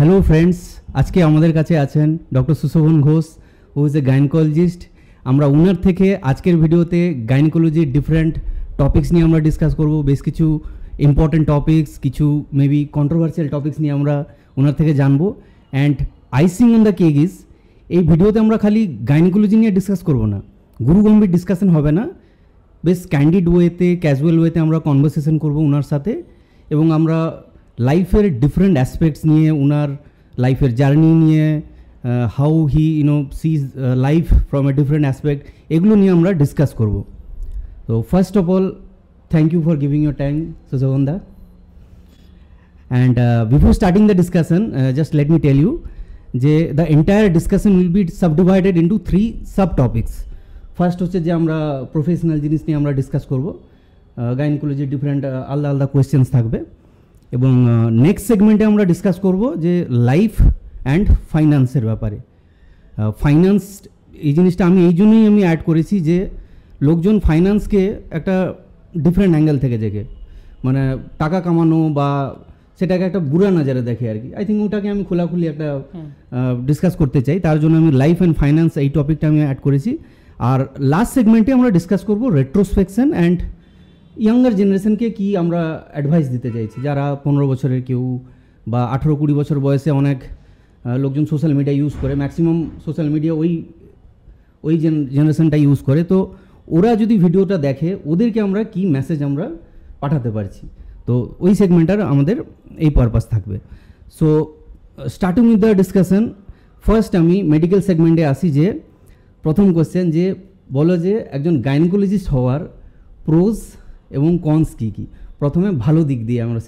Hello friends আজকে আমাদের কাছে আছেন doctor Sushobhan Ghosh who is a gynaecologist আমরা ওনার থেকে আজকের ভিডিওতে গাইনকোলজির ডিফারেন্ট টপিক্স নিয়ে আমরা ডিসকাস করব বেশ কিছু ইম্পর্ট্যান্ট টপিক্স কিছু মেবি কন্ট্রোভার্সিয়াল টপিক্স নিয়ে আমরা ওনার থেকে জানবো and icing on the cake is এই ভিডিওতে আমরা খালি গাইনকোলজি নিয়ে ডিসকাস করব না গুরু গম্ভীর ডিসকাশন হবে না বেশ ক্যান্ডিড ওয়েতে ক্যাজুয়াল ওয়েতে আমরা কনভারসেশন করবো ওনার সাথে এবং আমরা লাইফের डिफरेंट অ্যাস্পেক্টস নিয়ে উনার লাইফের জার্নি নিয়ে how he you know sees life from a different aspect এগুলো নিয়ে আমরা ডিসকাস করব তো first of all thank you for giving your time Sujon da and before starting the discussion just let me tell you যে the entire discussion will be subdivided into three sub topics first হচ্ছে যে আমরা professional জিনিস নিয়ে আমরা discuss করব গাইনেকলজি different আলাদা আলাদা क्वेश्चंस থাকবে এবং নেক্সট সেগমেন্টে আমরা ডিসকাস করব যে লাইফ অ্যান্ড ফাইন্যান্সের ব্যাপারে ফাইন্যান্স এই জিনিসটা আমি এই জন্যই আমি অ্যাড করেছি যে লোকজন ফাইন্যান্সকে একটা ডিফারেন্ট অ্যাঙ্গেল থেকে দেখে মানে টাকা কামানো বা সেটাকে একটা বুড়া নজরে দেখে আর কি আই থিঙ্ক ওটাকে আমি খোলাখুলি একটা ডিসকাস করতে চাই তার জন্য আমি লাইফ অ্যান্ড ফাইন্যান্স এই টপিকটা আমি অ্যাড করেছি আর লাস্ট সেগমেন্টে আমরা ডিসকাস করবো রেট্রোস্পেকশন অ্যান্ড ইয়াঙ্গার জেনারেশনকে কি আমরা অ্যাডভাইস দিতে চাইছি যারা পনেরো বছরের কেউ বা আঠেরো কুড়ি বছর বয়সে অনেক লোকজন সোশ্যাল মিডিয়া ইউজ করে ম্যাক্সিমাম সোশ্যাল মিডিয়া ওই ওই জেনারেশনটা ইউজ করে তো ওরা যদি ভিডিওটা দেখে ওদেরকে আমরা কি মেসেজ আমরা পাঠাতে পারছি তো ওই সেগমেন্টার আমাদের এই পারপাস থাকবে so starting with the discussion first আমি মেডিকেল সেগমেন্টে আসি যে প্রথম কোশ্চেন যে বলো যে একজন গাইনকোলজিস্ট হওয়ার প্রোজ এবং কনস কী কী প্রথমে ভালো দিক দিয়ে আমরা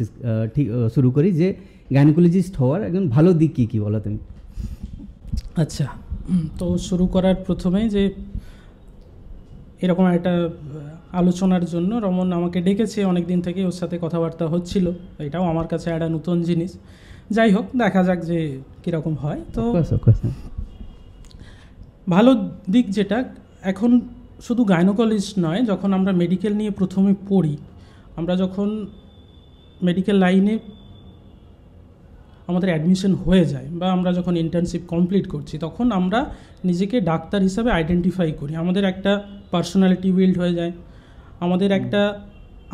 ঠিক শুরু করি যে গাইনোকোলজিস্ট হওয়ার একজন ভালো দিক কী কী বলো তুমি আচ্ছা তো শুরু করার প্রথমে যে এরকম একটা আলোচনার জন্য রমন আমাকে ডেকেছে অনেক দিন থেকে ওর সাথে কথাবার্তা হচ্ছিল এটাও আমার কাছে একটা নতুন জিনিস যাই হোক দেখা যাক যে কীরকম হয় তো হ্যাঁ। ভালো দিক যেটা এখন শুধু গাইনোকোলজিস্ট নয় যখন আমরা মেডিকেল নিয়ে প্রথমে পড়ি আমরা যখন মেডিকেল লাইনে আমাদের অ্যাডমিশন হয়ে যায় বা আমরা যখন ইন্টার্নশিপ কমপ্লিট করছি তখন আমরা নিজেকে ডাক্তার হিসাবে আইডেন্টিফাই করি আমাদের একটা পার্সোনালিটি বিল্ড হয়ে যায় আমাদের একটা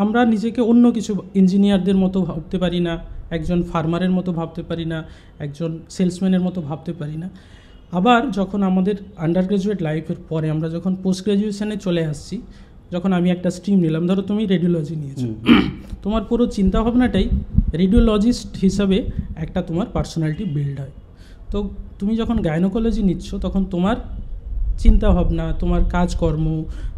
আমরা নিজেকে অন্য কিছু ইঞ্জিনিয়ারদের মতো ভাবতে পারি না একজন ফার্মারের মতো ভাবতে পারি না একজন সেলসম্যানের মতো ভাবতে পারি না আবার যখন আমাদের আন্ডার গ্রাজুয়েট লাইফের পরে আমরা যখন পোস্ট গ্রাজুয়েশানে চলে আসছি যখন আমি একটা স্ট্রিম নিলাম ধরো তুমি রেডিওলজি নিয়েছো তোমার পুরো চিন্তাভাবনাটাই রেডিওলজিস্ট হিসাবে একটা তোমার পার্সোনালিটি বিল্ড হয় তো তুমি যখন গাইনোকোলজি নিচ্ছ তখন তোমার চিন্তাভাবনা তোমার কাজকর্ম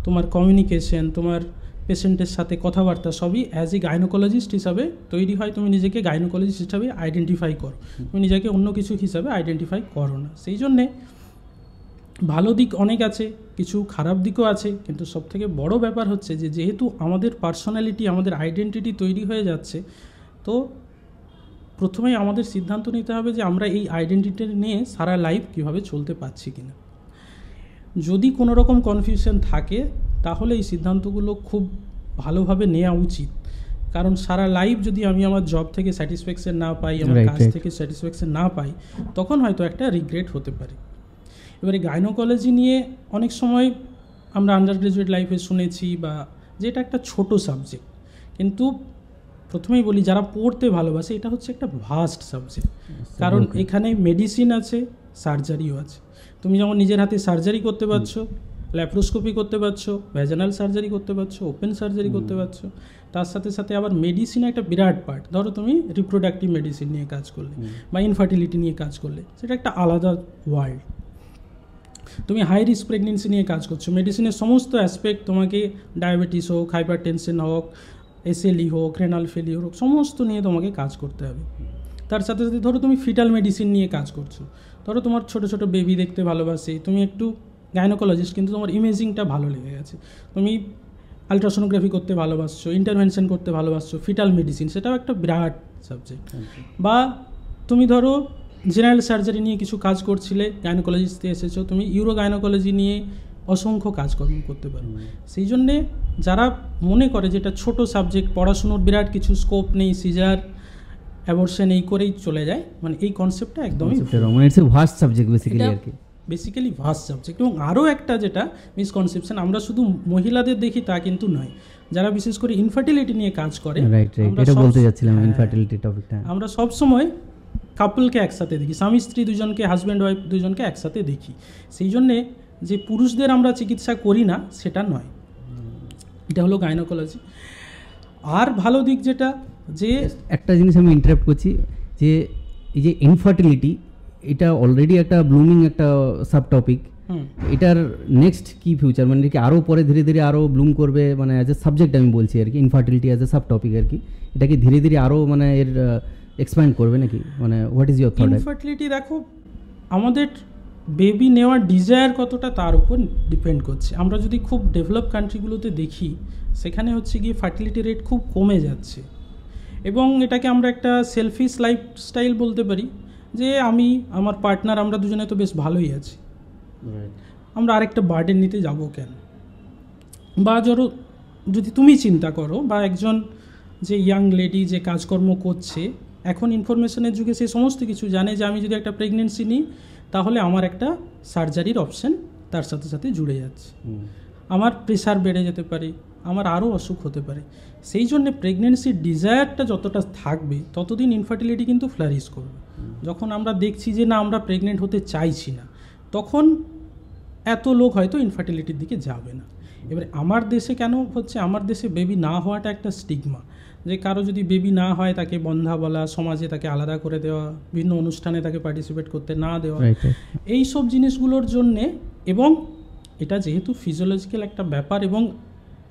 তোমার কমিউনিকেশন তোমার পেশেন্টের সাথে কথাবার্তা সবই অ্যাজ এ গাইনোকোলজিস্ট হিসাবে তৈরি হয় তুমি নিজেকে গাইনোকোলজিস্ট হিসাবে আইডেন্টিফাই করো তুমি নিজেকে অন্য কিছু হিসাবে আইডেন্টিফাই করো না সেই জন্যে ভালো দিক অনেক আছে কিছু খারাপ দিকও আছে কিন্তু সব থেকে বড় ব্যাপার হচ্ছে যে যেহেতু আমাদের পার্সোনালিটি আমাদের আইডেন্টিটি তৈরি হয়ে যাচ্ছে তো প্রথমেই আমাদের সিদ্ধান্ত নিতে হবে যে আমরা এই আইডেন্টিটি নিয়ে সারা লাইফ কীভাবে চলতে পারছি কিনা যদি কোনো রকম কনফিউশন থাকে তাহলে এই সিদ্ধান্তগুলো খুব ভালোভাবে নেওয়া উচিত কারণ সারা লাইফ যদি আমি আমার জব থেকে স্যাটিসফ্যাকশন না পাই আমার কাজ থেকে স্যাটিসফ্যাকশন না পাই তখন হয়তো একটা রিগ্রেট হতে পারে এবারে গাইনোকোলজি নিয়ে অনেক সময় আমরা আন্ডার গ্রাজুয়েট লাইফে শুনেছি বা যে এটা একটা ছোট সাবজেক্ট কিন্তু প্রথমেই বলি যারা পড়তে ভালোবাসে এটা হচ্ছে একটা ভাস্ট সাবজেক্ট কারণ এখানে মেডিসিন আছে সার্জারিও আছে তুমি যেমন নিজের হাতে সার্জারি করতে পারছো ল্যাপ্রোস্কোপি করতে পারছো ভ্যাজানাল সার্জারি করতে পারছো ওপেন সার্জারি করতে পারছো তার সাথে সাথে আবার মেডিসিন একটা বিরাট পার্ট ধরো তুমি রিপ্রোডাক্টিভ মেডিসিন নিয়ে কাজ করলে বা ইনফার্টিলিটি নিয়ে কাজ করলে সেটা একটা আলাদা ওয়ার্ল্ড তুমি হাই রিস্ক প্রেগনেন্সি নিয়ে কাজ করছো মেডিসিনের সমস্ত অ্যাসপেক্ট তোমাকে ডায়াবেটিস হোক হাইপার টেনশন হোক এসএলই e হোক রেনাল ফেলিওর হোক সমস্ত নিয়ে তোমাকে কাজ করতে হবে তার সাথে সাথে ধরো তুমি ফিটাল মেডিসিন নিয়ে কাজ করছো ধরো তোমার ছোট ছোট বেবি দেখতে ভালোবাসি তুমি একটু গাইনোকোলজিস্ট কিন্তু তোমার ইমেজিংটা ভালো লেগে গেছে তুমি আলট্রাসোনোগ্রাফি করতে ভালোবাসছো ইন্টারভেনশন করতে ভালোবাসছো ফিটাল মেডিসিন সেটাও একটা বিরাট সাবজেক্ট বা তুমি ধরো জেনারেল সার্জারি নিয়ে কিছু কাজ করছিলে গাইনোকোলজিস্টে এসেছো তুমি ইউরো গাইনোকোলজি নিয়ে অসংখ্য কাজকর্ম করতে পারো সেই জন্যে যারা মনে করে যে এটা ছোটো সাবজেক্ট পড়াশুনোর বিরাট কিছু স্কোপ নেই সিজার অ্যাবর্শন এই করেই চলে যায় মানে এই কনসেপ্টটা একদমই ভাস্ট সাবজেক্ট বেসিক্যালি আর কি বেসিক্যালি ভাস্ট সাবজেক্ট এবং আরও একটা যেটা মিসকনসেপশন আমরা শুধু মহিলাদের দেখি তা কিন্তু নয় যারা বিশেষ করে ইনফার্টিলিটি নিয়ে কাজ করে এটা বলতে যাচ্ছিলাম ইনফার্টিলিটি হ্যাঁ। টপিকটা আমরা সব সময় কাপলকে একসাথে দেখি স্বামী স্ত্রী দুজনকে হাজব্যান্ড ওয়াইফ দুজনকে একসাথে দেখি সেই জন্যে যে পুরুষদের আমরা চিকিৎসা করি না সেটা নয় এটা হলো গাইনোকোলজি আর ভালো দিক যেটা যে একটা জিনিস আমি ইন্টারাপ্ট করছি যে এই যে ইনফার্টিলিটি এটা অলরেডি একটা ব্লুমিং একটা সাব টপিক এটার নেক্সট কি ফিউচার মানে কি আরও পরে ধীরে ধীরে আরও ব্লুম করবে মানে অ্যাজ এ সাবজেক্ট আমি বলছি আর কি infertility as a sub topic আর কি এটা কি ধীরে ধীরে আরও মানে এর এক্সপ্যান্ড করবে নাকি মানে what is your thought infertility দেখো আমাদের বেবি নেওয়ার ডিজায়ার কতটা তার উপর ডিপেন্ড করছে আমরা যদি খুব ডেভেলপ কান্ট্রিগুলোতে দেখি সেখানে হচ্ছে গিয়ে ফার্টিলিটি রেট খুব কমে যাচ্ছে এবং এটাকে আমরা একটা সেলফিশ লাইফস্টাইল বলতে পারি যে আমি আমার পার্টনার আমরা দুজনে তো বেশ ভালোই আছি আমরা আরেকটা বার্ডেন নিতে যাব কেন বা ধরো যদি তুমি চিন্তা করো বা একজন যে ইয়াং লেডি যে কাজকর্ম করছে এখন ইনফরমেশনের যুগে সে সমস্ত কিছু জানে যে আমি যদি একটা প্রেগনেন্সি নিই তাহলে আমার একটা সার্জারির অপশন তার সাথে সাথে জুড়ে যাচ্ছে আমার প্রেশার বেড়ে যেতে পারে আমার আরও অসুখ হতে পারে সেই জন্যে প্রেগনেন্সির ডিজায়ারটা যতটা থাকবে ততদিন ইনফার্টিলিটি কিন্তু ফ্ল্যারিস করবে যখন আমরা দেখছি যে না আমরা প্রেগনেন্ট হতে চাইছি না তখন এত লোক হয়তো ইনফার্টিলিটির দিকে যাবে না এবারে আমার দেশে কেন হচ্ছে আমার দেশে বেবি না হওয়াটা একটা স্টিগমা যে কারো যদি বেবি না হয় তাকে বন্ধা বলা সমাজে তাকে আলাদা করে দেওয়া বিভিন্ন অনুষ্ঠানে তাকে পার্টিসিপেট করতে না দেওয়া এই সব জিনিসগুলোর জন্যে এবং এটা যেহেতু ফিজিওলজিক্যাল একটা ব্যাপার এবং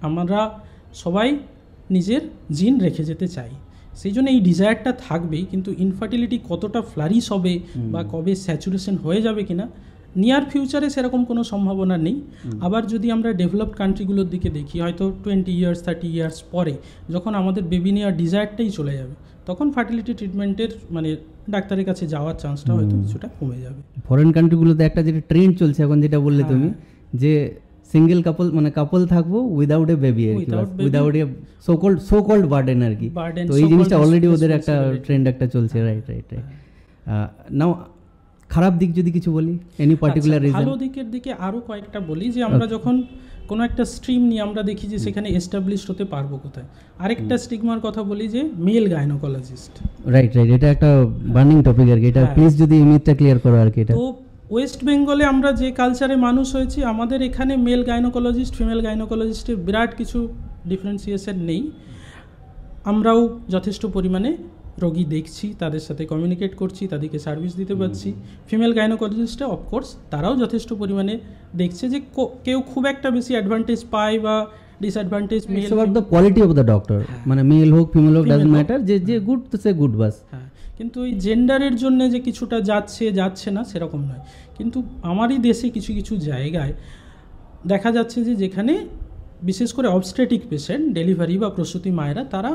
আমরা সবাই নিজের জিন রেখে যেতে চাই সেই জন্য এই ডিজায়ারটা থাকবেই কিন্তু ইনফার্টিলিটি কতটা ফ্লারিশ হবে বা কবে স্যাচুরেশন হয়ে যাবে কিনা নিয়ার ফিউচারে সেরকম কোনো সম্ভাবনা নেই আবার যদি আমরা ডেভেলপড কান্ট্রিগুলোর দিকে দেখি হয়তো টোয়েন্টি ইয়ার্স থার্টি ইয়ার্স পরে যখন আমাদের বেবি নেওয়ার ডিজায়ারটাই চলে যাবে তখন ফার্টিলিটি ট্রিটমেন্টের মানে ডাক্তারের কাছে যাওয়ার চান্সটা হয়তো কিছুটা কমে যাবে ফরেন কান্ট্রিগুলোতে একটা যেটা ট্রেন্ড চলছে এখন যেটা বললে হ্যাঁ। তুমি যে সিঙ্গেল কাপল মানে কাপল থাকবো উইদাউট এ বেবি আর কি without a so called so called burden আর কি তো এই জিনিসটা অলরেডি ওদের একটা ট্রেন্ড একটা চলছে রাইট রাইট নাও খারাপ দিক যদি কিছু বলি এনি পার্টিকুলার রিজন ভালো দিকের দিকে আরো কয়েকটা বলি যে আমরা যখন কোনো একটা স্ট্রিম নিয়ে আমরা দেখি যে সেখানে এস্টাবলিশড হতে পারবো কোথায় আরেকটা স্টিগমার কথা বলি যে মেল গাইনোকোলজিস্ট রাইট রাইট এটা একটা বার্নিং টপিক আর কি এটা প্লিজ হ্যাঁ। যদি ইমেজটা ক্লিয়ার করো আর কি এটা তো ওয়েস্ট বেঙ্গলে আমরা যে কালচারে মানুষ হয়েছি আমাদের এখানে মেল গাইনোকোলজিস্ট ফিমেল গাইনোকোলজিস্টের বিরাট কিছু ডিফারেন্সিয়েশন নেই আমরাও যথেষ্ট পরিমাণে রোগী দেখছি তাদের সাথে কমিউনিকেট করছি তাদেরকে সার্ভিস দিতে পারছি ফিমেল গাইনোকোলজিস্টে অফকোর্স তারাও যথেষ্ট পরিমাণে দেখছে যে কেউ খুব একটা বেশি অ্যাডভান্টেজ পায় বা disadvantage male of the quality of the doctor মানে মেল হোক ফিমেল হোক ম্যাটার যে যে গুড হ্যাঁ। সে গুড বাস হ্যাঁ কিন্তু ওই জেন্ডারের জন্য যে কিছুটা যাচ্ছে যাচ্ছে না সেরকম নয় কিন্তু আমারই দেশে কিছু কিছু জায়গায় দেখা যাচ্ছে যে যেখানে বিশেষ করে অবস্টেটিক পেশেন্ট ডেলিভারি বা প্রসূতি মায়েরা তারা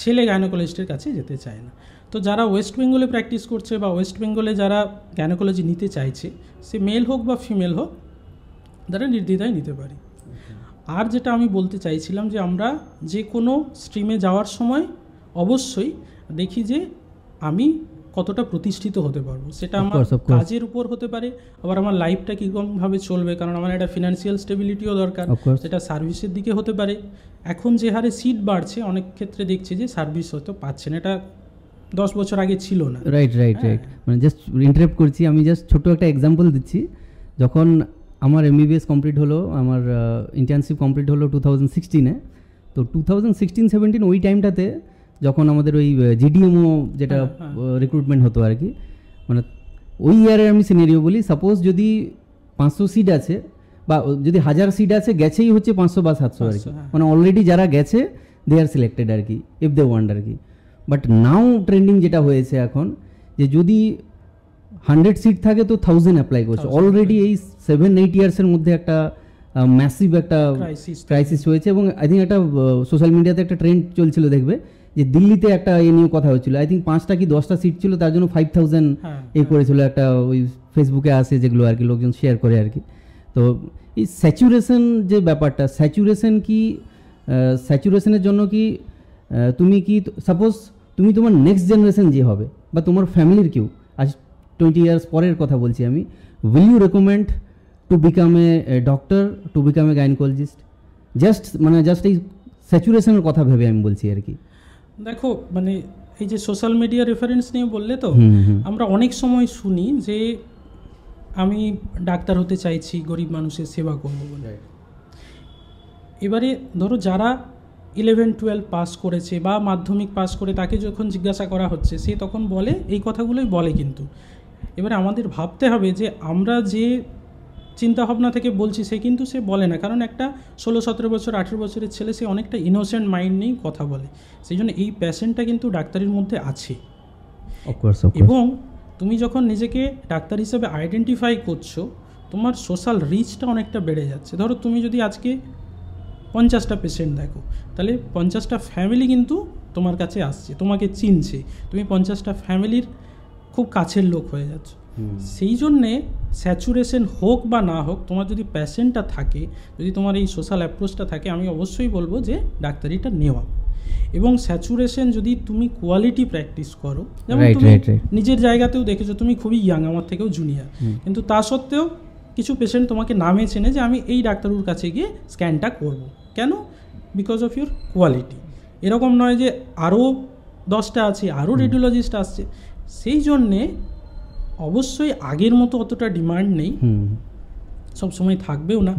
ছেলে গাইনোকোলজিস্টের কাছে যেতে চায় না তো যারা ওয়েস্ট বেঙ্গলে প্র্যাকটিস করছে বা ওয়েস্ট বেঙ্গলে যারা গাইনোকোলজি নিতে চাইছে সে মেল হোক বা ফিমেল হোক তারা নির্দ্বিধায় নিতে পারে আর যেটা আমি বলতে চাইছিলাম যে আমরা যে কোনো স্ট্রিমে যাওয়ার সময় অবশ্যই দেখি যে আমি কতটা প্রতিষ্ঠিত হতে পারবো সেটা আমার কাজের উপর হতে পারে আবার আমার লাইফটা কীরকমভাবে চলবে কারণ আমার একটা ফিনান্সিয়াল স্টেবিলিটিও দরকার সেটা সার্ভিসের দিকে হতে পারে এখন যে হারে সিট বাড়ছে অনেক ক্ষেত্রে দেখছি যে সার্ভিস হয়তো পাচ্ছেন এটা দশ বছর আগে ছিল না রাইট রাইট রাইট মানে জাস্ট ইন্টারেপ্ট করছি আমি জাস্ট ছোট একটা এক্সাম্পল দিচ্ছি যখন আমার এমবিবিএস কমপ্লিট হলো আমার ইন্টার্নশিপ কমপ্লিট হলো টু থাউজেন্ড সিক্সটিনে তো টু থাউজেন্ড সিক্সটিন সেভেন্টিন ওই টাইমটাতে যখন আমাদের ওই জিডিএমও যেটা রিক্রুটমেন্ট হ্যাঁ, হ্যাঁ। হতো আর কি মানে ওই ইয়ারে আমি সিনারিও বলি সাপোজ যদি পাঁচশো সিট আছে বা যদি হাজার সিট আছে গেছেই হচ্ছে পাঁচশো বা সাতশো আর কি হ্যাঁ। মানে অলরেডি যারা গেছে দে আর সিলেক্টেড আর কি ইফ দে ওয়ান্ড আর কি বাট নাও ট্রেন্ডিং যেটা হয়েছে এখন যে যদি হান্ড্রেড সিট থাকে তো থাউজেন্ড অ্যাপ্লাই করছে অলরেডি এই সেভেন এইট ইয়ার্সের মধ্যে একটা ম্যাসিভ একটা ক্রাইসিস হয়েছে এবং আই থিঙ্ক একটা সোশ্যাল মিডিয়াতে একটা ট্রেন্ড চলছিল দেখবে যে দিল্লিতে একটা এ নিয়ে কথা হচ্ছিল আই থিঙ্ক পাঁচটা কি দশটা সিট ছিল তার জন্য ফাইভ হ্যাঁ, থাউজেন্ড এ হ্যাঁ। করেছিল একটা ওই ফেসবুকে আসে যেগুলো আর কি লোকজন শেয়ার করে আর কি তো এই স্যাচুরেশন যে ব্যাপারটা স্যাচুরেশন কি স্যাচুরেশনের জন্য কি তুমি কি সাপোজ তুমি তোমার নেক্সট জেনারেশন যে হবে বা তোমার ফ্যামিলির কেউ আজ টোয়েন্টি ইয়ার্স পরের কথা বলছি আমি will you recommend to become a doctor to become a gynaecologist just মানে জাস্ট এই স্যাচুরেশনের কথা ভেবে আমি বলছি আর কি দেখো মানে এই যে সোশ্যাল মিডিয়া রেফারেন্স নিয়ে বললে তো আমরা অনেক সময় শুনি যে আমি ডাক্তার হতে চাইছি গরিব মানুষের সেবা করবো বলে এবারে ধরো যারা ইলেভেন টুয়েলভ পাস করেছে বা মাধ্যমিক পাস করে তাকে যখন জিজ্ঞাসা করা হচ্ছে সে তখন বলে এই কথাগুলোই বলে কিন্তু এবারে আমাদের ভাবতে হবে যে আমরা যে চিন্তাভাবনা থেকে বলছি সে কিন্তু সে বলে না কারণ একটা ষোলো সতেরো বছর আঠেরো বছরের ছেলে সে অনেকটা ইনোসেন্ট মাইন্ড নিয়েই কথা বলে সেই জন্য এই প্যাশেন্টটা কিন্তু ডাক্তারির মধ্যে আছে এবং তুমি যখন নিজেকে ডাক্তার হিসেবে আইডেন্টিফাই করছো তোমার সোশ্যাল রিচটা অনেকটা বেড়ে যাচ্ছে ধরো তুমি যদি আজকে পঞ্চাশটা পেশেন্ট দেখো তাহলে পঞ্চাশটা ফ্যামিলি কিন্তু তোমার কাছে আসছে তোমাকে চিনছে তুমি পঞ্চাশটা ফ্যামিলির খুব কাছের লোক হয়ে যাচ্ছ সেই জন্যে স্যাচুরেশন হোক বা না হোক তোমার যদি প্যাশেন্টটা থাকে যদি তোমার এই সোশ্যাল অ্যাপ্রোচটা থাকে আমি অবশ্যই বলবো যে ডাক্তারিটা নেওয়া এবং স্যাচুরেশন যদি তুমি কোয়ালিটি প্র্যাকটিস করো যেমন নিজের জায়গাতেও দেখেছো তুমি খুবই ইয়াং আমার থেকেও জুনিয়র কিন্তু তা সত্ত্বেও কিছু পেশেন্ট তোমাকে নামে চেনে যে আমি এই ডাক্তারুর কাছে গিয়ে স্ক্যানটা করব কেন বিকজ অফ ইউর কোয়ালিটি এরকম নয় যে আরও দশটা আছে আরও রেডিওলজিস্ট আসছে সেই জন্যে অবশ্যই আগের মতো অতটা ডিমান্ড নেই সব সময় থাকবেও না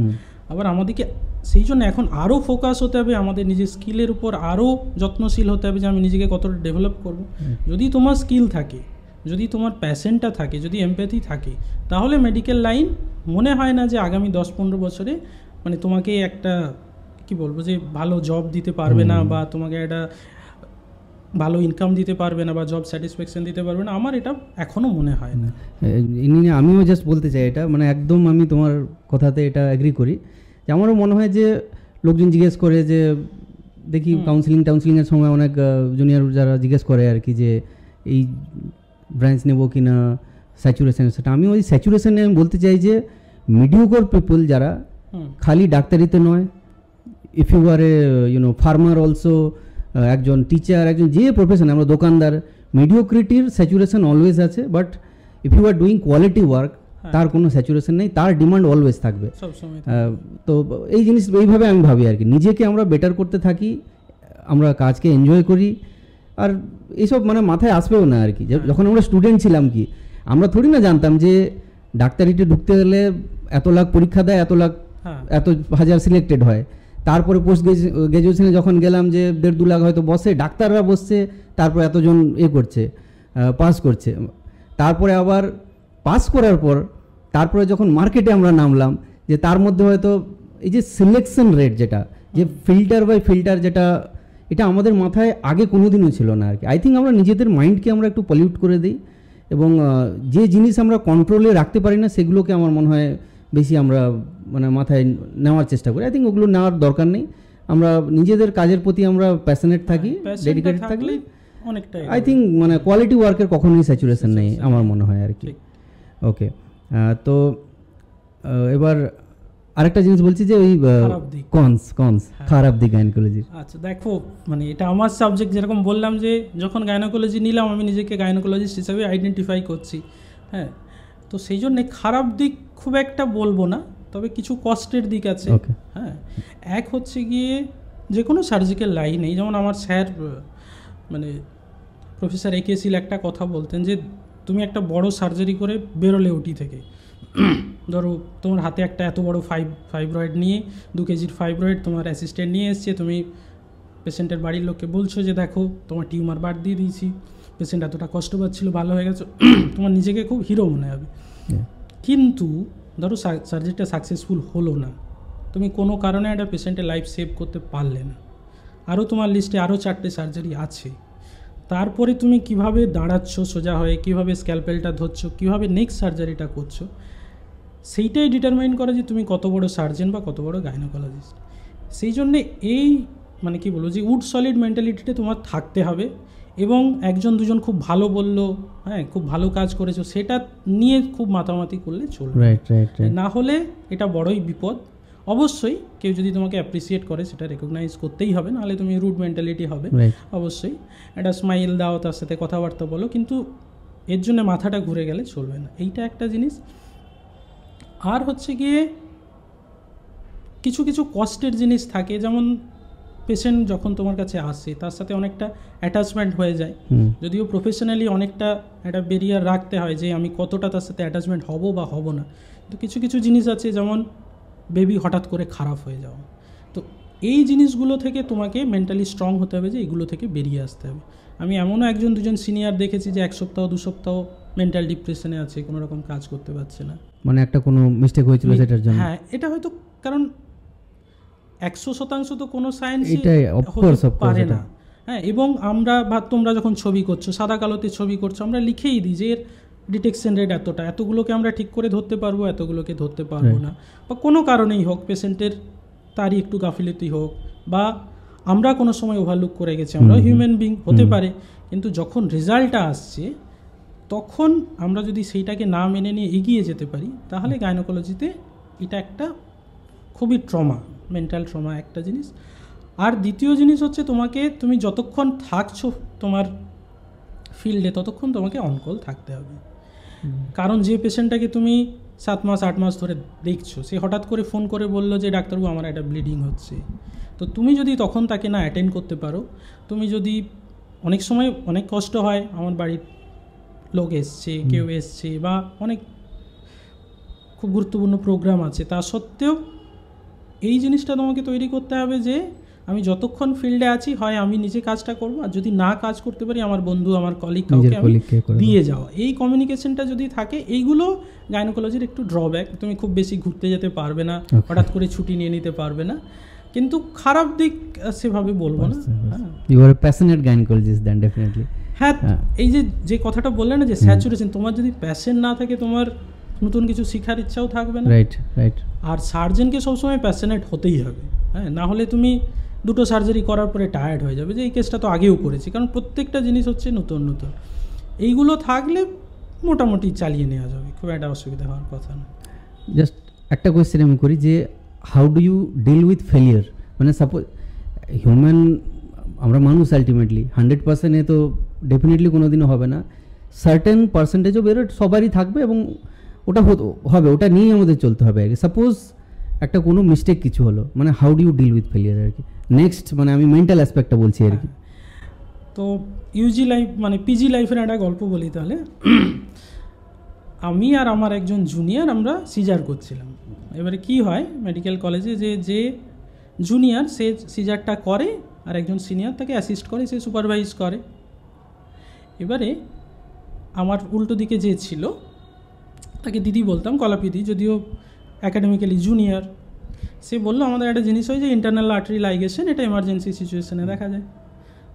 আবার আমাদেরকে সেই জন্য এখন আরও ফোকাস হতে হবে আমাদের নিজের স্কিলের উপর আরও যত্নশীল হতে হবে যে আমি নিজেকে কতটা ডেভেলপ করব যদি তোমার স্কিল থাকে যদি তোমার প্যাশনটা থাকে যদি এমপ্যাথি থাকে তাহলে মেডিকেল লাইন মনে হয় না যে আগামী দশ পনেরো বছরে মানে তোমাকে একটা কি বলবো যে ভালো জব দিতে পারবে না বা তোমাকে একটা ভালো ইনকাম দিতে পারবে না বা জব স্যাটিসফ্যাকশন দিতে পারবে না আমার এটা এখনও মনে হয় না নিয়ে আমিও জাস্ট বলতে চাই এটা মানে একদম আমি তোমার কথাতে এটা অ্যাগ্রি করি যে আমারও মনে হয় যে লোকজন জিজ্ঞেস করে যে দেখি কাউন্সিলিং টাউন্সিলিংয়ের সময় অনেক জুনিয়র যারা জিজ্ঞেস করে আর কি যে এই ব্রাঞ্চ নেবো কি না স্যাচুরেশন সেটা আমি ওই স্যাচুরেশনে আমি বলতে চাই যে মিডিওকর পিপল যারা খালি ডাক্তারিতে নয় if you are a you know farmer also একজন টিচার একজন যে প্রফেশন আমরা দোকানদার মিডিওক্রিটির স্যাচুরেশন অলওয়েজ আছে but if you are doing quality work তার কোনো স্যাচুরেশন নেই তার ডিমান্ড অলওয়েজ থাকবে তো এই জিনিস এইভাবে আমি ভাবি আর কি নিজেকে আমরা বেটার করতে থাকি আমরা কাজকে এনজয় করি আর এইসব মানে মাথায় আসবেও না আর কি হ্যাঁ। যখন আমরা স্টুডেন্ট ছিলাম কি আমরা থোড়ি না জানতাম যে ডাক্তারিতে ঢুকতে গেলে এত লাখ পরীক্ষা দেয় এত লাখ হ্যাঁ। এত হাজার সিলেক্টেড হয় তারপরে পোস্ট গ্রাজুয়েশনে যখন গেলাম যে দেড় দু লাখ হয়তো বসে ডাক্তাররা বসছে তারপর এতজন এ করছে পাস করছে তারপরে আবার পাস করার পর তারপরে যখন মার্কেটে আমরা নামলাম যে তার মধ্যে হয়তো এই যে সিলেকশন রেট যেটা যে ফিল্টার বাই ফিল্টার যেটা এটা আমাদের মাথায় আগে কোনোদিনও ছিল না আর কি আই থিঙ্ক আমরা নিজেদের মাইন্ডকে আমরা একটু পলিউট করে দিই এবং যে জিনিস আমরা কন্ট্রোলে রাখতে পারি না সেগুলোকে আমার মনে হয় বেশি আমরা মানে মাথায় নেওয়ার চেষ্টা করি আই থিঙ্ক ওগুলো নেওয়ার দরকার নেই আমরা নিজেদের কাজের প্রতি আমরা প্যাশনেট থাকি ডেডিকেটেড হ্যাঁ, থাকলে অনেকটাই আই থিঙ্ক মানে কোয়ালিটি ওয়ার্কের কখনোই স্যাচুরেশন নেই আমার মনে হয় আর কি ওকে তো এবার আরেকটা জিনিস বলছি যে ওই কনস কনস খারাপ দিক গাইনোকোলজি হ্যাঁ। আচ্ছা দেখো মানে এটা আমার সাবজেক্ট যেরকম বললাম যে যখন গাইনোকোলজি নিলাম আমি নিজেকে গাইনোকোলজিস্ট হিসাবে আইডেন্টিফাই করছি হ্যাঁ তো সেই জন্যে খারাপ দিক খুব একটা বলবো না তবে কিছু কষ্টের দিক আছে হ্যাঁ এক হচ্ছে গিয়ে যে কোনো সার্জিক্যাল লাইনেই যেমন আমার স্যার মানে প্রফেসর এ কেসিল একটা কথা বলতেন যে তুমি একটা বড় সার্জারি করে বেরোলে উটি থেকে ধরো তোমার হাতে একটা এত বড় ফাইব ফাইব্রয়েড নিয়ে দু কেজির ফাইব্রয়েড তোমার অ্যাসিস্ট্যান্ট নিয়ে এসছে তুমি পেশেন্টের বাড়ির লোককে বলছো যে দেখো তোমার টিউমার বাদ দিয়ে দিয়েছি পেশেন্ট এতটা কষ্ট পাচ্ছিল ভালো হয়ে গেছে তোমার নিজেকে খুব হিরো মনে হবে কিন্তু ধরো সার্জারিটা সাকসেসফুল হলো না তুমি কোনো কারণে একটা পেশেন্টের লাইফ সেভ করতে পারলে না আরও তোমার লিস্টে আরও চারটে সার্জারি আছে তারপরে তুমি কিভাবে দাঁড়াচ্ছ সোজা হয়ে কিভাবে স্ক্যালপেলটা ধরছো কিভাবে নেক্সট সার্জারিটা করছো সেইটাই ডিটারমাইন করে যে তুমি কত বড় সার্জেন বা কত বড় গাইনোকোলজিস্ট সেই জন্যে এই মানে কি বলবো যে উড সলিড মেন্টালিটিটা তোমার থাকতে হবে এবং একজন দুজন খুব ভালো বললো হ্যাঁ খুব ভালো কাজ করেছো সেটা নিয়ে খুব মাতামাতি করলে চলবে না হলে এটা বড়ই বিপদ অবশ্যই কেউ যদি তোমাকে অ্যাপ্রিসিয়েট করে সেটা রেকগনাইজ করতেই হবে নাহলে তুমি রুড মেন্টালিটি হবে অবশ্যই একটা স্মাইল দাও তার সাথে কথাবার্তা বলো কিন্তু এর জন্য মাথাটা ঘুরে গেলে চলবে না এইটা একটা জিনিস আর হচ্ছে গিয়ে কিছু কিছু কষ্টের জিনিস থাকে যেমন পেশেন্ট যখন তোমার কাছে আসে তার সাথে অনেকটা অ্যাটাচমেন্ট হয়ে যায় যদিও প্রফেশনালি অনেকটা একটা বেরিয়ার রাখতে হয় যে আমি কতটা তার সাথে অ্যাটাচমেন্ট হব বা হব না তো কিছু কিছু জিনিস আছে যেমন বেবি হঠাৎ করে খারাপ হয়ে যাওয়া তো এই জিনিসগুলো থেকে তোমাকে মেন্টালি স্ট্রং হতে হবে যে এগুলো থেকে বেরিয়ে আসতে হবে আমি এমনও একজন দুজন সিনিয়র দেখেছি যে এক সপ্তাহ দু সপ্তাহ মেন্টাল ডিপ্রেশনে আছে কোনো রকম কাজ করতে পারছে না মানে একটা কোনো মিস্টেক হয়েছিল সেটার জন্য হ্যাঁ এটা হয়তো কারণ একশো শতাংশ তো কোনো সায়েন্স পারে না হ্যাঁ এবং আমরা বা তোমরা যখন ছবি করছো সাদা কালোতে ছবি করছো আমরা লিখেই দিই যে এর ডিটেকশন রেট এতটা এতগুলোকে আমরা ঠিক করে ধরতে পারবো এতগুলোকে ধরতে পারবো না বা কোনো কারণেই হোক পেশেন্টের তারই একটু গাফিলতি হোক বা আমরা কোনো সময় ওভারলুক করে গেছি আমরা হিউম্যান বিং হতে পারে কিন্তু যখন রেজাল্টটা আসছে তখন আমরা যদি সেইটাকে না মেনে নিয়ে এগিয়ে যেতে পারি তাহলে গাইনোকোলজিতে এটা একটা খুবই ট্রমা মেন্টাল ট্রমা একটা জিনিস আর দ্বিতীয় জিনিস হচ্ছে তোমাকে তুমি যতক্ষণ থাকছো তোমার ফিল্ডে ততক্ষণ তোমাকে অনকল থাকতে হবে কারণ যে পেশেন্টটাকে তুমি সাত মাস আট মাস ধরে দেখছো সে হঠাৎ করে ফোন করে বললো যে ডাক্তারবাবু আমার একটা ব্লিডিং হচ্ছে তো তুমি যদি তখন তাকে না অ্যাটেন্ড করতে পারো তুমি যদি অনেক সময় অনেক কষ্ট হয় আমার বাড়ির লোক এসছে কেউ এসছে বা অনেক খুব গুরুত্বপূর্ণ প্রোগ্রাম আছে তা সত্ত্বেও এই জিনিসটা তোমাকে তৈরি করতে হবে যে আমি যতক্ষণ ফিল্ডে আছি হয় আমি নিজে কাজটা করবো আর যদি না কাজ করতে পারি আমার বন্ধু আমার কলিগ কাউকে আমি দিয়ে যাওয়া এই কমিউনিকেশনটা যদি থাকে এইগুলো গাইনোকোলজির একটু ড্রব্যাক তুমি খুব বেশি ঘুরতে যেতে পারবে না হঠাৎ করে ছুটি নিয়ে নিতে পারবে না কিন্তু খারাপ দিক সেভাবে বলবো না হ্যাঁ।, হ্যাঁ, হ্যাঁ এই যে যে কথাটা বললে না যে স্যাচুরেশন তোমার যদি প্যাশন না থাকে তোমার নতুন কিছু শেখার ইচ্ছাও থাকবে না রাইট রাইট আর সার্জেনকে সবসময় প্যাশনেট হতেই হবে হ্যাঁ না হলে তুমি দুটো সার্জারি করার পরে টায়ার্ড হয়ে যাবে যে এই কেসটা তো আগেও করেছি কারণ প্রত্যেকটা জিনিস হচ্ছে নতুন নতুন এইগুলো থাকলে মোটামুটি চালিয়ে নেওয়া যাবে খুব একটা অসুবিধা হওয়ার কথা না জাস্ট একটা কোয়েশ্চেন আমি করি যে how do you deal with failure মানে সাপোজ হিউম্যান আমরা মানুষ আলটিমেটলি হান্ড্রেড পার্সেন্টে তো ডেফিনেটলি কোনো দিনও হবে না সার্টেন পার্সেন্টেজও বেরোয় সবারই থাকবে এবং ওটা হবে ওটা নিয়েই আমাদের চলতে হবে আর কি সাপোজ একটা কোনো মিস্টেক কিছু হলো মানে how do you deal with failure আর কি নেক্সট মানে আমি মেন্টাল অ্যাসপেক্টটা বলছি আর কি হ্যাঁ। তো ইউজি লাইফ মানে পিজি লাইফের একটা গল্প বলি তাহলে আমি আর আমার একজন জুনিয়র আমরা সিজার করছিলাম এবারে কি হয় মেডিকেল কলেজে যে যে জুনিয়র সে সিজারটা করে আর একজন সিনিয়র তাকে অ্যাসিস্ট করে সে সুপারভাইজ করে এবারে আমার উল্টো দিকে যে ছিল তাকে দিদি বলতাম কলাপিদি যদিও অ্যাকাডেমিক্যালি জুনিয়র সে বললো আমাদের একটা জিনিস হয় যে ইন্টারনাল আর্টারি লাইগেশন এটা এমার্জেন্সি সিচুয়েশানে দেখা যায়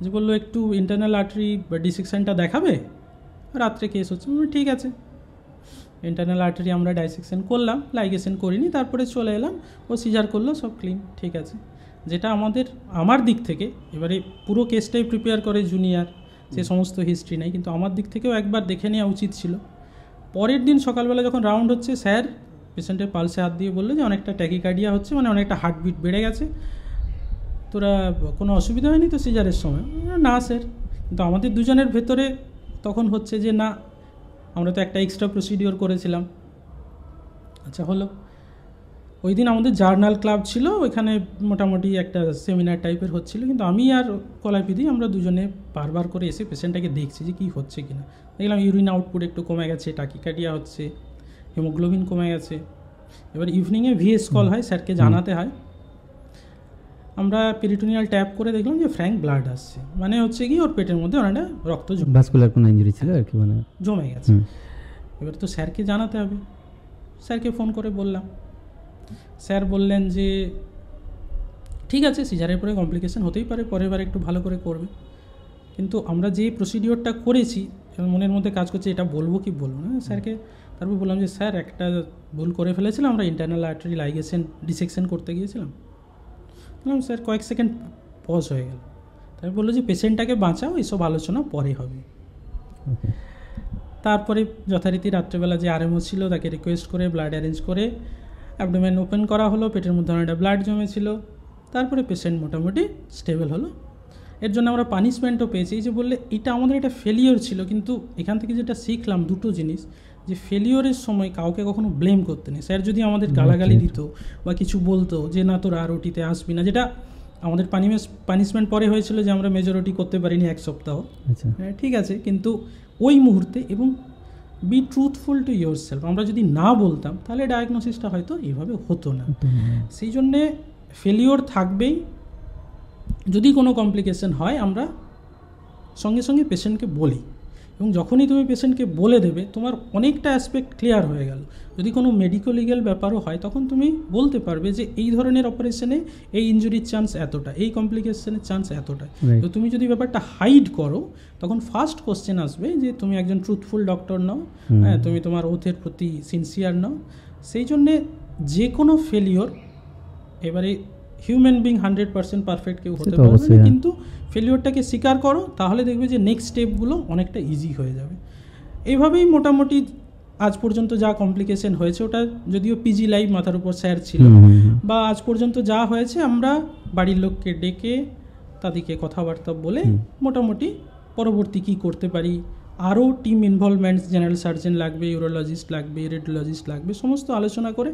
যে বললো একটু ইন্টারনাল আর্টারি ডিসেকশানটা দেখাবে রাত্রে কেস হচ্ছে ঠিক আছে ইন্টারনাল আর্টারি আমরা ডাইসেকশন করলাম লাইগেশন করিনি তারপরে চলে এলাম ও সিজার করলো সব ক্লিন ঠিক আছে যেটা আমাদের আমার দিক থেকে এবারে পুরো কেসটাই প্রিপেয়ার করে জুনিয়র সে সমস্ত হিস্ট্রি নেই কিন্তু আমার দিক থেকেও একবার দেখে নেওয়া উচিত ছিল পরের দিন সকালবেলা যখন রাউন্ড হচ্ছে স্যার পেশেন্টের পালসে হাত দিয়ে বললো যে অনেকটা ট্যাকিকার্ডিয়া হচ্ছে মানে অনেকটা হার্টবিট বেড়ে গেছে তোরা কোনো অসুবিধা হয়নি তো সিজারের সময় না স্যার কিন্তু আমাদের দুজনের ভেতরে তখন হচ্ছে যে না আমরা তো একটা এক্সট্রা প্রসিডিওর করেছিলাম আচ্ছা হলো ওই দিন আমাদের জার্নাল ক্লাব ছিল ওইখানে মোটামুটি একটা সেমিনার টাইপের হচ্ছিল কিন্তু আমি আর কলাপিদি আমরা দুজনে বারবার করে এসে পেশেন্টটাকে দেখছি যে কী হচ্ছে কিনা দেখলাম ইউরিন আউটপুট একটু কমে গেছে টাকিকাটিয়া হচ্ছে হিমোগ্লোবিন কমে গেছে এবার ইভিনিংয়ে ভিএস কল হয় স্যারকে জানাতে হয় আমরা পেরিটোনিয়াল ট্যাপ করে দেখলাম যে ফ্র্যাঙ্ক ব্লাড আসছে মানে হচ্ছে কি ওর পেটের মধ্যে অনেকটা রক্ত ভাস্কুলার কোনো ইঞ্জুরি ছিল আর কি মানে জমে গেছে এবার তো স্যারকে জানাতে হবে স্যারকে ফোন করে বললাম স্যার বললেন যে ঠিক আছে সিজারের পরে কমপ্লিকেশন হতেই পারে পরের বার একটু ভালো করে করবে কিন্তু আমরা যে প্রসিডিওরটা করেছি মনের মধ্যে কাজ করছে এটা বলবো কি বলবো না স্যারকে তারপর বললাম যে স্যার একটা ভুল করে ফেলেছিলাম আমরা ইন্টারনাল আর্টারি লাইগেশন ডিসেকশন করতে গিয়েছিলাম বললাম স্যার কয়েক সেকেন্ড পজ হয়ে গেল তারপর বললো যে পেশেন্টটাকে বাঁচাও এসব আলোচনা পরে হবে তারপরে যথারীতি রাত্রেবেলা যে আরএমও ছিল তাকে রিকোয়েস্ট করে ব্লাড অ্যারেঞ্জ করে অ্যাবডোমেন ওপেন করা হলো পেটের মধ্যে অনেকটা ব্লাড জমেছিল তারপরে পেশেন্ট মোটামুটি স্টেবল হলো এর জন্য আমরা পানিশমেন্টও পেয়েছি এই যে বললে এটা আমাদের একটা ফেলিওর ছিল কিন্তু এখান থেকে যেটা শিখলাম দুটো জিনিস যে ফেলিওরের সময় কাউকে কখনো ব্লেম করতে নেই স্যার যদি আমাদের গালাগালি দিত বা কিছু বলতো যে না তোর আর ওটিতে আসবি না যেটা আমাদের পানিমেস পানিশমেন্ট পরে হয়েছিল যে আমরা মেজরিটি করতে পারিনি এক সপ্তাহ আচ্ছা। হ্যাঁ ঠিক আছে কিন্তু ওই মুহূর্তে এবং be truthful to yourself আমরা যদি না বলতাম তাহলে ডায়াগনোসিসটা হয়তো এইভাবে হতো না সেই জন্যে ফেলিওর থাকবেই যদি কোনো কমপ্লিকেশন হয় আমরা সঙ্গে সঙ্গে পেশেন্টকে বলি এবং যখনই তুমি পেশেন্টকে বলে দেবে তোমার অনেকটা অ্যাসপেক্ট ক্লিয়ার হয়ে গেল যদি কোনো মেডিকো লিগ্যাল ব্যাপারও হয় তখন তুমি বলতে পারবে যে এই ধরনের অপারেশনে এই ইঞ্জুরির চান্স এতটা এই কমপ্লিকেশনের চান্স এতটা তো তুমি যদি ব্যাপারটা হাইড করো তখন ফার্স্ট কোশ্চেন আসবে যে তুমি একজন ট্রুথফুল ডক্টর নাও হ্যাঁ তুমি তোমার ওথের প্রতি সিনসিয়ার নাও সেই জন্যে যে কোনো ফেলিওর এবারে human being hundred percent perfect কেউ হতে পারবে হ্যাঁ। কিন্তু ফেলিওরটাকে স্বীকার করো তাহলে দেখবে যে নেক্সট স্টেপগুলো অনেকটা ইজি হয়ে যাবে এইভাবেই মোটামুটি আজ পর্যন্ত যা কমপ্লিকেশন হয়েছে ওটা যদিও পিজি লাইভ মাথার উপর স্যার ছিল বা আজ পর্যন্ত যা হয়েছে আমরা বাড়ির লোককে ডেকে তাদেরকে কথাবার্তা বলে মোটামুটি পরবর্তী কী করতে পারি আরও টিম ইনভলভমেন্টস জেনারেল সার্জন লাগবে ইউরোলজিস্ট লাগবে রেডিওলজিস্ট লাগবে সমস্ত আলোচনা করে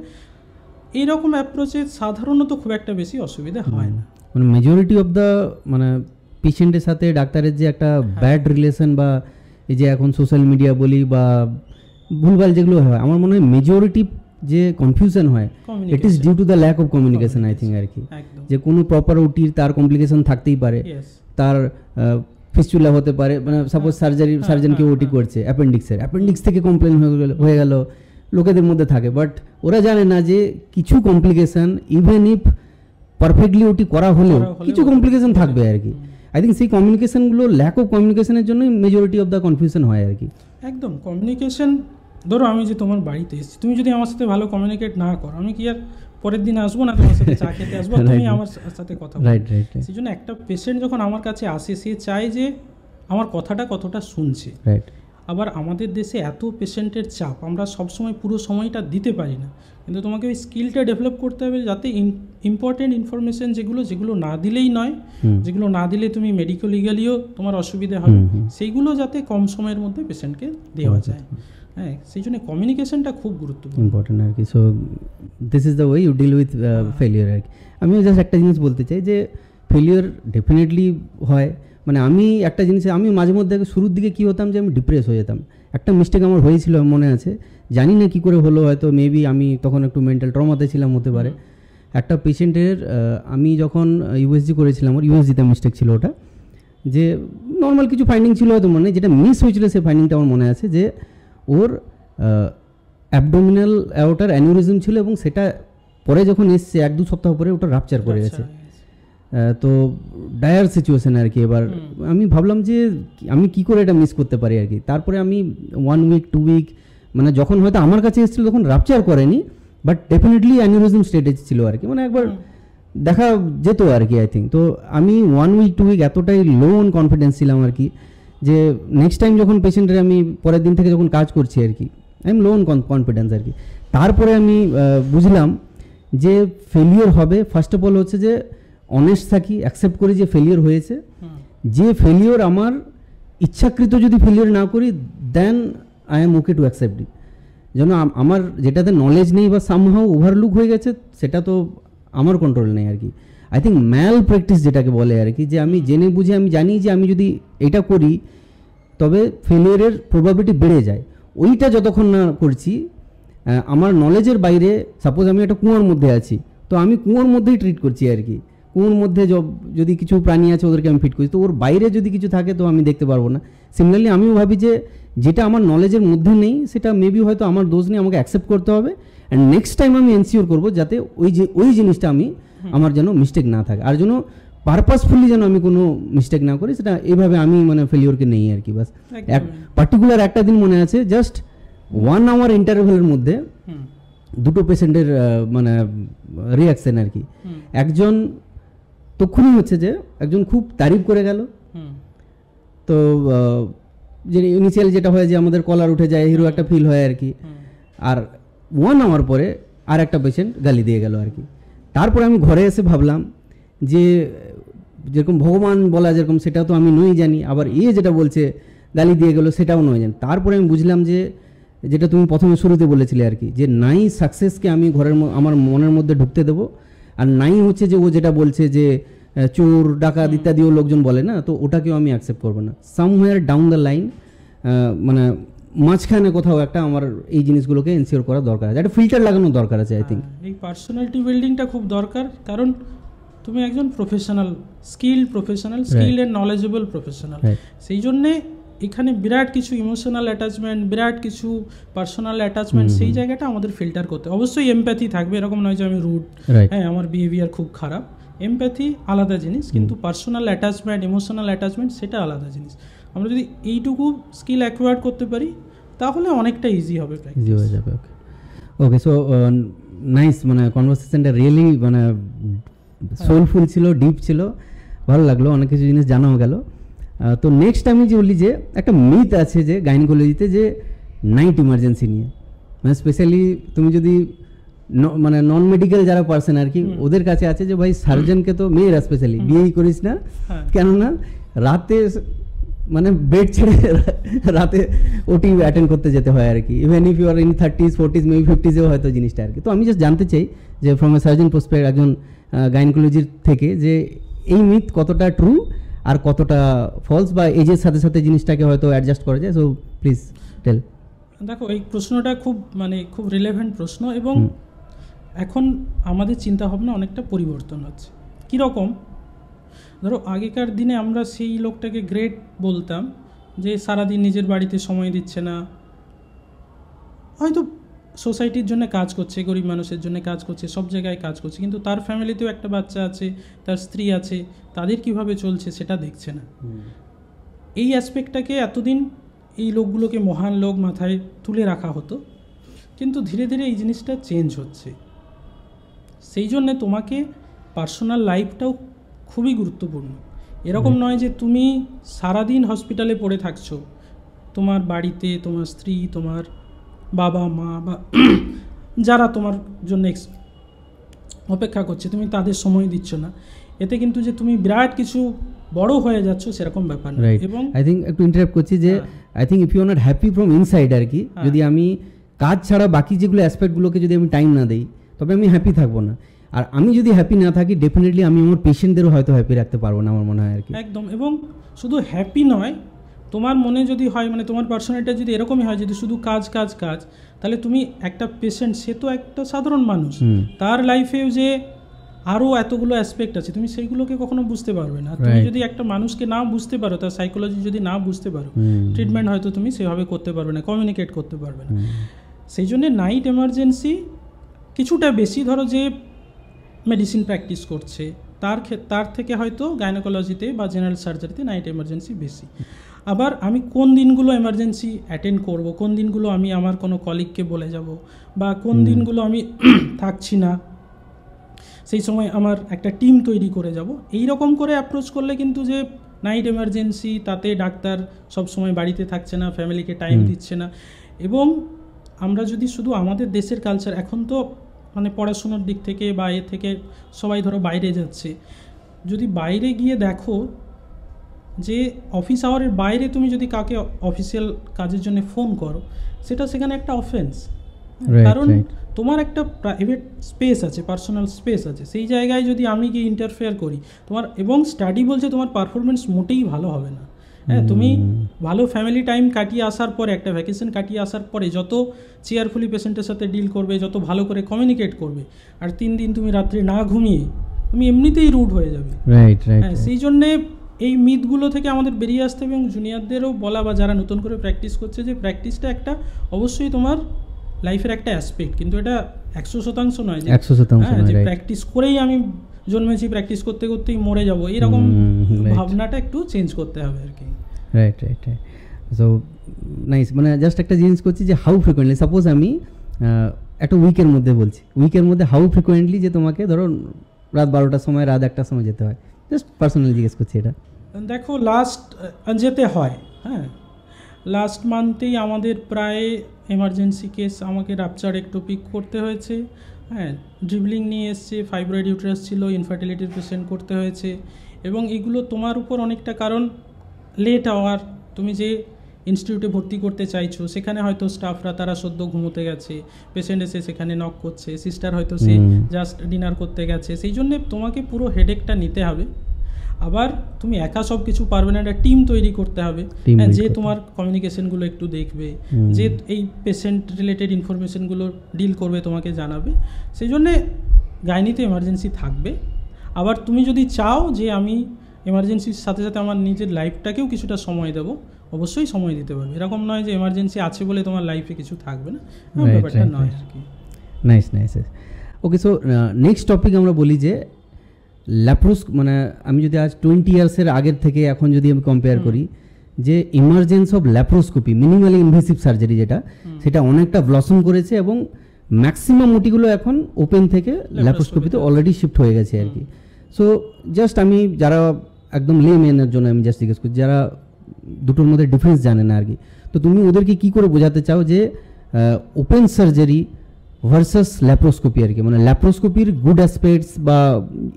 এইরকম অ্যাপ্রোচে সাধারণত খুব একটা বেশি অসুবিধা হয় না মানে মেজরিটি অফ দ্য মানে পেশেন্টের সাথে ডাক্তারের যে একটা ব্যাড রিলেশন বা এই যে এখন সোশ্যাল মিডিয়া বলি বা ভুলভাল যেগুলো হয় আমার মনে হয় মেজরিটি যে কনফিউশন হয় it is due to the lack of communication I think আর কি যে কোনো প্রপার ওটির তার কমপ্লিকেশন থাকতেই পারে তার ফিস্চুলা হতে পারে মানে সাপোজ সার্জারি সার্জনকে ওটি করছে অ্যাপেন্ডিক্সের অ্যাপেন্ডিক্স থেকে কমপ্লেন হয়ে গেল হয়ে গেলো লোকেদের মধ্যে থাকে বাট ওরা জানে না যে কিছু কমপ্লিকেশান ইভেন ইফ পারফেক্টলি ওটি করা হলেও কিছু কমপ্লিকেশান থাকবে আর কি আই থিঙ্ক সেই কমিউনিকেশানগুলো ল্যাক অফ কমিউনিকেশানের জন্যই মেজরিটি অফ দ্য কনফিউশন হয় আর কি একদম কমিউনিকেশান ধরো আমি যে তোমার বাড়িতে এসেছি তুমি যদি আমার সাথে ভালো কমিউনিকেট না করো আমি কি আর পরের দিন আসবো না তোমার সাথে চা খেতে আসবো তুমি আমার সাথে কথা রাইট রাইট সেই জন্য একটা পেশেন্ট যখন আমার কাছে আসে সে চায় যে আমার কথাটা কতটা শুনছে রাইট আবার আমাদের দেশে এত পেশেন্টের চাপ আমরা সবসময় পুরো সময়টা দিতে পারি না কিন্তু তোমাকে ওই স্কিলটা ডেভেলপ করতে হবে যাতে ইম্পর্টেন্ট ইনফরমেশন যেগুলো যেগুলো না দিলেই নয় যেগুলো না দিলে তুমি মেডিকেল লিগালিও তোমার অসুবিধে হবে সেইগুলো যাতে কম সময়ের মধ্যে পেশেন্টকে দেওয়া আচ্ছা, যায় আচ্ছা। হ্যাঁ সেই জন্য কমিউনিকেশনটা খুব গুরুত্বপূর্ণ ইম্পর্টেন্ট আর কি so this is the way you deal with failure আর কি আমি জাস্ট একটা জিনিস বলতে চাই যে ফেলিওর ডেফিনেটলি হয় মানে আমি একটা জিনিসে আমি মাঝে মধ্যে শুরুর দিকে কী হতাম যে আমি ডিপ্রেস হয়ে যেতাম একটা মিস্টেক আমার হয়েছিল মনে আছে জানি না কী করে হলো হয়তো মেবি আমি তখন একটু মেন্টাল ট্রমাতে ছিলাম হতে পারে একটা পেশেন্টের আমি যখন ইউএসজি করেছিলাম ওর ইউএসজিতে মিস্টেক ছিল ওটা যে নর্মাল কিছু ফাইন্ডিং ছিল হয়তো মনে যেটা মিস হয়েছিল সেই ফাইন্ডিংটা আমার মনে আছে যে ওর অ্যাবডোমিনাল অ্যাওটার অ্যানিউরিজম ছিল এবং সেটা পরে যখন এসছে এক দু সপ্তাহ পরে ওটা রাপচার করে গেছে তো ডায়ার সিচুয়েশান আর কি এবার আমি ভাবলাম যে আমি কি করে এটা মিস করতে পারি আর কি তারপরে আমি ওয়ান উইক টু উইক মানে যখন হয়তো আমার কাছে এসেছিল তখন রাপচার করেনি বাট ডেফিনেটলি অ্যানিউরিজম স্টেটে ছিল আর কি মানে একবার দেখা যেত আর কি আই থিঙ্ক তো আমি ওয়ান উইক টু উইক এতটাই লো অন কনফিডেন্স ছিলাম আর কি যে নেক্সট টাইম যখন পেশেন্টের আমি পরের দিন থেকে যখন কাজ করছি আর কি I am low on confidence আর কি তারপরে আমি বুঝলাম যে ফেলিওর হবে ফার্স্ট অফ অল হচ্ছে যে অনেস্ট থাকি অ্যাকসেপ্ট করি যে ফেলিওর হয়েছে যে ফেলিওর আমার ইচ্ছাকৃত যদি ফেলিওর না করি then I am okay to accept it যেন আমার যেটাতে নলেজ নেই বা সামহাও ওভারলুক হয়ে গেছে সেটা তো আমার কন্ট্রোল নেই আর কি আই থিঙ্ক ম্যাল প্র্যাকটিস যেটাকে বলে আর কি যে আমি জেনে বুঝে আমি জানি যে আমি যদি এটা করি তবে ফেলিওরের প্রবাবিলিটি বেড়ে যায় ওইটা যতক্ষণ না করছি আমার নলেজের বাইরে সাপোজ আমি একটা কুয়োর মধ্যে আছি তো আমি কুয়োর মধ্যেই ট্রিট করছি আর কি কোন মধ্যে যদি কিছু প্রাণী আছে ওদেরকে আমি ফিট করি তো ওর বাইরে যদি কিছু থাকে তো আমি দেখতে পারবো না সিমিলারলি আমিও ভাবি যে যেটা আমার নলেজের মধ্যে নেই সেটা মেবি হয়তো আমার দোজনি আমাকে অ্যাকসেপ্ট করতে হবে এন্ড নেক্সট টাইম আমি এনসিওর করব যাতে ওই যে ওই জিনিসটা আমি আমার যেন মিসটেক না থাকে আর যেন পারপাসফুলি যেন আমি কোনো মিসটেক না করি সেটা এইভাবে আমি মানে ফেলিওর কি নেই আর কি بس পার্টিকুলার একটা দিন মনে আছে জাস্ট 1 আওয়ার ইন্টারভালের মধ্যে দুটো پیشنটের মানে রিয়াকশন আর কি একজন তখনই হচ্ছে যে একজন খুব তারিফ করে গেল তো যে ইনিশিয়াল যেটা হয় যে আমাদের কলার উঠে যায় হিরো একটা ফিল হয় আর কি আর ওয়ান আওয়ার পরে আর একটা পেশেন্ট গালি দিয়ে গেল আর কি তারপরে আমি ঘরে এসে ভাবলাম যে যেরকম ভগবান বলা যেরকম সেটা তো আমি নই জানি আবার ইয়ে যেটা বলছে গালি দিয়ে গেল সেটাও নয় জানি তারপরে আমি বুঝলাম যে যেটা তুমি প্রথমে শুরুতে বলেছিলে আর কি যে নাই সাকসেসকে আমি ঘরের আমার মনের মধ্যে ঢুকতে দেবো আর নাই হচ্ছে যে ও যেটা বলছে যে চোর ডাকাত ইত্যাদিও লোকজন বলে না তো ওটাকেও আমি অ্যাকসেপ্ট করবো না সামহোয়ার ডাউন দ্য লাইন মানে মাঝখানে কোথাও একটা আমার এই জিনিসগুলোকে এনসিওর করা দরকার আছে একটা ফিল্টার লাগানোর দরকার আছে আই থিঙ্ক হ্যাঁ, এই পার্সোনালিটি বিল্ডিংটা খুব দরকার কারণ তুমি একজন professional skill professional skill and knowledgeable professional সেই জন্যে এখানে বিরাট কিছু ইমোশনাল অ্যাটাচমেন্ট বিরাট কিছু পার্সোনাল অ্যাটাচমেন্ট সেই জায়গাটা আমাদের ফিল্টার করতে অবশ্যই এমপ্যাথি থাকবে এরকম নয় যে আমি রুট হ্যাঁ আমার বিহেভিয়ার খুব খারাপ এমপ্যাথি আলাদা জিনিস কিন্তু পার্সোনাল অ্যাটাচমেন্ট ইমোশনাল অ্যাটাচমেন্ট সেটা আলাদা জিনিস আমরা যদি এইটুকু স্কিল অ্যাকোয়ার করতে পারি তাহলে অনেকটা ইজি হবে ইজি হয়ে যাবে ওকে ওকে সো নাইস মানে কনভারসেশনটা রিয়েলি মানে সোলফুল হ্যাঁ। ছিল ডিপ ছিল ভালো লাগলো অনেক কিছু জিনিস জানাও গেল তো নেক্সট আমি যে বলি যে একটা মিথ আছে যে গাইনকোলজিতে যে নাইট ইমার্জেন্সি নিয়ে মানে স্পেশালি তুমি যদি মানে নন মেডিকেল যারা পার্সন আর কি ওদের কাছে আছে যে ভাই সার্জনকে তো মেয়েরা স্পেশালি বিয়েই করিস না হ্যাঁ। কেননা রাতে মানে বেড ছেড়ে রাতে ওটি অ্যাটেন্ড করতে যেতে হয় আর কি even if you are in thirties forties maybe ফিফটিসেও হয়তো জিনিসটা আর কি তো আমি জাস্ট জানতে চাই যে ফ্রম এ সার্জন প্রসপেক্ট একজন গাইনকোলজির থেকে যে এই মিথ কতটা ট্রু আর কতটা ফলস বা এজের সাথে সাথে জিনিসটাকে হয়তো অ্যাডজাস্ট করা যায় সো প্লিজ টেল দেখো এই প্রশ্নটা খুব মানে খুব রিলেভেন্ট প্রশ্ন এবং এখন আমাদের চিন্তাভাবনা অনেকটা পরিবর্তন হচ্ছে কীরকম ধরো আগেকার দিনে আমরা সেই লোকটাকে গ্রেট বলতাম যে সারাদিন নিজের বাড়িতে সময় দিচ্ছে না হয়তো সোসাইটির জন্য কাজ করছে গরিব মানুষের জন্য কাজ করছে সব জায়গায় কাজ করছে কিন্তু তার ফ্যামিলিতেও একটা বাচ্চা আছে তার স্ত্রী আছে তাদের কিভাবে চলছে সেটা দেখছে না এই অ্যাসপেক্টটাকে এতদিন এই লোকগুলোকে মহান লোক মাথায় তুলে রাখা হতো কিন্তু ধীরে ধীরে এই জিনিসটা চেঞ্জ হচ্ছে সেই জন্যে তোমাকে পার্সোনাল লাইফটাও খুবই গুরুত্বপূর্ণ এরকম নয় যে তুমি সারাদিন হসপিটালে পড়ে থাকছো তোমার বাড়িতে তোমার স্ত্রী তোমার বাবা মা বা যারা তোমার জন্য অপেক্ষা করছে তুমি তাদের সময় দিচ্ছ না এতে কিন্তু যে তুমি বিরাট কিছু বড় হয়ে যাচ্ছ সেরকম ব্যাপার না এবং আই থিঙ্ক একটু ইন্টারাপ্ট করছি যে I think if you not happy from inside আর কি হ্যাঁ। যদি আমি কাজ ছাড়া বাকি যেগুলো অ্যাসপেক্টগুলোকে যদি আমি টাইম না দিই তবে আমি হ্যাপি থাকবো না আর আমি যদি হ্যাপি না থাকি ডেফিনেটলি আমি আমার পেশেন্টদেরও হয়তো হ্যাপি রাখতে পারবো না আমার মনে হয় আর কি একদম এবং শুধু হ্যাপি নয় তোমার মনে যদি হয় মানে তোমার পার্সোনালিটা যদি এরকমই হয় যদি শুধু কাজ কাজ কাজ তাহলে তুমি একটা পেশেন্ট সে তো একটা সাধারণ মানুষ তার লাইফেও যে আরও এতগুলো অ্যাসপেক্ট আছে তুমি সেইগুলোকে কখনো বুঝতে পারবে না তুমি যদি একটা মানুষকে না বুঝতে পারো তার সাইকোলজি যদি না বুঝতে পারো ট্রিটমেন্ট হয়তো তুমি সেভাবে করতে পারবে না কমিউনিকেট করতে পারবে না সেই জন্যে নাইট এমার্জেন্সি কিছুটা বেশি ধরো যে মেডিসিন প্র্যাকটিস করছে তার তার থেকে হয়তো গাইনোকোলজিতে বা জেনারেল সার্জারিতে নাইট এমার্জেন্সি বেশি আবার আমি কোন দিনগুলো এমার্জেন্সি অ্যাটেন্ড করব কোন দিনগুলো আমি আমার কোনো কলিগকে বলে যাব বা কোন দিনগুলো আমি থাকছি না সেই সময় আমার একটা টিম তৈরি করে যাব এই রকম করে অ্যাপ্রোচ করলে কিন্তু যে নাইট এমার্জেন্সি তাতে ডাক্তার সব সময় বাড়িতে থাকছে না ফ্যামিলিকে টাইম দিচ্ছে না এবং আমরা যদি শুধু আমাদের দেশের কালচার এখন তো মানে পড়াশুনোর দিক থেকে বা এ থেকে সবাই ধরো বাইরে যাচ্ছে যদি বাইরে গিয়ে দেখো যে অফিস আওয়ারের বাইরে তুমি যদি কাকে অফিসিয়াল কাজের জন্য ফোন করো সেটা সেখানে একটা অফেন্স কারণ তোমার একটা প্রাইভেট স্পেস আছে পার্সোনাল স্পেস আছে সেই জায়গায় যদি আমি গিয়ে ইন্টারফেয়ার করি তোমার এবং স্টাডি বলছে তোমার পারফরমেন্স মোটেই ভালো হবে না হ্যাঁ তুমি ভালো ফ্যামিলি টাইম কাটিয়ে আসার পরে একটা ভ্যাকেশন কাটিয়ে আসার পরে যত চেয়ারফুলি পেশেন্টের সাথে ডিল করবে যত ভালো করে কমিউনিকেট করবে আর তিন দিন তুমি রাত্রে না ঘুমিয়ে তুমি এমনিতেই রুট হয়ে যাবে হ্যাঁ সেই জন্যে এই মিথগুলো থেকে আমাদের বেরিয়ে আসতে হবে এবং জুনিয়রদেরও বলা বা যারা নতুন করে প্র্যাকটিস করছে যে প্র্যাকটিসটা একটা অবশ্যই তোমার লাইফের একটা অ্যাসপেক্ট কিন্তু এটা একশো শতাংশ নয় একশো শতাংশ হ্যাঁ, যে প্র্যাকটিস করেই আমি জন্মেছি প্র্যাকটিস করতে করতেই মরে যাব এরকম ভাবনাটা একটু চেঞ্জ করতে হবে আর কি right right right so nice মানে জাস্ট একটা জিনিস করছি যে হাউ ফ্রিকোয়েন্টলি সাপোজ আমি একটা উইকের মধ্যে বলছি উইকের মধ্যে হাউ ফ্রিকোয়েন্টলি যে তোমাকে ধরো রাত বারোটার সময় রাত একটার সময় যেতে হয় জাস্ট পার্সোনালি জিজ্ঞেস করছি এটা দেখো লাস্ট যেতে হয় হ্যাঁ লাস্ট মান্থেই আমাদের প্রায় এমার্জেন্সি কেস আমাকে রাপচার একটু পিক করতে হয়েছে হ্যাঁ ড্রিবলিং নিয়ে এসছে ফাইব্রয়েড ইউটারাস ছিল ইনফার্টিলিটির পেশেন্ট করতে হয়েছে এবং এগুলো তোমার উপর অনেকটা কারণ লেট আওয়ার তুমি যে ইনস্টিটিউটে ভর্তি করতে চাইছো সেখানে হয়তো স্টাফরা তারা সদ্য ঘুমোতে গেছে পেশেন্ট এসে সেখানে নক করছে সিস্টার হয়তো সে জাস্ট ডিনার করতে গেছে সেই জন্যে তোমাকে পুরো হেডেকটা নিতে হবে আবার তুমি একা সব কিছু পারবে না একটা টিম তৈরি করতে হবে হ্যাঁ, যে তোমার কমিউনিকেশনগুলো একটু দেখবে যে এই পেশেন্ট রিলেটেড ইনফরমেশনগুলো ডিল করবে তোমাকে জানাবে সেই জন্যে গাইনিতে এমার্জেন্সি থাকবে আবার তুমি যদি চাও যে আমি এমার্জেন্সির সাথে সাথে আমার নিজের লাইফটাকেও কিছুটা সময় দেবো অবশ্যই সময় দিতে পারবে এরকম নয় যে এমার্জেন্সি আছে বলে তোমার লাইফে কিছু থাকবে না হ্যাঁ, ব্যাপারটা নয় আর কি nice nice okay so next topic আমরা বলি যে ল্যাপ্রোস মানে আমি যদি আজ টোয়েন্টি ইয়ার্সের আগের থেকে এখন যদি আমি কম্পেয়ার করি যে emergence of laparoscopy minimally invasive surgery যেটা সেটা অনেকটা ব্লসম করেছে এবং ম্যাক্সিমাম মুটিগুলো এখন ওপেন থেকে ল্যাপ্রোস্কোপিতে অলরেডি শিফট হয়ে গেছে আর কি সো জাস্ট আমি যারা একদম লে মেনের জন্য আমি জাস্ট জিজ্ঞেস করছি যারা দুটোর মধ্যে ডিফারেন্স জানে না আর কি তো তুমি ওদেরকে কি করে বোঝাতে চাও যে ওপেন সার্জারি ভার্সাস ল্যাপ্রোস্কোপি আর কি মানে ল্যাপ্রোস্কোপির গুড অ্যাসপেক্টস বা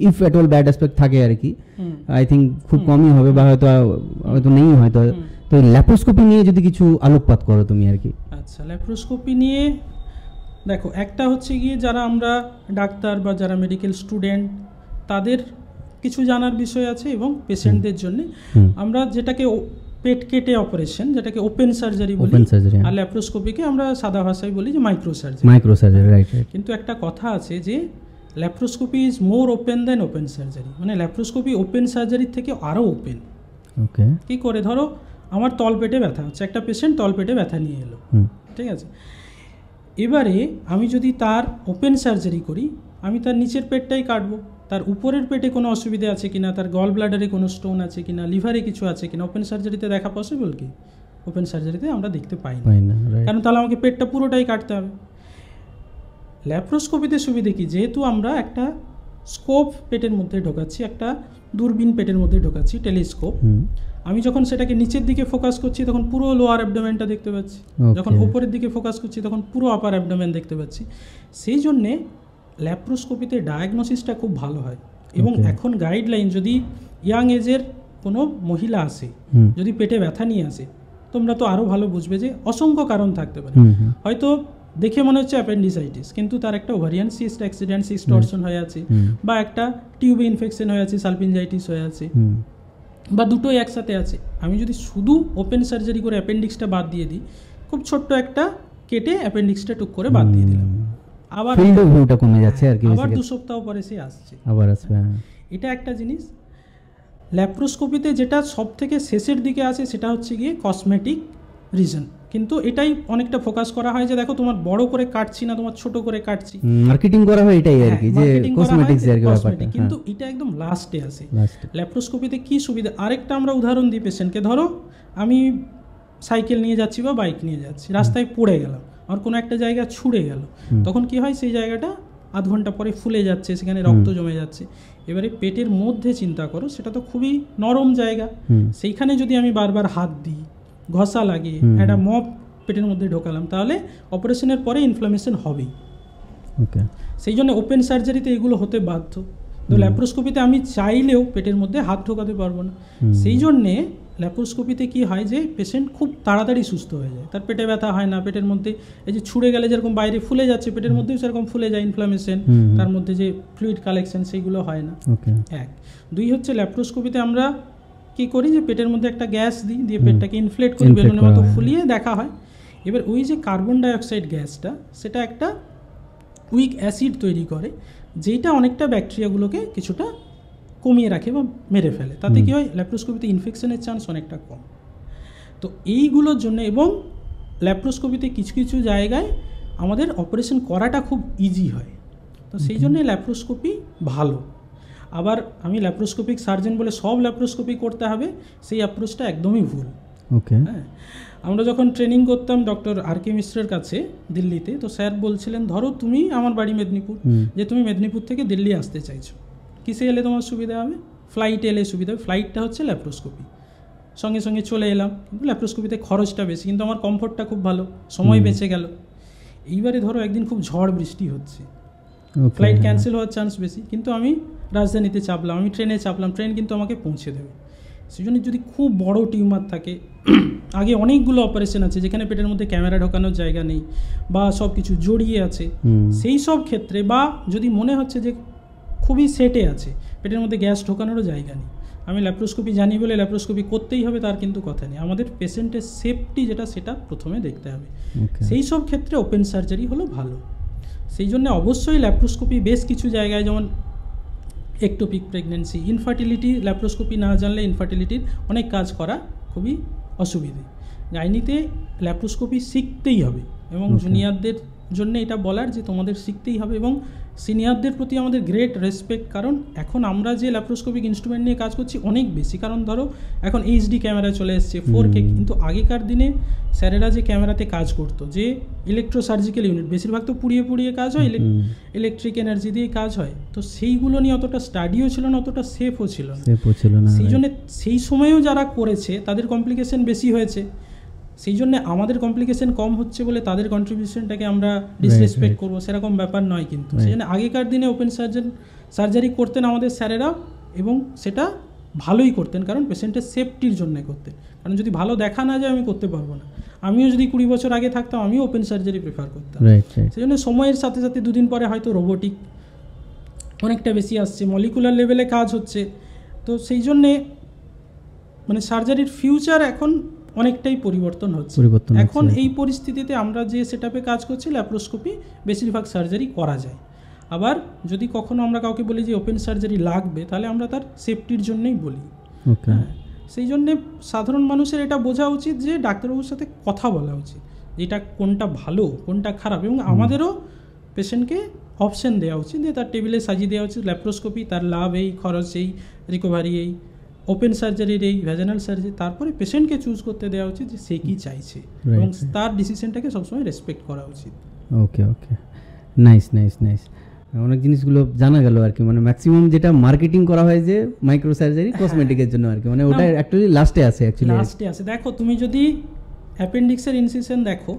if at all bad aspect থাকে আর কি আই থিঙ্ক খুব কমই হবে বা হয়তো হয়তো নেই হয়তো তো ল্যাপ্রোস্কোপি নিয়ে যদি কিছু আলোকপাত করো তুমি আর কি আচ্ছা ল্যাপ্রোস্কোপি নিয়ে দেখো একটা হচ্ছে গিয়ে যারা আমরা ডাক্তার বা যারা মেডিকেল স্টুডেন্ট তাদের কিছু জানার বিষয় আছে এবং পেশেন্টদের জন্য আমরা যেটাকে পেট কেটে অপারেশন যেটা কে ওপেন সার্জারি বলি হ্যাঁ। আর ল্যাপারোস্কোপি কে আমরা সাধা ভাষায় বলি যে micro surgery micro surgery right কিন্তু একটা কথা আছে যে laparoscopy is more open than open surgery মানে ল্যাপারোস্কোপি ওপেন সার্জারি থেকে আরো ওপেন ওকে কি করে ধরো আমার তলপেটে ব্যথা হচ্ছে একটা پیشنট তলপেটে ব্যথা নিয়ে এলো ঠিক আছে এবারে আমি যদি তার ওপেন সার্জারি করি আমি তার নিচের পেটটাই কাটবো তার উপরের পেটে কোনো অসুবিধা আছে কিনা তার গল ব্লাডারে কোনো স্টোন আছে কিনা লিভারে কিছু আছে কিনা ওপেন সার্জারিতে দেখা পসিবল কি ওপেন সার্জারিতে আমরা দেখতে পাই না কারণ তাহলে আমাকে পেটটা পুরোটাই কাটতে হবে ল্যাপ্রোস্কোপিতে সুবিধে কি যেহেতু আমরা একটা স্কোপ পেটের মধ্যে ঢোকাচ্ছি একটা দূরবীন পেটের মধ্যে ঢোকাচ্ছি টেলিস্কোপ আমি যখন সেটাকে নিচের দিকে ফোকাস করছি তখন পুরো লোয়ার অ্যাবডোমেনটা দেখতে পাচ্ছি যখন উপরের দিকে ফোকাস করছি তখন পুরো আপার অ্যাবডোমেন দেখতে পাচ্ছি সেই জন্যে ল্যাপ্রোস্কোপিতে ডায়াগনোসিসটা খুব ভালো হয় এবং এখন গাইডলাইন যদি ইয়াং এজের কোনো মহিলা আসে যদি পেটে ব্যথা নিয়ে আসে তোমরা তো আরও ভালো বুঝবে যে অসংখ্য কারণ থাকতে পারে হয়তো দেখে মনে হচ্ছে অ্যাপেন্ডিসাইটিস কিন্তু তার একটা ovarian cyst accident cyst torsion হয়ে আছে বা একটা টিউবে ইনফেকশন হয়ে আছে সালপিনজাইটিস হয়ে আছে বা দুটোই একসাথে আছে আমি যদি শুধু ওপেন সার্জারি করে অ্যাপেন্ডিক্সটা বাদ দিয়ে দিই খুব ছোট্ট একটা কেটে অ্যাপেন্ডিক্সটা টুক করে বাদ দিয়ে দিলাম আবার ফিল্ড অফ ভিউটা কমে যাচ্ছে আর কি আবার দু সপ্তাহ পরে সে আসছে আবার আসবে হ্যাঁ। এটা একটা জিনিস ল্যাপ্রোস্কোপিতে যেটা সব থেকে শেষের দিকে আছে সেটা হচ্ছে গিয়ে কসমেটিক রিজন কিন্তু এটাই অনেকটা ফোকাস করা হয় যে দেখো তোমার বড় করে কাটছি না তোমার ছোট করে কাটছি মার্কেটিং করা হয় এটাই আর হ্যাঁ, কি যে কসমেটিক্স এর ব্যাপারটা হ্যাঁ। কিন্তু এটা একদম লাস্টে আসে ল্যাপ্রোস্কোপিতে কি সুবিধা আরেকটা আমরা উদাহরণ দিই পেশেন্টকে ধরো আমি সাইকেল নিয়ে যাচ্ছি বা বাইক নিয়ে যাচ্ছি রাস্তায় পড়ে গেলাম আমার কোনো একটা জায়গা ছুড়ে গেল তখন কি হয় সেই জায়গাটা আধ ঘন্টা পরে ফুলে যাচ্ছে সেখানে রক্ত জমে যাচ্ছে এবারে পেটের মধ্যে চিন্তা করো সেটা তো খুবই নরম জায়গা সেইখানে যদি আমি বারবার হাত দিই ঘষা লাগিয়ে একটা মপ পেটের মধ্যে ঢোকালাম তাহলে অপারেশনের পরে ইনফ্লামেশন হবেই সেই জন্য ওপেন সার্জারিতে এগুলো হতে বাধ্য তো ল্যাপ্রোস্কোপিতে আমি চাইলেও পেটের মধ্যে হাত ঢোকাতে পারবো না সেই জন্যে ল্যাপ্রোস্কোপিতে কি হয় যে পেশেন্ট খুব তাড়াতাড়ি সুস্থ হয়ে যায় তার পেটে ব্যথা হয় না পেটের মধ্যে এই যে ছুড়ে গেলে যেরকম বাইরে ফুলে যাচ্ছে পেটের মধ্যেও সেরকম ফুলে যায় ইনফ্লামেশন তার মধ্যে যে ফ্লুইড কালেকশন সেইগুলো হয় না এক দুই হচ্ছে ল্যাপ্রোস্কোপিতে আমরা কি করি যে পেটের মধ্যে একটা গ্যাস দিই দিয়ে পেটটাকে ইনফ্লেট করি বেলুনের মতো ফুলিয়ে দেখা হয় এবার ওই যে কার্বন ডাইঅক্সাইড গ্যাসটা সেটা একটা উইক অ্যাসিড তৈরি করে যেটা অনেকটা ব্যাকটেরিয়াগুলোকে কিছুটা কমিয়ে রাখে বা মেরে ফেলে তাতে কী হয় ল্যাপ্রোস্কোপিতে ইনফেকশনের চান্স অনেকটা কম তো এইগুলোর জন্য এবং ল্যাপ্রোস্কোপিতে কিছু কিছু জায়গায় আমাদের অপারেশন করাটা খুব ইজি হয় তো সেই জন্যে ল্যাপ্রোস্কোপি ভালো আবার আমি ল্যাপ্রোস্কোপিক সার্জন বলে সব ল্যাপ্রোস্কোপি করতে হবে সেই অ্যাপ্রোচটা একদমই ভুল ওকে হ্যাঁ আমরা যখন ট্রেনিং করতাম ডক্টর আর কে মিশ্রের কাছে দিল্লিতে তো স্যার বলছিলেন ধরো তুমি আমার বাড়ি মেদিনীপুর যে তুমি মেদিনীপুর থেকে দিল্লি আসতে চাইছো কিসে এলে তোমার সুবিধা হবে ফ্লাইটে এলে সুবিধা হবে ফ্লাইটটা হচ্ছে ল্যাপ্রোস্কোপি সঙ্গে সঙ্গে চলে এলাম কিন্তু ল্যাপ্রোস্কোপিতে খরচটা বেশি কিন্তু আমার কমফোর্টটা খুব ভালো সময় বেঁচে গেল এইবারে ধরো একদিন খুব ঝড় বৃষ্টি হচ্ছে ফ্লাইট ক্যান্সেল হওয়ার চান্স বেশি কিন্তু আমি রাজধানীতে চাপলাম আমি ট্রেনে চাপলাম ট্রেন কিন্তু আমাকে পৌঁছে দেবে সেই জন্য যদি খুব বড় টিউমার থাকে আগে অনেকগুলো অপারেশন আছে যেখানে পেটের মধ্যে ক্যামেরা ঢোকানোর জায়গা নেই বা সব কিছু জড়িয়ে আছে সেই সব ক্ষেত্রে বা যদি মনে হচ্ছে যে খুবই সেটে আছে পেটের মধ্যে গ্যাস ঢোকানোরও জায়গা নেই আমি ল্যাপ্রোস্কোপি জানি বলে ল্যাপ্রোস্কোপি করতেই হবে তার কিন্তু কথা নেই আমাদের পেশেন্টের সেফটি যেটা সেটা প্রথমে দেখতে হবে সেই সব ক্ষেত্রে ওপেন সার্জারি হলো ভালো সেই জন্য অবশ্যই ল্যাপ্রোস্কোপি বেশ কিছু জায়গায় যেমন একটোপিক প্রেগনেন্সি ইনফার্টিলিটি ল্যাপ্রোস্কোপি না জানলে ইনফার্টিলিটির অনেক কাজ করা খুবই অসুবিধে গাইনিতে ল্যাপ্রোস্কোপি শিখতেই হবে এবং জুনিয়রদের জন্য এটা বলার যে তোমাদের শিখতেই হবে এবং সিনিয়রদের প্রতি আমাদের গ্রেট রেসপেক্ট কারণ এখন আমরা যে ল্যাপ্রোস্কোপিক ইনস্ট্রুমেন্ট নিয়ে কাজ করছি অনেক বেশি কারণ ধরো এখন এইচডি ক্যামেরা চলে এসছে ফোর কে কিন্তু আগেকার দিনে স্যারেরা যে ক্যামেরাতে কাজ করতো যে ইলেকট্রোসার্জিক্যাল ইউনিট বেশিরভাগ তো পুড়িয়ে পুড়িয়ে কাজ হয় ইলেকট্রিক এনার্জি দিয়ে কাজ হয় তো সেইগুলো নিয়ে অতটা স্টাডিও ছিল না অতটা সেফও ছিল না সেই জন্য সেই সময়েও যারা করেছে তাদের কমপ্লিকেশন বেশি হয়েছে সেই জন্য আমাদের কমপ্লিকেশন কম হচ্ছে বলে তাদের কন্ট্রিবিউশনটাকে আমরা ডিসরেসপেক্ট করবো সেরকম ব্যাপার নয় কিন্তু সেই জন্য আগেকার দিনে ওপেন সার্জন সার্জারি করতেন আমাদের স্যারেরা এবং সেটা ভালোই করতেন কারণ পেশেন্টের সেফটির জন্য করতেন কারণ যদি ভালো দেখা না যায় আমি করতে পারবো না আমিও যদি কুড়ি বছর আগে থাকতাম আমিও ওপেন সার্জারি প্রেফার করতাম সেই জন্য সময়ের সাথে সাথে দুদিন পরে হয়তো রোবোটিক অনেকটা বেশি আসছে মলিকুলার লেভেলে কাজ হচ্ছে তো সেই জন্যে মানে সার্জারির ফিউচার এখন অনেকটাই পরিবর্তন হচ্ছে পরিবর্তন এখন এই পরিস্থিতিতে আমরা যে সেট কাজ করছি ল্যাপ্রোস্কোপি বেশিরভাগ সার্জারি করা যায় আবার যদি কখনো আমরা কাউকে বলি যে ওপেন সার্জারি লাগবে তাহলে আমরা তার সেফটির জন্যই বলি হ্যাঁ, সেই জন্যে সাধারণ মানুষের এটা বোঝা উচিত যে ডাক্তারবাবুর সাথে কথা বলা উচিত এটা কোনটা ভালো কোনটা খারাপ এবং আমাদেরও পেশেন্টকে অপশন দেওয়া উচিত যে তার টেবিলে সাজিয়ে দেওয়া উচিত ল্যাপ্রোস্কোপি তার লাভ এই খরচ এই রিকভারি এই ওপেন সার্জারির এই ভ্যাজেনাল সার্জারি তারপরে পেশেন্টকে চুজ করতে দেওয়া উচিত যে সে কী চাইছে এবং তার ডিসিশনটাকে সবসময় রেসপেক্ট করা উচিত okay okay nice nice nice অনেক জিনিসগুলো জানা গেল আর কি মানে ম্যাক্সিমাম যেটা মার্কেটিং করা হয় যে মাইক্রো সার্জারি কসমেটিকের জন্য আর কি মানে ওটা অ্যাকচুয়ালি লাস্টে আছে অ্যাকচুয়ালি লাস্টে আছে দেখো তুমি যদি অ্যাপেন্ডিক্সের ইনসিশন দেখো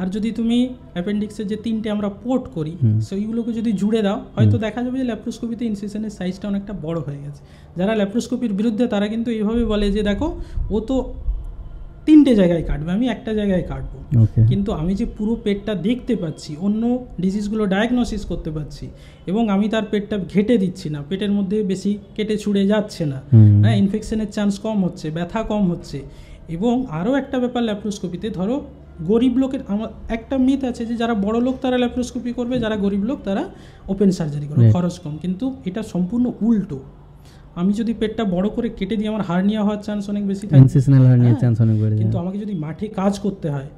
আর যদি তুমি অ্যাপেন্ডিক্সের যে তিনটে আমরা পোর্ট করি সেইগুলোকে যদি জুড়ে দাও হয়তো দেখা যাবে যে ল্যাপ্রোস্কোপিতে ইনসেশনের সাইজটা অনেকটা বড় হয়ে গেছে যারা ল্যাপ্রোস্কোপির বিরুদ্ধে তারা কিন্তু এইভাবে বলে যে দেখো ও তো তিনটে জায়গায় কাটবে আমি একটা জায়গায় কাটবো কিন্তু আমি যে পুরো পেটটা দেখতে পাচ্ছি অন্য ডিজিজগুলো ডায়াগনোসিস করতে পারছি এবং আমি তার পেটটা ঘেটে দিচ্ছি না পেটের মধ্যে বেশি কেটে ছুড়ে যাচ্ছে না হ্যাঁ ইনফেকশনের চান্স কম হচ্ছে ব্যথা কম হচ্ছে এবং আরও একটা ব্যাপার ল্যাপ্রোস্কোপিতে ধরো গরিব লোকের আমার একটা মিথ আছে যে যারা বড় লোক তারা ল্যাপ্রোস্কোপি করবে যারা গরিব লোক তারা ওপেন সার্জারি করবে খরচ কম কিন্তু এটা সম্পূর্ণ উল্টো আমি যদি পেটটা বড় করে কেটে দিই আমার হার্নিয়া হওয়ার চান্স অনেক বেশি থাকে হ্যাঁ, কিন্তু আমাকে যদি মাঠে কাজ করতে হয়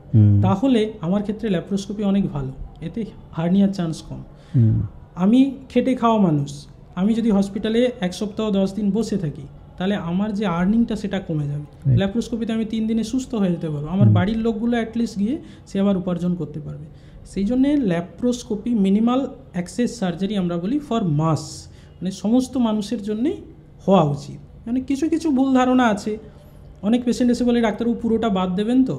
তাহলে আমার ক্ষেত্রে ল্যাপ্রোস্কোপি অনেক ভালো এতে হার্নিয়ার চান্স কম আমি খেটে খাওয়া মানুষ আমি যদি হসপিটালে এক সপ্তাহ দশ দিন বসে থাকি তাহলে আমার যে আর্নিংটা সেটা কমে যাবে ল্যাপ্রোস্কোপিতে আমি তিন দিনে সুস্থ হয়ে যেতে পারবো আমার বাড়ির লোকগুলো অ্যাটলিস্ট গিয়ে সে আবার উপার্জন করতে পারবে সেই জন্যে ল্যাপ্রোস্কোপি মিনিমাল অ্যাক্সেস সার্জারি আমরা বলি ফর মাস মানে সমস্ত মানুষের জন্যেই হওয়া উচিত মানে কিছু কিছু ভুল ধারণা আছে অনেক পেশেন্ট এসে বলে ডাক্তারবাবু পুরোটা বাদ দেবেন তো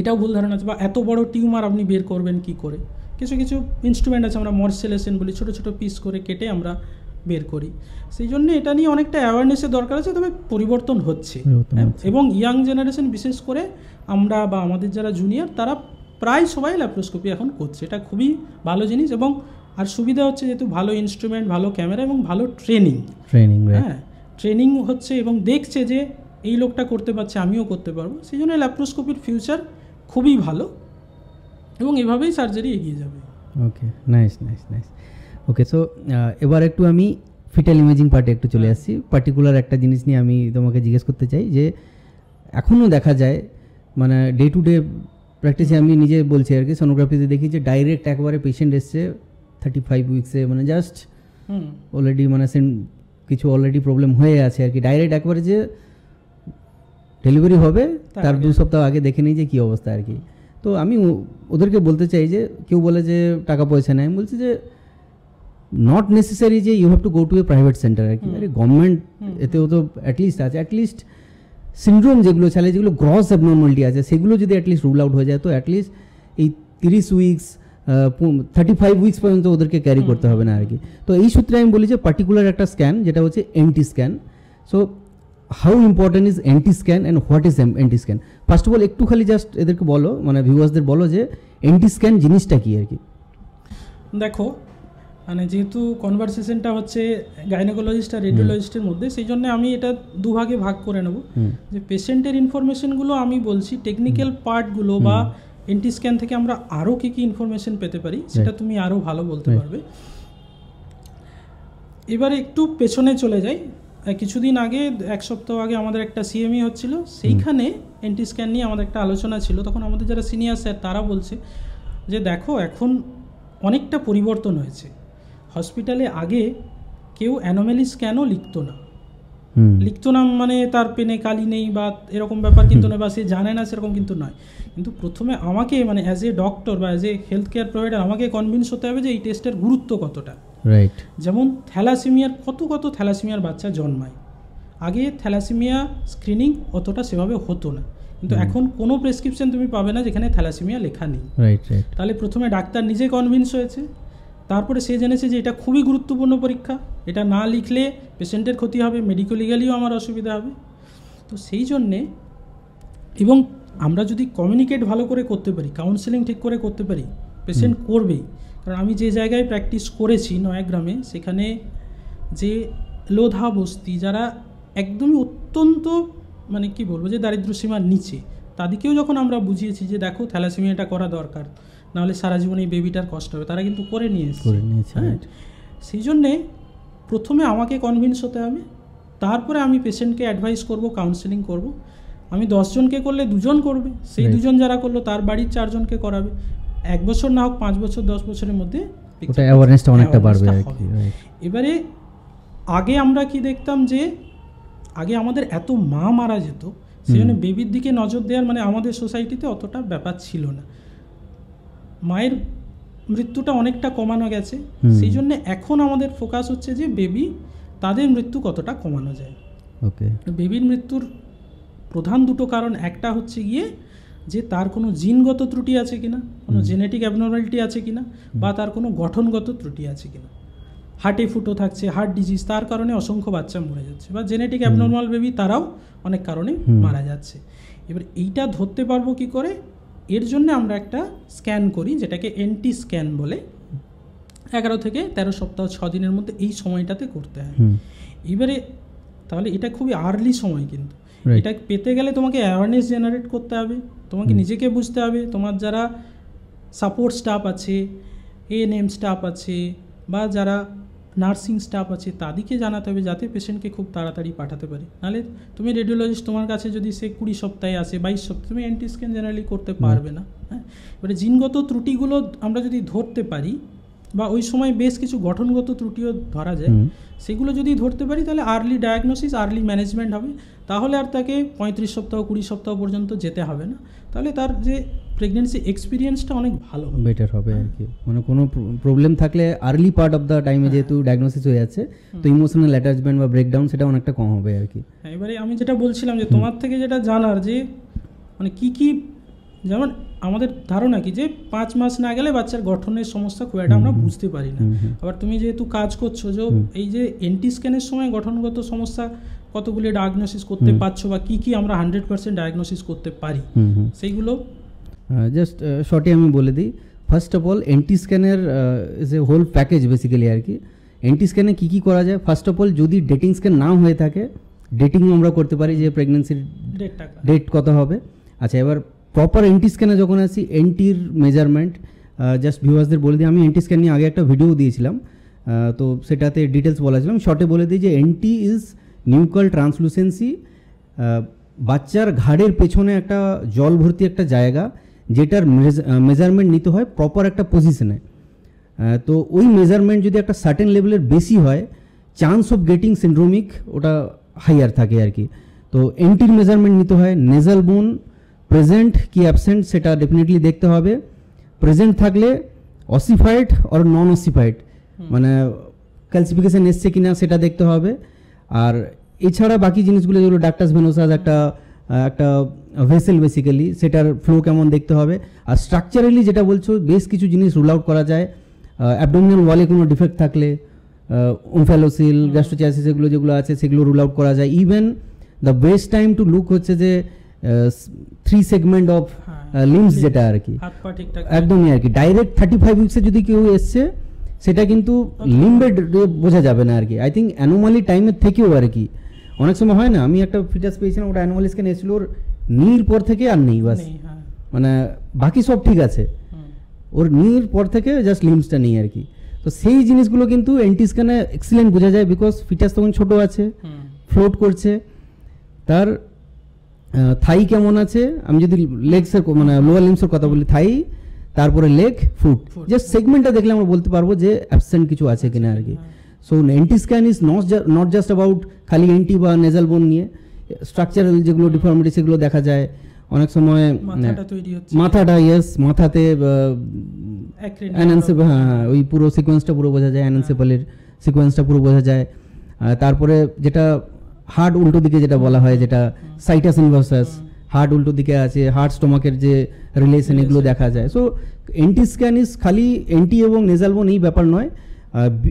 এটাও ভুল ধারণা আছে বা এত বড় টিউমার আপনি বের করবেন কি করে কিছু কিছু ইনস্ট্রুমেন্ট আছে আমরা মর্সেলেশন বলি ছোটো ছোটো পিস করে কেটে আমরা বের করি সেই জন্য এটা নিয়ে অনেকটা অ্যাওয়ারনেসের দরকার আছে তবে পরিবর্তন হচ্ছে হ্যাঁ, এবং ইয়াং জেনারেশন বিশেষ করে আমরা বা আমাদের যারা জুনিয়র তারা প্রায় সবাই ল্যাপ্রোস্কোপি এখন করছে এটা খুবই ভালো জিনিস এবং আর সুবিধা হচ্ছে যেহেতু ভালো ইনস্ট্রুমেন্ট ভালো ক্যামেরা এবং ভালো ট্রেনিং ট্রেনিং হ্যাঁ ট্রেনিং হচ্ছে এবং দেখছে যে এই লোকটা করতে পারছে আমিও করতে পারবো সেই জন্য ল্যাপ্রোস্কোপির ফিউচার খুবই ভালো এবং এভাবেই সার্জারি এগিয়ে যাবে okay nice nice nice okay so uh, এবার একটু আমি ফিটাল ইমেজিং পার্টে একটু চলে আসছি পার্টিকুলার একটা জিনিস নিয়ে আমি তোমাকে জিজ্ঞেস করতে চাই যে এখনও দেখা যায় মানে ডে টু ডে প্র্যাকটিসে আমি নিজে বলছি আর কি সোনোগ্রাফিতে দেখি যে ডাইরেক্ট একবারে পেশেন্ট এসছে থার্টি ফাইভ উইক্সে মানে জাস্ট অলরেডি মানে কিছু অলরেডি প্রবলেম হয়ে আছে আর কি ডাইরেক্ট একবারে যে ডেলিভারি হবে তার দু সপ্তাহ আগে দেখে নিই যে কী অবস্থা আর কি তো আমি ওদেরকে বলতে চাই যে কেউ বলে যে টাকা পয়সা নেয় আমি বলছি যে not necessary je you have to go to a private center আর কি আরে গভর্নমেন্ট এতেও তো অ্যাটলিস্ট আছে অ্যাটলিস্ট সিন্ড্রোম যেগুলো চলে যেগুলো গ্রস অ্যাবনর্মালিটি আছে সেগুলো যদি অ্যাটলিস্ট রুল আউট হয়ে যায় তো অ্যাটলিস্ট এই তিরিশ উইকস থার্টি ফাইভ উইকস পর্যন্ত ওদেরকে ক্যারি করতে হবে না আর কি তো এই সূত্রে আমি বলি যে পার্টিকুলার একটা স্ক্যান যেটা হচ্ছে NT scan so how important is NT scan and what is NT scan first of all একটু খালি জাস্ট এদেরকে বলো মানে ভিউয়ার্সদের বলো যে অ্যান্টি স্ক্যান জিনিসটা কি আর কি দেখো মানে যেহেতু কনভারসেশনটা হচ্ছে গাইনোকোলজিস্ট আর রেডিওলজিস্টের মধ্যে সেই জন্য আমি এটা দুভাগে ভাগ করে নেব যে পেশেন্টের ইনফরমেশনগুলো আমি বলছি টেকনিক্যাল পার্টগুলো বা এনটি স্ক্যান থেকে আমরা আরও কী কী ইনফরমেশন পেতে পারি সেটা তুমি আরও ভালো বলতে পারবে এবারে একটু পেছনে চলে যাই কিছুদিন আগে এক সপ্তাহ আগে আমাদের একটা সিএমই e হচ্ছিল সেইখানে এনটি স্ক্যান নিয়ে আমাদের একটা আলোচনা ছিল তখন আমাদের যারা সিনিয়র স্যার তারা বলছে যে দেখো এখন অনেকটা পরিবর্তন হয়েছে হসপিটালে আগে কেউ অ্যানোমেলি স্ক্যানও লিখতো না লিখতো না মানে তার পেনে কালি নেই বা এরকম ব্যাপার কিন্তু নয় বা সে জানে না সেরকম কিন্তু নয় কিন্তু প্রথমে আমাকে মানে অ্যাজ এ ডক্টর বা as a health care provider আমাকে কনভিন্স হতে হবে যে এই টেস্টের গুরুত্ব কতটা রাইট যেমন থ্যালাসিমিয়ার কত কত থ্যালাসিমিয়ার বাচ্চা জন্মায় আগে থ্যালাসিমিয়া স্ক্রিনিং অতটা সেভাবে হতো না কিন্তু এখন কোনো প্রেসক্রিপশন তুমি পাবে না যেখানে থ্যালাসিমিয়া লেখা নেই তাহলে প্রথমে ডাক্তার নিজে কনভিন্স হয়েছে তারপরে সে জেনেছে যে এটা খুবই গুরুত্বপূর্ণ পরীক্ষা এটা না লিখলে পেশেন্টের ক্ষতি হবে মেডিকেল লিগালিও আমার অসুবিধা হবে তো সেই জন্যে এবং আমরা যদি কমিউনিকেট ভালো করে করতে পারি কাউন্সেলিং ঠিক করে করতে পারি পেশেন্ট করবেই কারণ আমি যে জায়গায় প্র্যাকটিস করেছি নয়াগ্রামে সেখানে যে লোধা বস্তি যারা একদমই অত্যন্ত মানে কি বলবো যে দারিদ্র সীমার নিচে তাদেরকেও যখন আমরা বুঝিয়েছি যে দেখো থ্যালাসেমিয়াটা করা দরকার নাহলে সারা জীবন এই বেবিটার কষ্ট হবে তারা কিন্তু করে নিয়েছে করে হ্যাঁ সেই জন্যে প্রথমে আমাকে কনভিন্স হতে হবে তারপরে আমি পেশেন্টকে অ্যাডভাইস করব কাউন্সেলিং করব আমি দশজনকে করলে দুজন করবে সেই দুজন যারা করলো তার বাড়ির চারজনকে করাবে এক বছর না হোক পাঁচ বছর দশ বছরের মধ্যে বাড়বে এবারে আগে আমরা কি দেখতাম যে আগে আমাদের এত মা মারা যেত সেই জন্য বেবির দিকে নজর দেওয়ার মানে আমাদের সোসাইটিতে অতটা ব্যাপার ছিল না মায়ের মৃত্যুটা অনেকটা কমানো গেছে সেই জন্য এখন আমাদের ফোকাস হচ্ছে যে বেবি তাদের মৃত্যু কতটা কমানো যায় ওকে বেবির মৃত্যুর প্রধান দুটো কারণ একটা হচ্ছে গিয়ে যে তার কোনো জিনগত ত্রুটি আছে কিনা কোনো জেনেটিক অ্যাবনর্মালিটি আছে কিনা বা তার কোনো গঠনগত ত্রুটি আছে কিনা হার্টে ফুটো থাকছে হার্ট ডিজিজ তার কারণে অসংখ্য বাচ্চা মরে যাচ্ছে বা জেনেটিক অ্যাবনর্মাল বেবি তারাও অনেক কারণে মারা যাচ্ছে এবার এইটা ধরতে পারবো কি করে এর জন্য আমরা একটা স্ক্যান করি যেটাকে এনটি স্ক্যান বলে এগারো থেকে তেরো সপ্তাহ ছ দিনের মধ্যে এই সময়টাতে করতে হয় এবারে তাহলে এটা খুবই আর্লি সময় কিন্তু এটা পেতে গেলে তোমাকে অ্যাওয়ারনেস জেনারেট করতে হবে তোমাকে নিজেকে বুঝতে হবে তোমার যারা সাপোর্ট স্টাফ আছে এম স্টাফ আছে বা যারা নার্সিং স্টাফ আছে তাদেরকে জানাতে হবে যাতে পেশেন্টকে খুব তাড়াতাড়ি পাঠাতে পারে নাহলে তুমি রেডিওলজিস্ট তোমার কাছে যদি সে কুড়ি সপ্তাহে আসে বাইশ সপ্তাহে তুমি অ্যান্টি স্ক্যান জেনারেলি করতে পারবে না হ্যাঁ এবারে জিনগত ত্রুটিগুলো আমরা যদি ধরতে পারি বা ওই সময় বেশ কিছু গঠনগত ত্রুটিও ধরা যায় সেগুলো যদি ধরতে পারি তাহলে আর্লি ডায়াগনোসিস আর্লি ম্যানেজমেন্ট হবে তাহলে আর তাকে পঁয়ত্রিশ সপ্তাহ কুড়ি সপ্তাহ পর্যন্ত যেতে হবে না তাহলে তার যে প্রেগনেন্সি এক্সপিরিয়েন্সটা অনেক ভালো হবে বেটার হবে হ্যাঁ। আর কি মানে কোনো প্রবলেম থাকলে আর্লি পার্ট অফ দ্য টাইমে যেহেতু ডায়াগনোসিস হয়ে যাচ্ছে তো ইমোশনাল অ্যাটাচমেন্ট বা ব্রেকডাউন সেটা অনেকটা কম হবে আর কি হ্যাঁ, এবারে আমি যেটা বলছিলাম যে তোমার থেকে যেটা জানার যে মানে কি কি যেমন আমাদের ধারণা কি যে পাঁচ মাস না গেলে বাচ্চার গঠনের সমস্যা খুব একটা আমরা বুঝতে পারি না আবার তুমি যেহেতু কাজ করছো যে এই যে এনটি স্ক্যানের সময় গঠনগত সমস্যা কতগুলি ডায়াগনোসিস করতে পারছো বা কি কি আমরা হান্ড্রেড পার্সেন্ট ডায়াগনোসিস করতে পারি সেইগুলো जस्ट শর্টে আমি বলে দিই ফার্স্ট অফ অল এন্টি স্ক্যানের is a whole package basically আর কি এন্টি স্ক্যানে কী কী করা যায় ফার্স্ট অফ অল যদি ডেটিং স্ক্যান না হয়ে থাকে ডেটিং আমরা করতে পারি যে প্রেগনেন্সির ডেট কত হবে আচ্ছা এবার প্রপার এন্টি স্ক্যানে যখন আসি এন্টির মেজারমেন্ট জাস্ট ভিউয়ার্সদের বলে দিই আমি এন্টি স্ক্যান নিয়ে আগে একটা ভিডিও দিয়েছিলাম তো সেটাতে ডিটেলস বলা ছিলাম শর্টে বলে দিই যে এন্টি ইজ নিউকাল ট্রান্সলুসেন্সি বাচ্চার ঘাড়ের পেছনে একটা জল ভর্তি একটা জায়গা যেটার মেজারমেন্ট নিতে হয় প্রপার একটা পজিশনে তো ওই মেজারমেন্ট যদি একটা সার্টেন লেভেলের বেশি হয় চান্স অফ গেটিং সিন্ড্রোমিক ওটা হাইয়ার থাকে আর কি তো এন্টির মেজারমেন্ট নিতে হয় নেজাল বোন প্রেজেন্ট কি অ্যাবসেন্ট সেটা ডেফিনেটলি দেখতে হবে প্রেজেন্ট থাকলে অসিফাইড অর নন অসিফাইড মানে ক্যালসিফিকেশান এসছে কি না সেটা দেখতে হবে আর এছাড়া বাকি জিনিসগুলো যেগুলো ডাক্টাস ভেনোসাজ একটা একটা ভেসেল বেসিক্যালি সেটার ফ্লো কেমন দেখতে হবে আর স্ট্রাকচারালি যেটা বলছো বেশ কিছু জিনিস রুল আউট করা যায় অ্যাবডোমিনাল ওয়ালে কোনো ডিফেক্ট থাকলে ওমফ্যালোসিল গ্যাস্ট্রোচাইসিস এগুলো যেগুলো আছে সেগুলো রুল আউট করা যায় even the best time to look হচ্ছে যে থ্রি সেগমেন্ট অফ লিমস যেটা আর কি একদমই আর কি ডাইরেক্ট থার্টি ফাইভ উইক্সে যদি কেউ এসছে সেটা কিন্তু লিম্বেড বোঝা যাবে না আর কি আই থিঙ্ক অ্যানোমালি টাইমের থেকেও আর কি অনেক সময় হয় না আমি একটা ফিটাস পেয়েছিলাম ওটা অ্যানুয়াল স্ক্যান এসেছিল ওর নির পর থেকে আর নেই বাস হ্যাঁ। মানে বাকি সব ঠিক আছে ওর নির পর থেকে জাস্ট লিমসটা নেই আর কি তো সেই জিনিসগুলো কিন্তু এন্টি স্ক্যানে এক্সিলেন্ট বোঝা যায় বিকজ ফিটাস তখন ছোট আছে ফ্লোট করছে তার থাই কেমন আছে আমি যদি লেগসের মানে লোয়ার লিমসের কথা বলি থাই তারপরে লেগ ফুট জাস্ট সেগমেন্টটা দেখলে আমরা বলতে পারবো যে অ্যাবসেন্ট কিছু আছে কিনা আর কি হ্যাঁ। so nt scan is not just about खाली एंटीबा नेजल बोन nie স্ট্রাকচার যেগুলো ডিফর্মটি সেগুলো দেখা যায় অনেক সময় মাথাটা হ্যাঁ। তৈরি হচ্ছে মাথাটা यस মাথাতে অ্যানান্সিব হ্যাঁ, हां ওই পুরো সিকোয়েন্সটা পুরো বোঝা যায় অ্যানান্সিবালের সিকোয়েন্সটা পুরো বোঝা যায় তারপরে যেটা হার্ড উল্টো দিকে যেটা বলা হয় যেটা সাইটাস ইনভার্সাস হার্ড উল্টো দিকে আছে হার্ট স্টমাকের যে রিলেশন এগুলো দেখা যায় so nt scan is खाली एनटी এবং নেজাল বোনই ব্যাপার নয়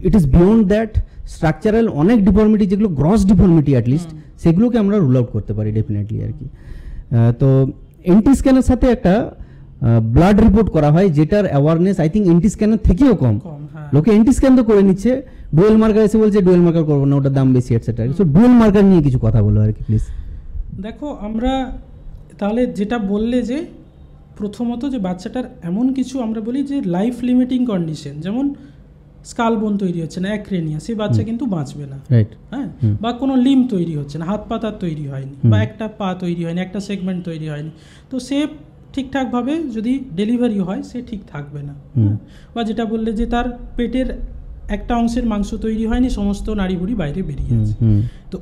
it is beyond that structural অনেক ডিফর্মিটি যেগুলো গ্রস ডিফর্মিটি অ্যাটলিস্ট সেগুলোকে আমরা রুল আউট করতে পারি ডেফিনেটলি আর কি uh, তো এনটি স্ক্যানের সাথে একটা ব্লাড uh, রিপোর্ট করা হয় যেটার অ্যাওয়ারনেস আই থিঙ্ক এনটি স্ক্যানের থেকেও কম হ্যাঁ। লোকে এনটি স্ক্যান তো করে নিচ্ছে ডুয়েল মার্কার এসে বলছে ডুয়েল মার্কার করবো না ওটার দাম বেশি এটসেট্রা সো ডুয়েল মার্কার নিয়ে কিছু কথা বলো আর কি প্লিজ দেখো আমরা তাহলে যেটা বললে যে প্রথমত যে বাচ্চাটার এমন কিছু আমরা বলি যে লাইফ লিমিটিং কন্ডিশন যেমন স্কাল বোন তৈরি হচ্ছে না অ্যাক্রেনিয়া সেই বাচ্চা কিন্তু বাঁচবে না হ্যাঁ বা কোনো লিম তৈরি হচ্ছে না হাত পাতা তৈরি হয়নি বা একটা পা তৈরি হয়নি একটা সেগমেন্ট তৈরি হয়নি তো সে ঠিকঠাকভাবে যদি ডেলিভারি হয় সে ঠিক থাকবে না হ্যাঁ? বা যেটা বললে যে তার পেটের একটা অংশের মাংস তৈরি হয়নি সমস্ত ভুড়ি বাইরে বেরিয়ে আছে তো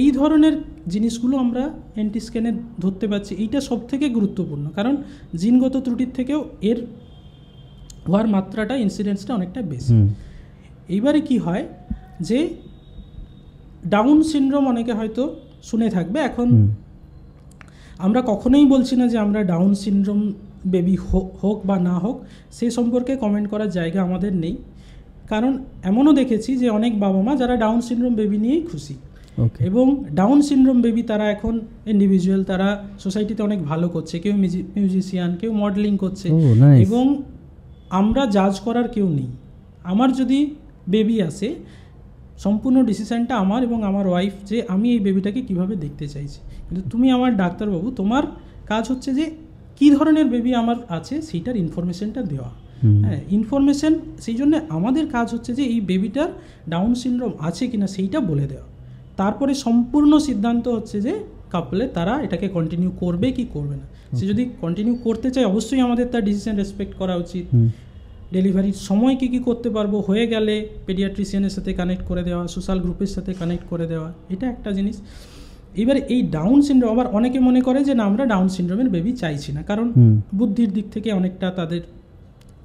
এই ধরনের জিনিসগুলো আমরা অ্যান্টিস্ক্যানে ধরতে পারছি এইটা সব থেকে গুরুত্বপূর্ণ কারণ জিনগত ত্রুটির থেকেও এর হওয়ার মাত্রাটা ইনসিডেন্সটা অনেকটা বেশি এইবারে কি হয় যে ডাউন সিনড্রোম অনেকে হয়তো শুনে থাকবে এখন আমরা কখনোই বলছি না যে আমরা ডাউন সিনড্রোম বেবি হোক বা না হোক সে সম্পর্কে কমেন্ট করার জায়গা আমাদের নেই কারণ এমনও দেখেছি যে অনেক বাবা মা যারা ডাউন সিনড্রোম বেবি নিয়েই খুশি এবং ডাউন সিনড্রোম বেবি তারা এখন ইন্ডিভিজুয়াল তারা সোসাইটিতে অনেক ভালো করছে কেউ মিউজিশিয়ান কেউ মডেলিং করছে oh, এবং আমরা জাজ করার কেউ নেই আমার যদি বেবি আসে সম্পূর্ণ ডিসিশানটা আমার এবং আমার ওয়াইফ যে আমি এই বেবিটাকে কিভাবে দেখতে চাইছি কিন্তু তুমি আমার ডাক্তারবাবু তোমার কাজ হচ্ছে যে কি ধরনের বেবি আমার আছে সেইটার ইনফরমেশনটা দেওয়া হ্যাঁ ইনফরমেশন সেই জন্য আমাদের কাজ হচ্ছে যে এই বেবিটার ডাউন সিনড্রোম আছে কিনা সেইটা বলে দেওয়া তারপরে সম্পূর্ণ সিদ্ধান্ত হচ্ছে যে কাপলে তারা এটাকে কন্টিনিউ করবে কি করবে না সে যদি কন্টিনিউ করতে চায় অবশ্যই আমাদের তার ডিসিশন রেসপেক্ট করা উচিত ডেলিভারির সময় কী কী করতে পারবো হয়ে গেলে পেডিয়াট্রিশিয়ানের সাথে কানেক্ট করে দেওয়া সোশ্যাল গ্রুপের সাথে কানেক্ট করে দেওয়া এটা একটা জিনিস এবারে এই ডাউন সিন্ড্রোম আবার অনেকে মনে করে যে না আমরা ডাউন সিন্ড্রোমের বেবি চাইছি না কারণ বুদ্ধির দিক থেকে অনেকটা তাদের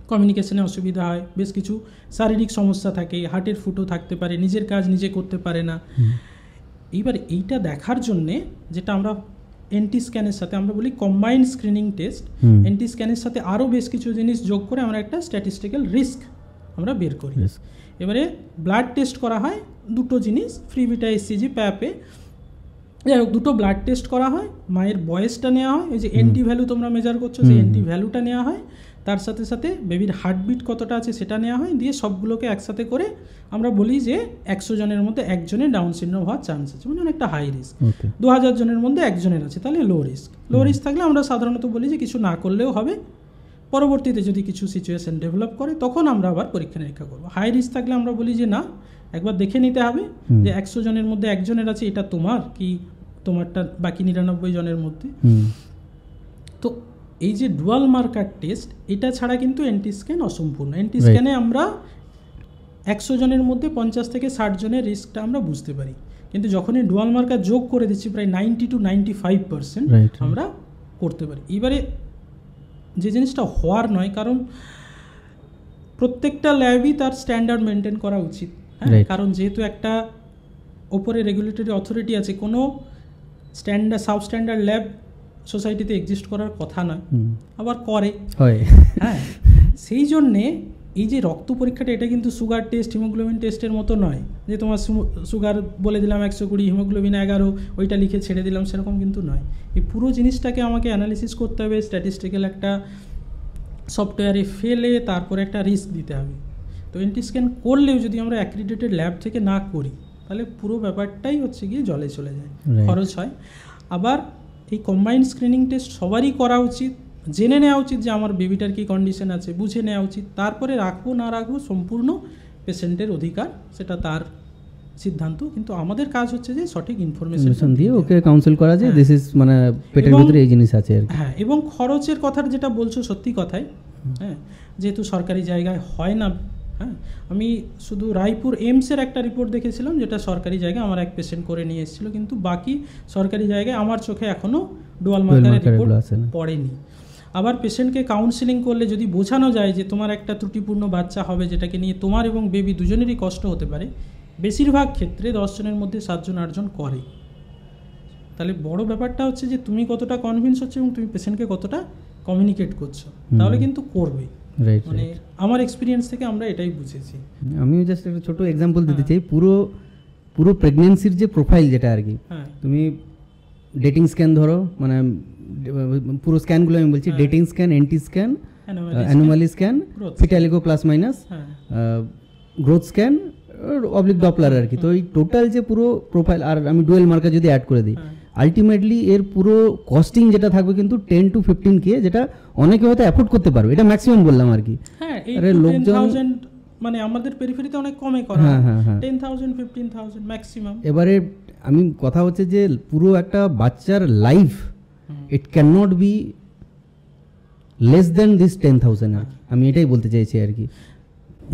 কমিউনিকেশনে অসুবিধা হয় বেশ কিছু শারীরিক সমস্যা থাকে হার্টের ফুটো থাকতে পারে নিজের কাজ নিজে করতে পারে না এইবার এইটা দেখার জন্যে যেটা আমরা এন্টি স্ক্যানের সাথে আমরা বলি কম্বাইন্ড স্ক্রিনিং টেস্ট এন্টি স্ক্যানের সাথে আরও বেশ কিছু জিনিস যোগ করে আমরা একটা স্ট্যাটিস্টিক্যাল রিস্ক আমরা বের করি এবারে ব্লাড টেস্ট করা হয় দুটো জিনিস ফ্রিভিটা এসসিজি প্যাপে যাই হোক দুটো ব্লাড টেস্ট করা হয় মায়ের বয়সটা নেওয়া হয় ওই যে এন্টি ভ্যালু তোমরা মেজার করছো সেই এন্টি ভ্যালুটা নেওয়া হয় তার সাথে সাথে বেবির হার্টবিট কতটা আছে সেটা নেওয়া হয় দিয়ে সবগুলোকে একসাথে করে আমরা বলি যে একশো জনের মধ্যে একজনের ডাউন সিনড্রোম হওয়ার চান্স আছে মানে অনেকটা হাই রিস্ক দু হাজার জনের মধ্যে একজনের আছে তাহলে লো রিস্ক লো রিস্ক থাকলে আমরা সাধারণত বলি যে কিছু না করলেও হবে পরবর্তীতে যদি কিছু সিচুয়েশান ডেভেলপ করে তখন আমরা আবার পরীক্ষা নিরীক্ষা করবো হাই রিস্ক থাকলে আমরা বলি যে না একবার দেখে নিতে হবে যে একশো জনের মধ্যে একজনের আছে এটা তোমার কি তোমারটা বাকি নিরানব্বই জনের মধ্যে তো এই যে ডুয়াল মার্কার টেস্ট এটা ছাড়া কিন্তু অ্যান্টি স্ক্যান অসম্পূর্ণ অ্যান্টি স্ক্যানে আমরা একশো জনের মধ্যে পঞ্চাশ থেকে ষাট জনের রিস্কটা আমরা বুঝতে পারি কিন্তু যখনই ডুয়াল মার্কার যোগ করে দিচ্ছি প্রায় ninety two ninety five percent আমরা করতে পারি এবারে যে জিনিসটা হওয়ার নয় কারণ প্রত্যেকটা ল্যাবই তার স্ট্যান্ডার্ড মেনটেন করা উচিত হ্যাঁ কারণ যেহেতু একটা ওপরে রেগুলেটরি অথরিটি আছে কোনো স্ট্যান্ডার্ড সাব স্ট্যান্ডার্ড ল্যাব সোসাইটিতে এক্সিস্ট করার কথা নয় আবার করে হ্যাঁ সেই জন্যে এই যে রক্ত পরীক্ষাটা এটা কিন্তু সুগার টেস্ট হিমোগ্লোবিন টেস্টের মতো নয় যে তোমার সুগার বলে দিলাম একশো কুড়ি হিমোগ্লোবিন এগারো ওইটা লিখে ছেড়ে দিলাম সেরকম কিন্তু নয় এই পুরো জিনিসটাকে আমাকে অ্যানালিসিস করতে হবে স্ট্যাটিস্টিক্যাল একটা সফটওয়্যারে ফেলে তারপরে একটা রিস্ক দিতে হবে তো এনটি স্ক্যান করলেও যদি আমরা অ্যাক্রিডেটেড ল্যাব থেকে না করি তাহলে পুরো ব্যাপারটাই হচ্ছে গিয়ে জলে চলে যায় খরচ হয় আবার এই কম্বাইন্ড স্ক্রিনিং টেস্ট সবারই করা উচিত জেনে নেওয়া উচিত যে আমার বেবিটার কী কন্ডিশন আছে বুঝে নেওয়া উচিত তারপরে রাখবো না রাখবো সম্পূর্ণ পেশেন্টের অধিকার সেটা তার সিদ্ধান্ত কিন্তু আমাদের কাজ হচ্ছে যে সঠিক ইনফরমেশন দিয়ে ওকে কাউন্সিল করা যায় দিস ইজ মানে পেটের ভিতরে এই জিনিস আছে হ্যাঁ এবং খরচের কথার যেটা বলছো সত্যি কথাই হ্যাঁ যেহেতু সরকারি জায়গায় হয় না হ্যাঁ আমি শুধু রায়পুর এমসের একটা রিপোর্ট দেখেছিলাম যেটা সরকারি জায়গায় আমার এক পেশেন্ট করে নিয়ে এসেছিল কিন্তু বাকি সরকারি জায়গায় আমার চোখে এখনও ডুয়াল মার্কারের রিপোর্ট পড়েনি আবার পেশেন্টকে কাউন্সিলিং করলে যদি বোঝানো যায় যে তোমার একটা ত্রুটিপূর্ণ বাচ্চা হবে যেটাকে নিয়ে তোমার এবং বেবি দুজনেরই কষ্ট হতে পারে বেশিরভাগ ক্ষেত্রে দশজনের মধ্যে সাতজন আটজন করে তাহলে বড় ব্যাপারটা হচ্ছে যে তুমি কতটা কনভিন্স হচ্ছে এবং তুমি পেশেন্টকে কতটা কমিউনিকেট করছো তাহলে কিন্তু করবেই রাইট মানে আমার এক্সপিরিয়েন্স থেকে আমরা এটাই বুঝেছি আমিও জাস্ট একটা ছোট এক্সাম্পল দিতে হ্যাঁ। চাই পুরো পুরো প্রেগনেন্সির যে প্রোফাইল যেটা আর কি হ্যাঁ। তুমি ডেটিং স্ক্যান ধরো মানে পুরো স্ক্যানগুলো আমি বলছি dating scan NT scan anomaly scan fetal echo plus minus growth scan oblique Doppler আর কি তো এই টোটাল যে পুরো প্রোফাইল আর আমি ডুয়েল মার্কার যদি অ্যাড করে দিই হ্যাঁ। আলটিমেটলি এর পুরো কস্টিং যেটা থাকবে কিন্তু টেন টু ফিফটিন কে যেটা অনেকে হয়তো অ্যাফোর্ড করতে পারবে এটা ম্যাক্সিমাম বললাম আর কি হ্যাঁ, আরে লোকজন মানে আমাদের পেরিফেরিতে অনেক কমে করা ten thousand fifteen thousand maximum এবারে আমি কথা হচ্ছে যে পুরো একটা বাচ্চার life it can not be less than this ten thousand আর আমি এটাই বলতে চাইছি আর কি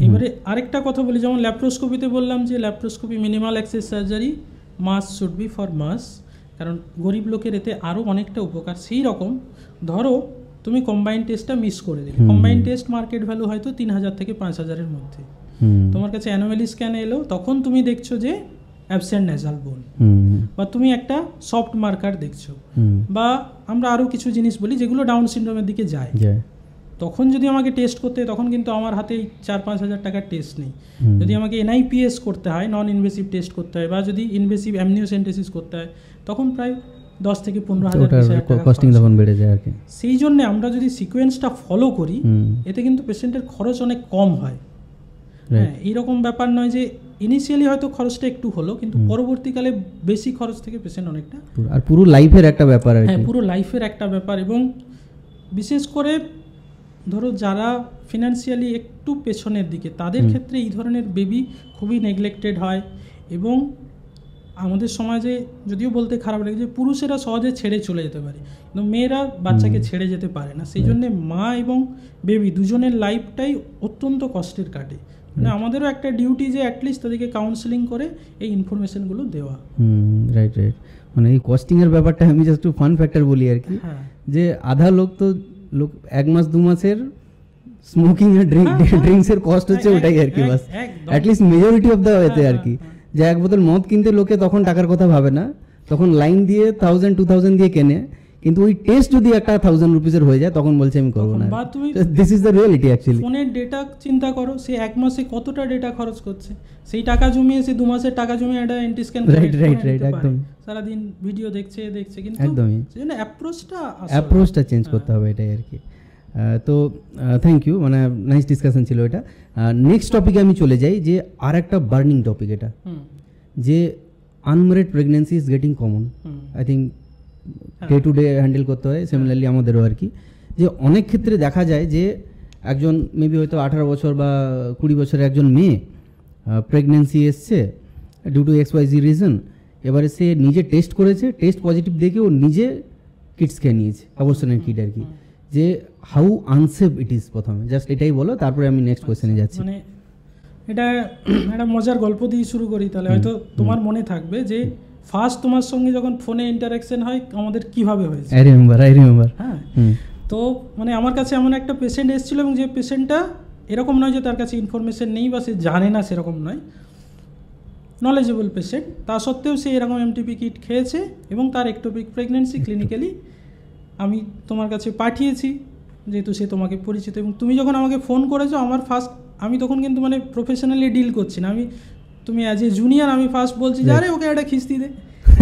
এবারে আরেকটা কথা বলি যেমন ল্যাপ্রোস্কোপিতে বললাম যে laparoscopy minimal access surgery mass should be for mass কারণ গরিব লোকের এতে আরও অনেকটা উপকার সেই রকম ধরো তুমি কম্বাইন টেস্টটা মিস করে দিলে কম্বাইন টেস্ট মার্কেট ভ্যালু হয়তো তিন হাজার থেকে পাঁচ হাজারের মধ্যে তোমার কাছে অ্যানোমেলি স্ক্যানে এলো তখন তুমি দেখছো যে অ্যাবসেন্ট নেজাল বোন বা তুমি একটা সফট মার্কার দেখছো বা আমরা আরও কিছু জিনিস বলি যেগুলো ডাউন সিন্ড্রোমের দিকে যায় তখন যদি আমাকে টেস্ট করতে তখন কিন্তু আমার হাতে চার পাঁচ হাজার টাকার টেস্ট নেই যদি আমাকে এনআইপিএস করতে হয় নন ইনভেসিভ টেস্ট করতে হয় বা যদি ইনভেসিভ অ্যামনিওসেন্টেসিস করতে হয় তখন প্রায় দশ থেকে পনেরো হাজার কস্টিং তখন বেড়ে যায় আর কি সেই জন্য আমরা যদি সিকোয়েন্সটা ফলো করি এতে কিন্তু পেশেন্টের খরচ অনেক কম হয় হ্যাঁ এইরকম ব্যাপার নয় যে ইনিশিয়ালি হয়তো খরচটা একটু হলো কিন্তু পরবর্তীকালে বেশি খরচ থেকে পেশেন্ট অনেকটা আর পুরো লাইফের একটা ব্যাপার হ্যাঁ পুরো লাইফের একটা ব্যাপার এবং বিশেষ করে ধরো যারা ফিনান্সিয়ালি একটু পেছনের দিকে তাদের ক্ষেত্রে এই ধরনের বেবি খুবই নেগলেক্টেড হয় এবং আমাদের সমাজে যদিও বলতে খারাপ লাগে যে পুরুষেরা সহজে ছেড়ে চলে যেতে পারে কিন্তু মেয়েরা বাচ্চাকে ছেড়ে যেতে পারে না সেই জন্যে মা এবং বেবি দুজনের লাইফটাই অত্যন্ত কষ্টের কাটে মানে আমাদেরও একটা ডিউটি যে অ্যাটলিস্ট তাদেরকে কাউন্সেলিং করে এই ইনফরমেশনগুলো দেওয়া রাইট রাইট মানে এই কস্টিংয়ের ব্যাপারটা আমি জাস্ট ফান ফ্যাক্টর বলি আর কি হ্যাঁ। যে আধা লোক তো লোক এক মাস দু মাসের স্মোকিং আর ড্রিঙ্কসের হ্যাঁ, হ্যাঁ। কস্ট হচ্ছে ওটাই আর কি বাস অ্যাটলিস্ট মেজরিটি অফ দ্য ওয়েতে আর কি যে এক বোতল মদ কিনতে লোকে তখন টাকার কথা ভাবে না তখন লাইন দিয়ে থাউজেন্ড টু থাউজেন্ড দিয়ে কেনে কিন্তু ওই টেস্ট যদি একটা থাউজেন্ড রুপিসের হয়ে যায় তখন বলছে আমি করবো না this is the reality actually ফোনের ডেটা চিন্তা করো সে এক মাসে কতটা ডেটা খরচ করছে সেই টাকা জমিয়ে সে দু মাসের টাকা জমিয়ে একটা NT scan right right right একদম সারাদিন ভিডিও দেখছে দেখছে কিন্তু একদমই সেজন্য অ্যাপ্রোচটা অ্যাপ্রোচটা চেঞ্জ করতে হবে এটাই আর কি তো থ্যাংক ইউ মানে নাইস ডিসকাশন ছিল এটা নেক্সট টপিকে আমি চলে যাই যে আর একটা বার্নিং টপিক এটা যে unmarried pregnancy is getting common I think day to day handle করতে হয় সিমিলারলি আমাদেরও আর কি যে অনেক ক্ষেত্রে দেখা যায় যে একজন মেবি হয়তো আঠারো বছর বা কুড়ি বছরের একজন মেয়ে প্রেগনেন্সি এসছে due to X Y Z reason এবারে সে নিজে টেস্ট করেছে টেস্ট পজিটিভ দেখে ও নিজে কিডস খেয়ে নিয়েছে অবর্ষণের কিড আর কি যে হাউ আনসেফ ইট ইজ প্রথমে জাস্ট এটাই বলো তারপরে আমি নেক্সট কোয়েশ্চেনে যাচ্ছি মানে এটা একটা মজার গল্প দিয়ে শুরু করি তাহলে হয়তো তোমার মনে থাকবে যে ফার্স্ট তোমার সঙ্গে যখন ফোনে ইন্টারাকশন হয় আমাদের কিভাবে হয়েছে আই রিমেম্বার আই রিমেম্বার হ্যাঁ তো মানে আমার কাছে এমন একটা পেশেন্ট এসেছিল এবং যে পেশেন্টটা এরকম নয় যে তার কাছে ইনফরমেশন নেই বা সে জানে না সেরকম নয় নলেজেবল পেশেন্ট তা সত্ত্বেও সে এরকম এমটিপি কিট খেয়েছে এবং তার একটোপিক প্রেগনেন্সি ক্লিনিক্যালি আমি তোমার কাছে পাঠিয়েছি যেহেতু সে তোমাকে পরিচিত এবং তুমি যখন আমাকে ফোন করেছো আমার ফার্স্ট আমি তখন কিন্তু মানে প্রফেশনালি ডিল করছি না আমি তুমি অ্যাজ এ জুনিয়র আমি ফার্স্ট বলছি যে আরে ওকে একটা খিস্তি দে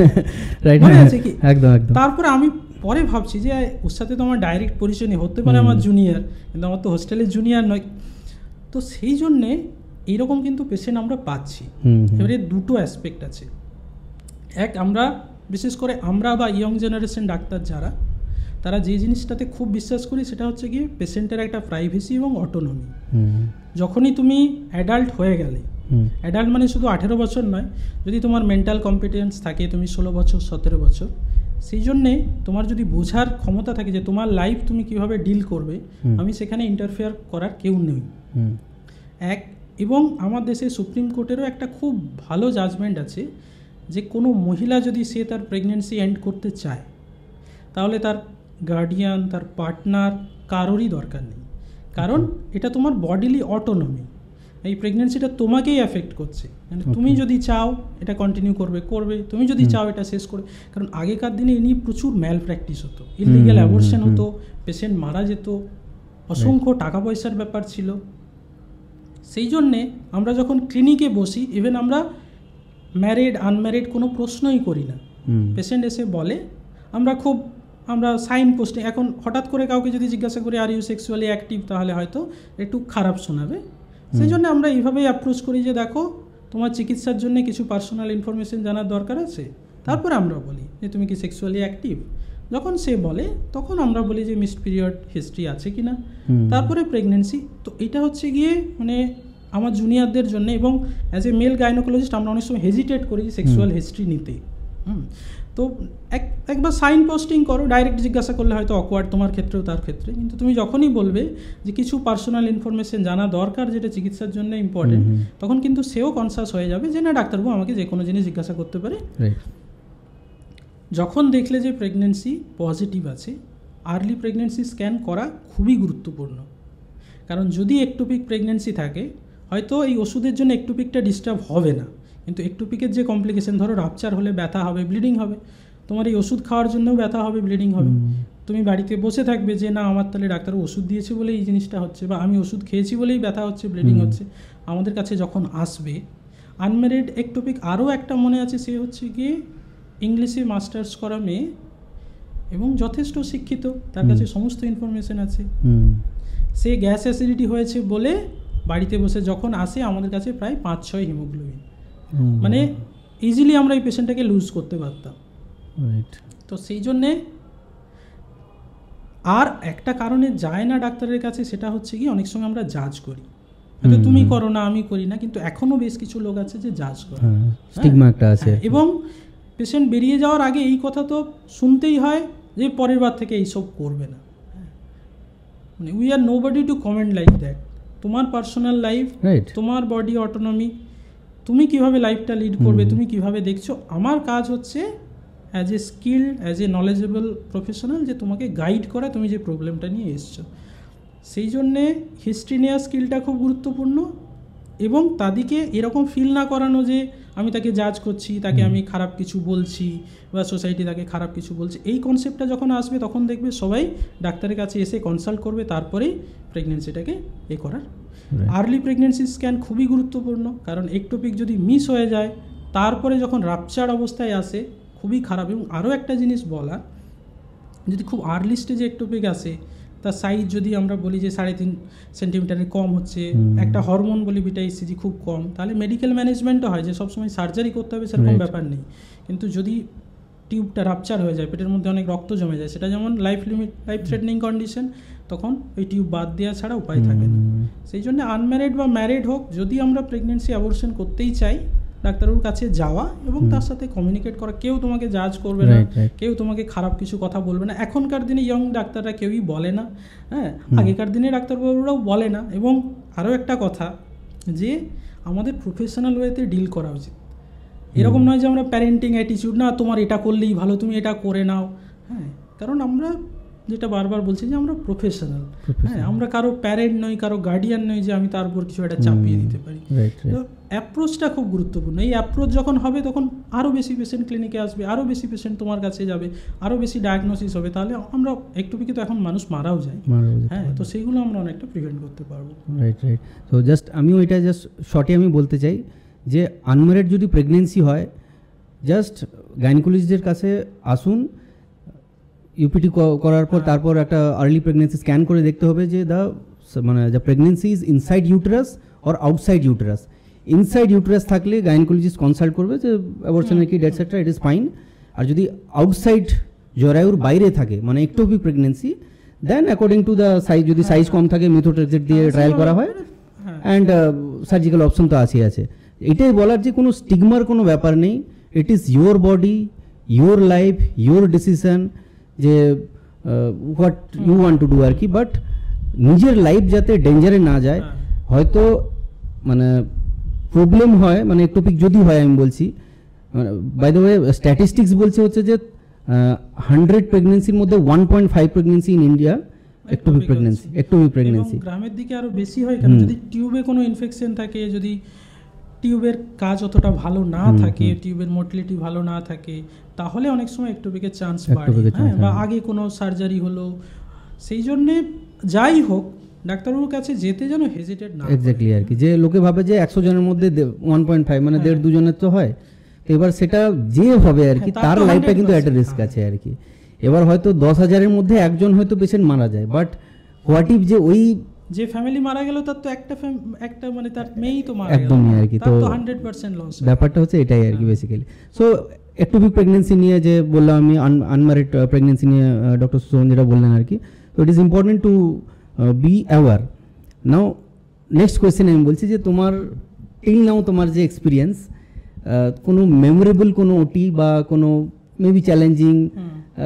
হ্যাঁ, হ্যাঁ, একদম তারপরে আমি পরে ভাবছি যে ওর সাথে তো আমার ডাইরেক্ট পরিচয় নেই হতে পারে আমার জুনিয়র কিন্তু আমার তো হোস্টেলের জুনিয়র নয় তো সেই জন্যে এইরকম কিন্তু পেশেন্ট আমরা পাচ্ছি এবারে দুটো অ্যাসপেক্ট আছে এক আমরা বিশেষ করে আমরা বা ইয়ং জেনারেশন ডাক্তার যারা তারা যে জিনিসটাতে খুব বিশ্বাস করি সেটা হচ্ছে কি পেশেন্টের একটা প্রাইভেসি এবং অটোনমি যখনই তুমি অ্যাডাল্ট হয়ে গেলে অ্যাডাল্ট মানে শুধু আঠেরো বছর নয় যদি তোমার মেন্টাল কম্পিটেন্স থাকে তুমি ষোলো বছর সতেরো বছর সেই জন্যে তোমার যদি বোঝার ক্ষমতা থাকে যে তোমার লাইফ তুমি কিভাবে ডিল করবে আমি সেখানে ইন্টারফেয়ার করার কেউ নেই এক এবং আমার দেশে সুপ্রিম কোর্টেরও একটা খুব ভালো জাজমেন্ট আছে যে কোনো মহিলা যদি সে তার প্রেগনেন্সি এন্ড করতে চায় তাহলে তার গার্ডিয়ান তার পার্টনার কারোরই দরকার নেই কারণ এটা তোমার বডিলি অটোনমি এই প্রেগনেন্সিটা তোমাকেই অ্যাফেক্ট করছে মানে তুমি যদি চাও এটা কন্টিনিউ করবে করবে তুমি যদি চাও এটা শেষ করে কারণ আগেকার দিনে এনি প্রচুর ম্যাল প্র্যাকটিস হতো ইলিগাল অ্যাবর্শন হতো পেশেন্ট মারা যেত অসংখ্য টাকা পয়সার ব্যাপার ছিল সেই জন্যে আমরা যখন ক্লিনিকে বসি ইভেন আমরা ম্যারিড আনম্যারিড কোনো প্রশ্নই করি না পেশেন্ট এসে বলে আমরা খুব আমরা সাইন পোস্টে এখন হঠাৎ করে কাউকে যদি জিজ্ঞাসা করি আর ইউ সেক্সুয়ালি অ্যাক্টিভ তাহলে হয়তো একটু খারাপ শোনাবে সেই জন্য আমরা এইভাবেই অ্যাপ্রোচ করি যে দেখো তোমার চিকিৎসার জন্য কিছু পার্সোনাল ইনফরমেশন জানার দরকার আছে তারপর আমরা বলি যে তুমি কি সেক্সুয়ালি অ্যাক্টিভ যখন সে বলে তখন আমরা বলি যে মিসড পিরিয়ড হিস্ট্রি আছে কি না তারপরে প্রেগনেন্সি তো এটা হচ্ছে গিয়ে মানে আমার জুনিয়রদের জন্য এবং অ্যাজ এ মেল গাইনোকোলজিস্ট আমরা অনেক সময় হেজিটেট করি যে সেক্সুয়াল হিস্ট্রি নিতে তো এক একবার সাইন পোস্টিং করো ডাইরেক্ট জিজ্ঞাসা করলে হয়তো অকওয়ার্ড তোমার ক্ষেত্রেও তার ক্ষেত্রে কিন্তু তুমি যখনই বলবে যে কিছু পার্সোনাল ইনফরমেশন জানা দরকার যেটা চিকিৎসার জন্য ইম্পর্টেন্ট তখন কিন্তু সেও কনসাস হয়ে যাবে যে না ডাক্তারবাবু আমাকে যে কোনো জিনিস জিজ্ঞাসা করতে পারে যখন দেখলে যে প্রেগনেন্সি পজিটিভ আছে আর্লি প্রেগনেন্সি স্ক্যান করা খুবই গুরুত্বপূর্ণ কারণ যদি একটুপিক প্রেগনেন্সি থাকে হয়তো এই ওষুধের জন্য একটুপিকটা ডিস্টার্ব হবে না কিন্তু একটুপিকের যে কমপ্লিকেশন ধরো রাপচার হলে ব্যথা হবে ব্লিডিং হবে তোমার এই ওষুধ খাওয়ার জন্যও ব্যথা হবে ব্লিডিং হবে তুমি বাড়িতে বসে থাকবে যে না আমার তাহলে ডাক্তার ওষুধ দিয়েছে বলে এই জিনিসটা হচ্ছে বা আমি ওষুধ খেয়েছি বলেই ব্যথা হচ্ছে ব্লিডিং হচ্ছে আমাদের কাছে যখন আসবে আনমেরিড একটোপিক আরও একটা মনে আছে সে হচ্ছে কি ইংলিশে মাস্টার্স করা মেয়ে এবং যথেষ্ট শিক্ষিত তার কাছে সমস্ত ইনফরমেশন আছে সে গ্যাস অ্যাসিডিটি হয়েছে বলে বাড়িতে বসে যখন আসে আমাদের কাছে প্রায় পাঁচ ছয় হিমোগ্লোবিন মানে ইজিলি আমরা এই পেশেন্টটাকে লুজ করতে পারতাম তো সেই জন্যে আর একটা কারণে যায় না ডাক্তারের কাছে সেটা হচ্ছে কি অনেক সময় আমরা জাজ করি হয়তো তুমি করো না আমি করি না কিন্তু এখনও বেশ কিছু লোক আছে যে জাজ করে হ্যাঁ, হ্যাঁ? আছে হ্যাঁ, এবং পেশেন্ট বেরিয়ে যাওয়ার আগে এই কথা তো শুনতেই হয় যে পরের বার থেকে এইসব করবে না মানে we are nobody to comment like that তোমার পার্সোনাল লাইফ তোমার বডি অটোনমি তুমি কিভাবে লাইফটা লিড করবে তুমি কিভাবে দেখছো আমার কাজ হচ্ছে as a skill as a knowledgeable professional যে তোমাকে গাইড করা তুমি যে প্রবলেমটা নিয়ে এসছো সেই জন্যে হিস্ট্রি নেওয়ার স্কিলটা খুব গুরুত্বপূর্ণ এবং তাদেরকে এরকম ফিল না করানো যে আমি তাকে জাজ করছি তাকে আমি খারাপ কিছু বলছি বা সোসাইটি তাকে খারাপ কিছু বলছে এই কনসেপ্টটা যখন আসবে তখন দেখবে সবাই ডাক্তারের কাছে এসে কনসাল্ট করবে তারপরেই প্রেগনেন্সিটাকে এ করার আর্লি প্রেগনেন্সি স্ক্যান খুবই গুরুত্বপূর্ণ কারণ একটোপিক যদি মিস হয়ে যায় তারপরে যখন রাপচার অবস্থায় আসে খুবই খারাপ এবং আরও একটা জিনিস বলা যদি খুব আর্লি স্টেজে একটোপিক আসে তার সাইজ যদি আমরা বলি যে সাড়ে তিন সেন্টিমিটারের কম হচ্ছে একটা হরমোন বলি বিটা এসিজি খুব কম তাহলে মেডিকেল ম্যানেজমেন্টও হয় যে সবসময় সার্জারি করতে হবে সেরকম ব্যাপার নেই কিন্তু যদি টিউবটা রাপচার হয়ে যায় পেটের মধ্যে অনেক রক্ত জমে যায় সেটা যেমন life limit life threatening condition তখন ওই টিউব বাদ দেওয়া ছাড়া উপায় থাকে না সেই জন্য আনম্যারিড বা ম্যারিড হোক যদি আমরা প্রেগনেন্সি অ্যাবর্শন করতেই চাই ডাক্তারবাবুর কাছে যাওয়া এবং তার সাথে কমিউনিকেট করা কেউ তোমাকে জাজ করবে না কেউ তোমাকে খারাপ কিছু কথা বলবে না এখনকার দিনে ইয়ং ডাক্তাররা কেউই বলে না হ্যাঁ আগেকার দিনে ডাক্তারবাবুরাও বলে না এবং আরও একটা কথা যে আমাদের প্রফেশনাল ওয়েতে ডিল করা উচিত এরকম নয় যে আমরা প্যারেন্টিং অ্যাটিচিউড না তোমার এটা করলেই ভালো তুমি এটা করে নাও হ্যাঁ কারণ আমরা যেটা বারবার বলছি যে আমরা প্রফেশনাল হ্যাঁ আমরা কারো প্যারেন্ট নই কারো গার্ডিয়ান নই যে আমি তার উপর কিছু একটা চাপিয়ে দিতে পারি তো অ্যাপ্রোচটা খুব গুরুত্বপূর্ণ এই অ্যাপ্রোচ যখন হবে তখন আরও বেশি পেশেন্ট ক্লিনিকে আসবে আরও বেশি পেশেন্ট তোমার কাছে যাবে আরও বেশি ডায়াগনোসিস হবে তাহলে আমরা একটু তো এখন মানুষ মারাও যায় হ্যাঁ তো সেইগুলো আমরা অনেকটা প্রিভেন্ট করতে পারবো রাইট রাইট তো জাস্ট আমিও এটা জাস্ট শর্টে আমি বলতে চাই যে আনমেরিড যদি প্রেগনেন্সি হয় জাস্ট গাইনকোলজিস্টের কাছে আসুন ইউপিটি করার পর হ্যাঁ। তারপর একটা আর্লি প্রেগনেন্সি স্ক্যান করে দেখতে হবে যে দ্য মানে the pregnancy is inside uterus or outside uterus inside uterus থাকলে গাইনকোলজিস্ট কনসাল্ট করবে যে অ্যাবর্শনের কি সেটা ইট ইজ ফাইন আর যদি আউটসাইড জরায়ুর বাইরে থাকে মানে ectopic pregnancy then according to the size যদি সাইজ হ্যাঁ। কম থাকে মিথোট্রেক্সেট দিয়ে ট্রায়াল করা হয় অ্যান্ড সার্জিক্যাল অপশন তো আছে আছে এটাই বলার যে কোনো স্টিগমার কোনো ব্যাপার নেই it is your body your life your decision যে what you want to do আর কি বাট নিজের লাইফ যাতে ডেঞ্জারে না যায় হয়তো মানে প্রবলেম হয় মানে টপিক যদি হয় আমি বলছি বাই দ্য ওয়ে স্ট্যাটিস্টিক্স বলছে হচ্ছে যে হান্ড্রেড প্রেগনেন্সির মধ্যে one point five pregnancy in India ectopic pregnancy ectopic pregnancy গ্রামের দিকে আরো বেশি হয় কারণ যদি টিউবে কোনো ইনফেকশন থাকে যদি টিউবের কাজ অতটা ভালো না থাকে টিউবের মোটিলিটি ভালো না থাকে তাহলে অনেক সময় বেগে চান্স পায় হ্যাঁ বা হ্যাঁ। আগে কোনো সার্জারি হলো সেই জন্যে যাই হোক ডাক্তারবাবুর কাছে যেতে যেন হেজিটেড না এক্স্যাক্টলি আর কি যে লোকে ভাবে যে একশো জনের মধ্যে ওয়ান পয়েন্ট ফাইভ মানে হ্যাঁ। দেড় দুজনের তো হয় তো এবার সেটা যে হবে আর কি হ্যাঁ, তার লাইফটা কিন্তু একটা রিস্ক আছে আর কি এবার হয়তো দশ হাজারের মধ্যে একজন হয়তো পেশেন্ট মারা যায় বাট হোয়াট ইফ যে ওই যে ফ্যামিলি মারা গেল তার তো একটা একটা মানে তার মেয়েই তো মারা একদমই আর কি তো হান্ড্রেড পার্সেন্ট লস ব্যাপারটা হচ্ছে এটাই আর কি basically so ectopic pregnancy নিয়ে যে বললাম আমি আনম্যারিড প্রেগনেন্সি uh, নিয়ে ডক্টর uh, সুশোভন যেটা বললেন আর কি তো it is important to be aware now next question আমি বলছি যে তোমার এই নাও তোমার যে এক্সপিরিয়েন্স uh, কোনো মেমোরেবল কোনো ওটি বা কোনো মেবি চ্যালেঞ্জিং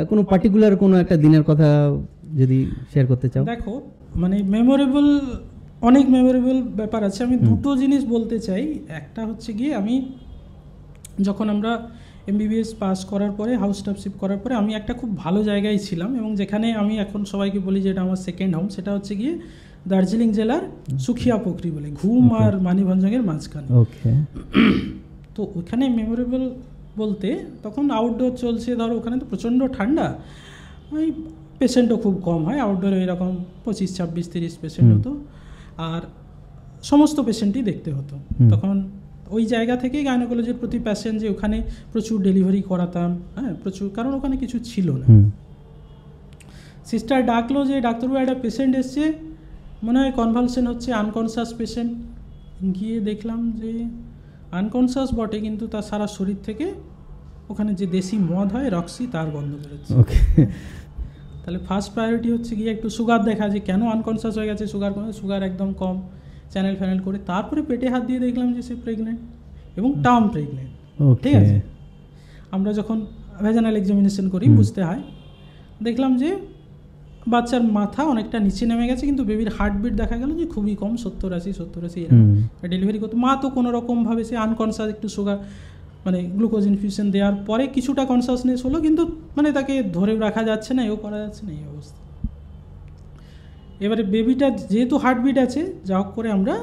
কোনো পার্টিকুলার কোনো একটা দিনের কথা যদি শেয়ার করতে চাও দেখো মানে মেমোরেবল অনেক মেমোরেবল ব্যাপার আছে আমি দুটো জিনিস বলতে চাই একটা হচ্ছে গিয়ে আমি যখন আমরা এমবিবিএস পাস করার পরে হাউস টাপশিপ করার পরে আমি একটা খুব ভালো জায়গায় ছিলাম এবং যেখানে আমি এখন সবাইকে বলি যে এটা আমার সেকেন্ড হোম সেটা হচ্ছে গিয়ে দার্জিলিং জেলার আচ্ছা। সুখিয়া পুকুরি বলে ঘুম আর মানিভঞ্জঙ্গের মাঝখানে তো ওখানে মেমোরেবল বলতে তখন আউটডোর চলছে ধরো ওখানে তো প্রচণ্ড ঠান্ডা ওই পেশেন্টও খুব কম হয় আউটডোরে এরকম পঁচিশ ছাব্বিশ তিরিশ পেশেন্ট হতো আর সমস্ত পেশেন্টই দেখতে হতো তখন ওই জায়গা থেকেই গাইনোকোলজির প্রতি প্যাশেন্ট যে ওখানে প্রচুর ডেলিভারি করাতাম হ্যাঁ প্রচুর কারণ ওখানে কিছু ছিল না সিস্টার ডাকলো যে ডাক্তারবাবু একটা পেশেন্ট এসছে মনে হয় কনভালসেন হচ্ছে আনকনসাস পেশেন্ট গিয়ে দেখলাম যে আনকনসাস বটে কিন্তু তার সারা শরীর থেকে ওখানে যে দেশি মদ হয় রক্সি তার গন্ধ বেরোচ্ছে তাহলে ফার্স্ট প্রায়োরিটি হচ্ছে গিয়ে একটু সুগার দেখা যে কেন আনকনসিয়াস হয়ে গেছে সুগার সুগার একদম কম চ্যানেল ফ্যানেল করে তারপরে পেটে হাত দিয়ে দেখলাম যে সে প্রেগনেন্ট এবং টার্ম প্রেগনেন্ট ঠিক আছে আমরা যখন ভেজানাল এক্সামিনেশন করি বুঝতে হয় দেখলাম যে বাচ্চার মাথা অনেকটা নিচে নেমে গেছে কিন্তু বেবির হার্টবিট দেখা গেল যে খুবই কম সত্তর আশি সত্তর আশি ডেলিভারি করতে মা তো কোনো রকমভাবে সে আনকনসিয়াস একটু সুগার মানে গ্লুকোজ ইনফিউশন দেওয়ার পরে কিছুটা কনসাসনেস হলো কিন্তু মানে তাকে ধরে রাখা যাচ্ছে না এও করা যাচ্ছে না এই অবস্থা এবারে বেবিটা যেহেতু হার্টবিট আছে যা হোক করে আমরা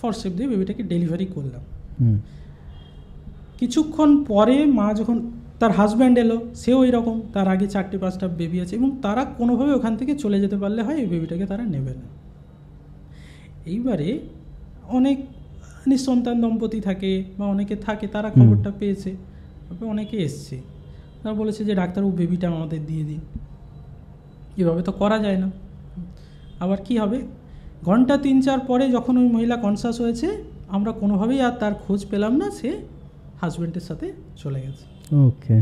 ফরসেপ দিয়ে বেবিটাকে ডেলিভারি করলাম কিছুক্ষণ পরে মা যখন তার হাজব্যান্ড এলো সেও ওই রকম তার আগে চারটে পাঁচটা বেবি আছে এবং তারা কোনোভাবে ওখান থেকে চলে যেতে পারলে হয় এই বেবিটাকে তারা নেবে না এইবারে অনেক নিঃসন্তান দম্পতি থাকে বা অনেকে থাকে তারা খবরটা পেয়েছে তারপরে অনেকে এসছে তারা বলেছে যে ডাক্তারবাবু বেবিটা আমাদের দিয়ে দিন এভাবে তো করা যায় না আবার কি হবে ঘন্টা তিন চার পরে যখন ওই মহিলা কনসাস হয়েছে আমরা কোনোভাবেই আর তার খোঁজ পেলাম না সে হাজব্যান্ডের সাথে চলে গেছে ওকে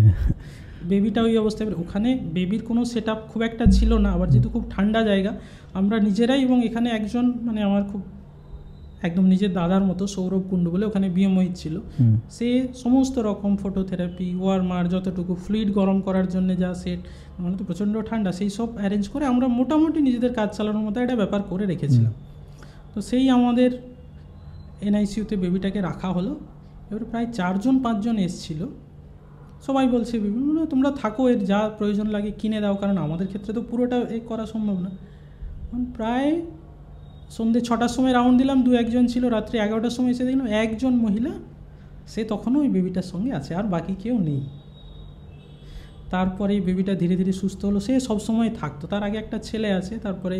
বেবিটা ওই অবস্থায় ওখানে বেবির কোনো সেট খুব একটা ছিল না আবার যেহেতু খুব ঠান্ডা জায়গা আমরা নিজেরাই এবং এখানে একজন মানে আমার খুব একদম নিজের দাদার মতো সৌরভ কুণ্ডু বলে ওখানে বিএমওই ছিল সে সমস্ত রকম ফটোথেরাপি ওয়ার্মার যতটুকু ফ্লুইড গরম করার জন্য যা সেট মানে তো প্রচণ্ড ঠান্ডা সেই সব অ্যারেঞ্জ করে আমরা মোটামুটি নিজেদের কাজ চালানোর মতো একটা ব্যাপার করে রেখেছিলাম তো সেই আমাদের এনআইসিউতে বেবিটাকে রাখা হলো এবার প্রায় চারজন পাঁচজন এসছিল সবাই বলছে বিভিন্ন তোমরা থাকো এর যা প্রয়োজন লাগে কিনে দাও কারণ আমাদের ক্ষেত্রে তো পুরোটা এ করা সম্ভব না প্রায় সন্ধ্যে ছটার সময় রাউন্ড দিলাম দু একজন ছিল রাত্রি এগারোটার সময় এসে দেখলাম একজন মহিলা সে তখনও ওই বেবিটার সঙ্গে আছে আর বাকি কেউ নেই তারপরে বেবিটা ধীরে ধীরে সুস্থ হলো সে সবসময় থাকতো তার আগে একটা ছেলে আছে তারপরে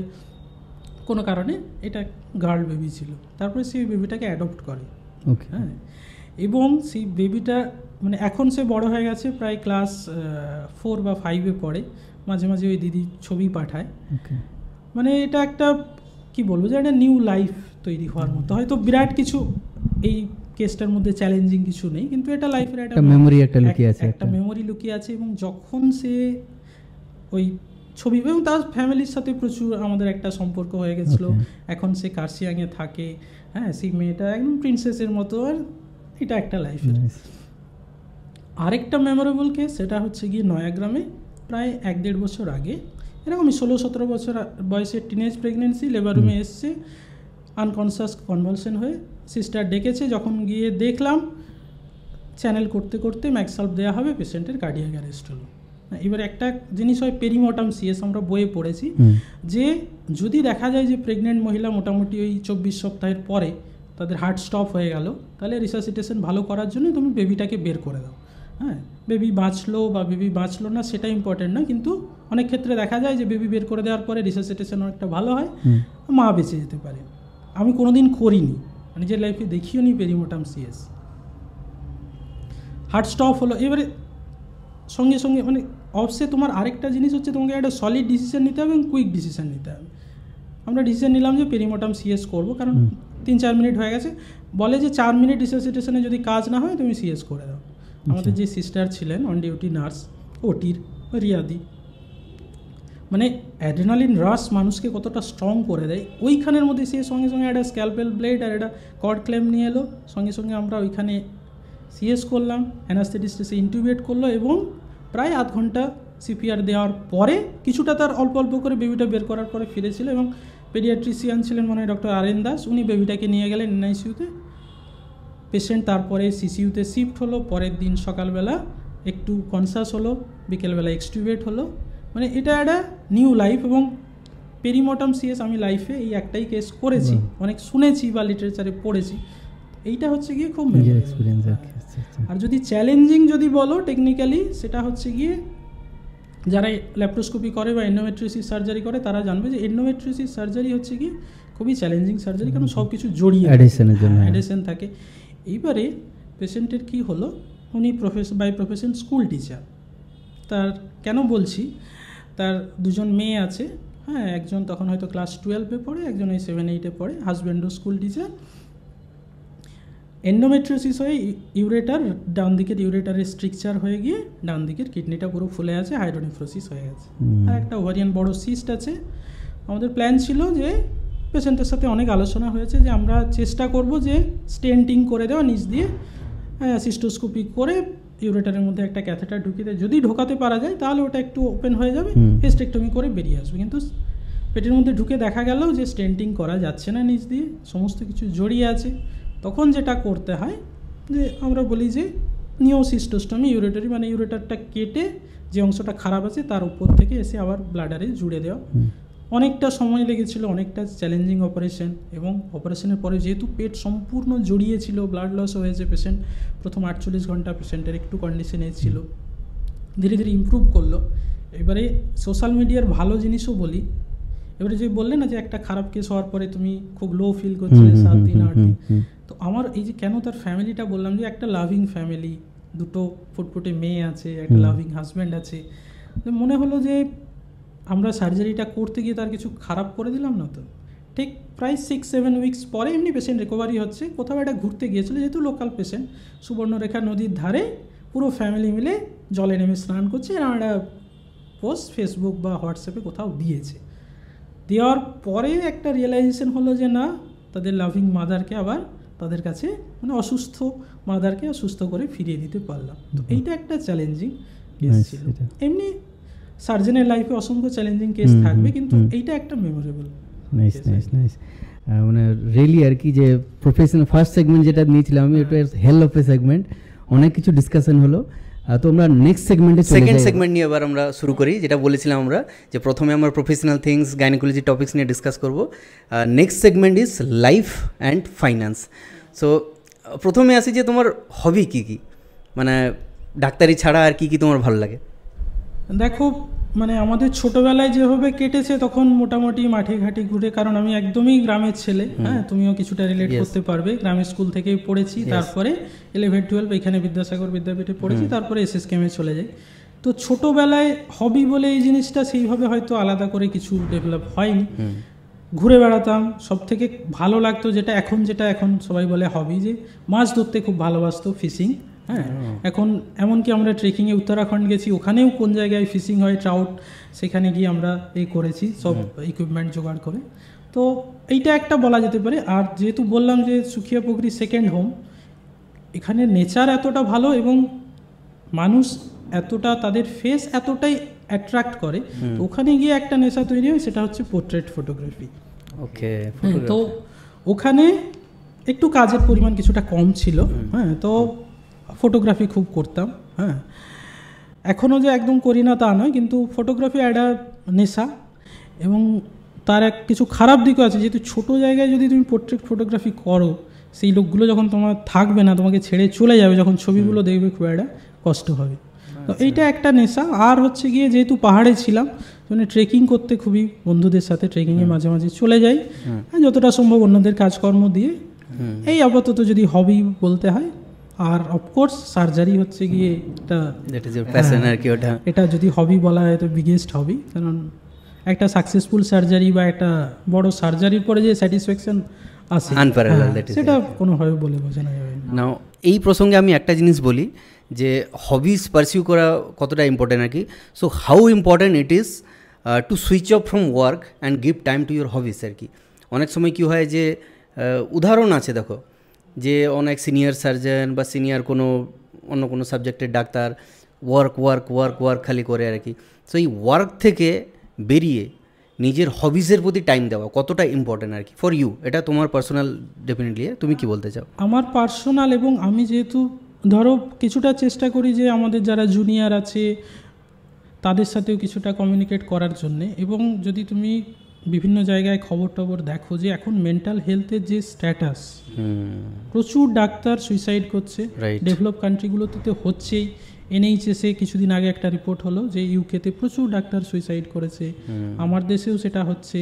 কোনো কারণে এটা গার্ল বেবি ছিল তারপরে সে ওই বেবিটাকে অ্যাডপ্ট করে ওকে হ্যাঁ এবং সেই বেবিটা মানে এখন সে বড় হয়ে গেছে প্রায় ক্লাস ফোর বা ফাইভে পড়ে মাঝে মাঝে ওই দিদি ছবি পাঠায় মানে এটা একটা কি বলবো যে একটা নিউ লাইফ তৈরি হওয়ার মতো হয়তো বিরাট কিছু এই কেসটার মধ্যে চ্যালেঞ্জিং কিছু নেই কিন্তু এটা লাইফের একটা মেমোরি একটা লুকিয়ে আছে একটা মেমোরি লুকিয়ে আছে এবং যখন সে ওই ছবি এবং তার ফ্যামিলির সাথে প্রচুর আমাদের একটা সম্পর্ক হয়ে গেছিলো এখন সে কার্সিয়াংয়ে থাকে হ্যাঁ সেই মেয়েটা একদম প্রিন্সেসের মতো আর এটা একটা লাইফ আরেকটা মেমোরেবল কেস সেটা হচ্ছে গিয়ে নয়াগ্রামে প্রায় এক দেড় বছর আগে এরকম ষোলো সতেরো বছর বয়সে টিনেজ প্রেগনেন্সি লেবার রুমে এসছে আনকনসিয়াস কনভালশন হয়ে সিস্টার ডেকেছে যখন গিয়ে দেখলাম চ্যানেল করতে করতে ম্যাক্সলভ দেওয়া হবে পেশেন্টের কার্ডিয়াক অ্যারেস্ট হলো এবার একটা জিনিস হয় পেরিমোটাম সিএস আমরা বইয়ে পড়েছি যে যদি দেখা যায় যে প্রেগনেন্ট মহিলা মোটামুটি ওই চব্বিশ সপ্তাহের পরে তাদের হার্ট স্টপ হয়ে গেল তাহলে রিসাসিটেশন ভালো করার জন্য তুমি বেবিটাকে বের করে দাও হ্যাঁ বেবি বাঁচলো বা বেবি বাঁচলো না সেটা ইম্পর্টেন্ট না কিন্তু অনেক ক্ষেত্রে দেখা যায় যে বেবি বের করে দেওয়ার পরে রিসার্সিটেশন অনেকটা ভালো হয় মা বেঁচে যেতে পারে আমি কোনো দিন করিনি নিজের লাইফে দেখিও নি পেরিমোটাম সিএস হার্ট স্টপ হলো এবারে সঙ্গে সঙ্গে মানে অফসে তোমার আরেকটা জিনিস হচ্ছে তোমাকে একটা সলিড ডিসিশন নিতে হবে এবং কুইক ডিসিশন নিতে হবে আমরা ডিসিশন নিলাম যে পেরিমোটাম সিএস করবো কারণ তিন চার মিনিট হয়ে গেছে বলে যে চার মিনিট রিসার্সিটেশনে যদি কাজ না হয় তুমি সিএস করে দাও আমাদের যে সিস্টার ছিলেন অন ডিউটি নার্স ওটির রিয়াদি মানে অ্যাড্রেনালিন রাস মানুষকে কতটা স্ট্রং করে দেয় ওইখানের মধ্যে সে সঙ্গে সঙ্গে একটা স্ক্যালপেল ব্লেড আর একটা কড ক্লেম নিয়ে এলো সঙ্গে সঙ্গে আমরা ওইখানে সিএস করলাম অ্যানাস্থেটিস্টে সে ইন্টিউবেট করলো এবং প্রায় আধ ঘন্টা সিপিআর দেওয়ার পরে কিছুটা তার অল্প অল্প করে বেবিটা বের করার পরে ফিরেছিল এবং পেডিয়াট্রিসিয়ান ছিলেন মনে হয় ডক্টর আরেন দাস উনি বেবিটাকে নিয়ে গেলেন এনআইসিউতে পেশেন্ট তারপরে সিসিউতে শিফট হলো পরের দিন সকালবেলা একটু কনসাস হলো বিকেলবেলা এক্সটিভেট হলো মানে এটা একটা নিউ লাইফ এবং পেরিমোটাম সিএস আমি লাইফে এই একটাই কেস করেছি অনেক শুনেছি বা লিটারেচারে পড়েছি এইটা হচ্ছে গিয়ে খুব এক্সপিরিয়েন্স আচ্ছা, আচ্ছা। আর যদি চ্যালেঞ্জিং যদি বলো টেকনিক্যালি সেটা হচ্ছে গিয়ে যারা ল্যাপটোস্কোপি করে বা এন্ডোমেট্রিসিস সার্জারি করে তারা জানবে যে এন্ডোমেট্রিসিস সার্জারি হচ্ছে কি খুবই চ্যালেঞ্জিং সার্জারি কারণ সব কিছু জড়িয়ে অ্যাডেশনের জন্য অ্যাডিশন থাকে এইবারে পেশেন্টের কি হলো উনি profess by profession school teacher তার কেন বলছি তার দুজন মেয়ে আছে হ্যাঁ একজন তখন হয়তো ক্লাস টুয়েলভে পড়ে একজন এই সেভেন এইটে পড়ে হাজব্যান্ডও স্কুল টিচার এন্ডোমেট্রোসিস হয়ে ইউরেটার ডান দিকের ইউরেটারের স্ট্রিকচার হয়ে গিয়ে ডান দিকের কিডনিটা পুরো ফুলে আছে হাইড্রোনিফ্রোসিস হয়ে গেছে আর একটা ওভারিয়ান বড় সিস্ট আছে আমাদের প্ল্যান ছিল যে পেশেন্টের সাথে অনেক আলোচনা হয়েছে যে আমরা চেষ্টা করব যে স্টেন্টিং করে দেওয়া নিচ দিয়ে সিস্টোস্কোপি করে ইউরেটারের মধ্যে একটা ক্যাথেটার ঢুকিয়ে দেয় যদি ঢোকাতে পারা যায় তাহলে ওটা একটু ওপেন হয়ে যাবে হেস্টেকটমি করে বেরিয়ে আসবে কিন্তু পেটের মধ্যে ঢুকে দেখা গেল যে স্টেন্টিং করা যাচ্ছে না নিচ দিয়ে সমস্ত কিছু জড়িয়ে আছে তখন যেটা করতে হয় যে আমরা বলি যে নিওসিস্টোস্টমি ইউরেটারি মানে ইউরেটারটা কেটে যে অংশটা খারাপ আছে তার উপর থেকে এসে আবার ব্লাডারে জুড়ে দেওয়া অনেকটা সময় লেগেছিল অনেকটা চ্যালেঞ্জিং অপারেশন এবং অপারেশনের পরে যেহেতু পেট সম্পূর্ণ জড়িয়েছিল ব্লাড লস হয়েছে পেশেন্ট প্রথম আটচল্লিশ ঘন্টা পেশেন্টের একটু কন্ডিশনে ছিল ধীরে ধীরে ইম্প্রুভ করলো এবারে সোশ্যাল মিডিয়ার ভালো জিনিসও বলি এবারে যে বললে না যে একটা খারাপ কেস হওয়ার পরে তুমি খুব লো ফিল করছিলে সাত দিন আট দিন তো আমার এই যে কেন তার ফ্যামিলিটা বললাম যে একটা লাভিং ফ্যামিলি দুটো ফুটফুটে মেয়ে আছে একটা লাভিং হাজব্যান্ড আছে মনে হলো যে আমরা সার্জারিটা করতে গিয়ে তার কিছু খারাপ করে দিলাম না তো ঠিক প্রায় সিক্স সেভেন উইকস পরে এমনি পেশেন্ট রিকভারি হচ্ছে কোথাও একটা ঘুরতে গিয়েছিল যেহেতু লোকাল পেশেন্ট সুবর্ণরেখা নদীর ধারে পুরো ফ্যামিলি মিলে জলে নেমে স্নান করছে এরকম একটা পোস্ট ফেসবুক বা হোয়াটসঅ্যাপে কোথাও দিয়েছে দেওয়ার পরে একটা রিয়েলাইজেশন হলো যে না তাদের লাভিং মাদারকে আবার তাদের কাছে মানে অসুস্থ মাদারকে অসুস্থ করে ফিরিয়ে দিতে পারলাম তো এইটা একটা চ্যালেঞ্জিং এমনি সার্জনের লাইফে অসংখ্য চ্যালেঞ্জিং কেস থাকবে কিন্তু এইটা একটা মেমোরেবল নাইস নাইস নাইস মানে রিয়েলি আর কি যে প্রফেশনাল ফার্স্ট সেগমেন্ট যেটা নিয়েছিলাম আমি ওটা হেল অফ এ সেগমেন্ট অনেক কিছু ডিসকাশন হলো তো আমরা নেক্সট সেগমেন্টে সেকেন্ড সেগমেন্ট নিয়ে এবার আমরা শুরু করি যেটা বলেছিলাম আমরা যে প্রথমে আমরা প্রফেশনাল থিংস গাইনোকোলজি টপিক্স নিয়ে ডিসকাস করব next segment is life and finance so প্রথমে আসি যে তোমার হবি কী কী মানে ডাক্তারি ছাড়া আর কী কী তোমার ভালো লাগে দেখো মানে আমাদের ছোটবেলায় যেভাবে কেটেছে তখন মোটামুটি মাঠে ঘাটে ঘুরে কারণ আমি একদমই গ্রামের ছেলে হ্যাঁ তুমিও কিছুটা রিলেট করতে পারবে গ্রামের স্কুল থেকেই পড়েছি তারপরে ইলেভেন টুয়েলভ এখানে বিদ্যাসাগর বিদ্যাপীঠে পড়েছি তারপরে এস এস কেমে চলে যাই তো ছোটবেলায় হবি বলে এই জিনিসটা সেইভাবে হয়তো আলাদা করে কিছু ডেভেলপ হয়নি ঘুরে বেড়াতাম সব থেকে ভালো লাগতো যেটা এখন যেটা এখন সবাই বলে হবি যে মাছ ধরতে খুব ভালোবাসতো ফিশিং হ্যাঁ এখন এমনকি আমরা ট্রেকিংয়ে উত্তরাখণ্ড গেছি ওখানেও কোন জায়গায় ফিশিং হয় ট্রাউট সেখানে গিয়ে আমরা এই করেছি সব ইকুইপমেন্ট জোগাড় করে তো এইটা একটা বলা যেতে পারে আর যেহেতু বললাম যে সুখিয়া পুকুরী সেকেন্ড হোম এখানে নেচার এতটা ভালো এবং মানুষ এতটা তাদের ফেস এতটাই অ্যাট্রাক্ট করে তো ওখানে গিয়ে একটা নেশা তৈরি হয় সেটা হচ্ছে পোর্ট্রেট ফটোগ্রাফি ওকে তো ওখানে একটু কাজের পরিমাণ কিছুটা কম ছিল হ্যাঁ তো ফটোগ্রাফি খুব করতাম হ্যাঁ এখনও যে একদম করি না তা নয় কিন্তু ফটোগ্রাফি একটা নেশা এবং তার এক কিছু খারাপ দিকও আছে যেহেতু ছোটো জায়গায় যদি তুমি পোর্ট্রেট ফটোগ্রাফি করো সেই লোকগুলো যখন তোমার থাকবে না তোমাকে ছেড়ে চলে যাবে যখন ছবিগুলো দেখবে খুব একটা কষ্ট হবে তো এইটা একটা নেশা আর হচ্ছে গিয়ে যেহেতু পাহাড়ে ছিলাম মানে ট্রেকিং করতে খুবই বন্ধুদের সাথে ট্রেকিংয়ে মাঝে মাঝে চলে যাই হ্যাঁ, যতটা সম্ভব অন্যদের কাজকর্ম দিয়ে এই আপাতত যদি হবি বলতে হয় আর অফকোর্স সার্জারি হচ্ছে গিয়ে একটা প্যাশন আর কি ওটা এটা যদি হবি বলা হয় তো বিগেস্ট হবি কারণ একটা সাকসেসফুল সার্জারি বা একটা বড় সার্জারির পরে যে স্যাটিসফ্যাকশন আছে সেটা কোনোভাবে বলে বোঝানো যাবে না এই প্রসঙ্গে আমি একটা জিনিস বলি যে হবিস পারসিউ করা কতটা ইম্পর্টেন্ট আর কি so how important it is to switch off from work and give time to your hobbies আর কি অনেক সময় কী হয় যে উদাহরণ আছে দেখো যে অনেক সিনিয়র সার্জন বা সিনিয়র কোনো অন্য কোনো সাবজেক্টের ডাক্তার ওয়ার্ক ওয়ার্ক ওয়ার্ক ওয়ার্ক খালি করে আর কি সো এই ওয়ার্ক থেকে বেরিয়ে নিজের হবিজের প্রতি টাইম দেওয়া কতটা ইম্পর্টেন্ট আর কি ফর ইউ এটা তোমার পার্সোনাল ডেফিনেটলি তুমি কি বলতে চাও আমার পার্সোনাল এবং আমি যেহেতু ধরো কিছুটা চেষ্টা করি যে আমাদের যারা জুনিয়র আছে তাদের সাথেও কিছুটা কমিউনিকেট করার জন্যে এবং যদি তুমি বিভিন্ন জায়গায় খবর টবর দেখো যে এখন মেন্টাল হেলথের যে স্ট্যাটাস প্রচুর ডাক্তার সুইসাইড করছে ডেভেলপ কান্ট্রিগুলোতে হচ্ছেই এনএইচএসে কিছুদিন আগে একটা রিপোর্ট হলো যে ইউকেতে প্রচুর ডাক্তার সুইসাইড করেছে আমার দেশেও সেটা হচ্ছে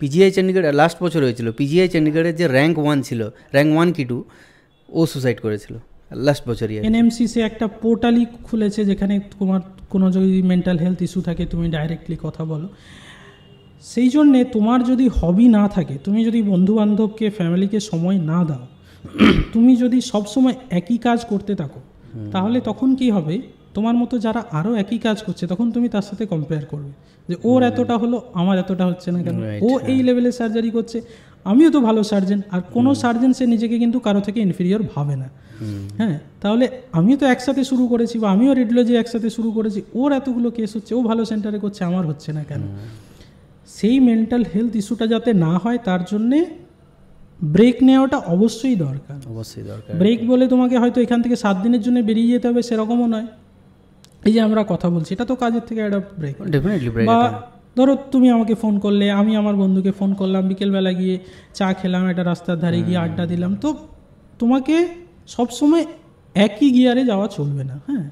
পিজিআই চণ্ডীগড় লাস্ট বছর হয়েছিল পিজিআই চণ্ডীগড়ের যে র্যাঙ্ক ওয়ান ছিল র্যাঙ্ক ওয়ান কি টু ও সুসাইড করেছিল লাস্ট বছরই এনএমসিসে একটা পোর্টালই খুলেছে যেখানে তোমার কোনো যদি মেন্টাল হেলথ ইস্যু থাকে তুমি ডাইরেক্টলি কথা বলো সেই জন্যে তোমার যদি হবি না থাকে তুমি যদি বন্ধুবান্ধবকে ফ্যামিলিকে সময় না দাও তুমি যদি সবসময় একই কাজ করতে থাকো তাহলে তখন কি হবে তোমার মতো যারা আরও একই কাজ করছে তখন তুমি তার সাথে কম্পেয়ার করবে যে ওর এতটা হলো আমার এতটা হচ্ছে না কেন ও এই লেভেলে সার্জারি করছে আমিও তো ভালো সার্জেন আর কোনো সার্জেন সে নিজেকে কিন্তু কারো থেকে ইনফিরিয়র ভাবে না হ্যাঁ তাহলে আমিও তো একসাথে শুরু করেছি বা আমিও রেডিওলজি একসাথে শুরু করেছি ওর এতগুলো কেস হচ্ছে ও ভালো সেন্টারে করছে আমার হচ্ছে না কেন সেই মেন্টাল হেলথ ইস্যুটা যাতে না হয় তার জন্যে ব্রেক নেওয়াটা অবশ্যই দরকার অবশ্যই দরকার ব্রেক বলে তোমাকে হয়তো এখান থেকে সাত দিনের জন্য বেরিয়ে যেতে হবে সেরকমও নয় এই যে আমরা কথা বলছি এটা তো কাজের থেকে একটা ব্রেক ডেফিনেটলি ব্রেক বা ধরো তুমি আমাকে ফোন করলে আমি আমার বন্ধুকে ফোন করলাম বিকেলবেলা গিয়ে চা খেলাম একটা রাস্তার ধারে গিয়ে আড্ডা দিলাম তো তোমাকে সবসময় একই গিয়ারে যাওয়া চলবে না হ্যাঁ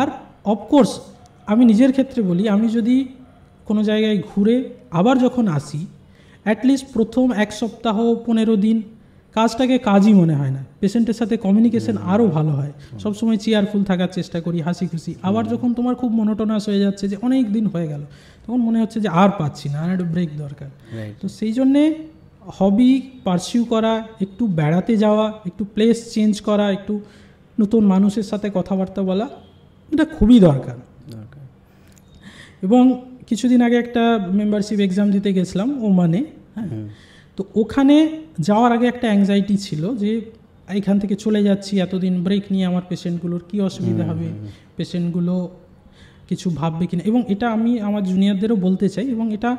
আর অফকোর্স আমি নিজের ক্ষেত্রে বলি আমি যদি কোনো জায়গায় ঘুরে আবার যখন আসি অ্যাটলিস্ট প্রথম এক সপ্তাহ পনেরো দিন কাজটাকে কাজই মনে হয় না পেশেন্টের সাথে কমিউনিকেশন আরও ভালো হয় সবসময় চেয়ারফুল থাকার চেষ্টা করি হাসি খুশি আবার যখন তোমার খুব মনোটনাস হয়ে যাচ্ছে যে অনেক দিন হয়ে গেল তখন মনে হচ্ছে যে আর পাচ্ছি না আর একটু ব্রেক দরকার তো সেই জন্যে হবি পার্সিউ করা একটু বেড়াতে যাওয়া একটু প্লেস চেঞ্জ করা একটু নতুন মানুষের সাথে কথাবার্তা বলা এটা খুবই দরকার এবং কিছুদিন আগে একটা মেম্বারশিপ এক্সাম দিতে গেছিলাম ওমানে হ্যাঁ তো ওখানে যাওয়ার আগে একটা অ্যাংজাইটি ছিল যে এখান থেকে চলে যাচ্ছি এতদিন ব্রেক নিয়ে আমার পেশেন্টগুলোর কী অসুবিধা হবে পেশেন্টগুলো কিছু ভাববে কিনা এবং এটা আমি আমার জুনিয়রদেরও বলতে চাই এবং এটা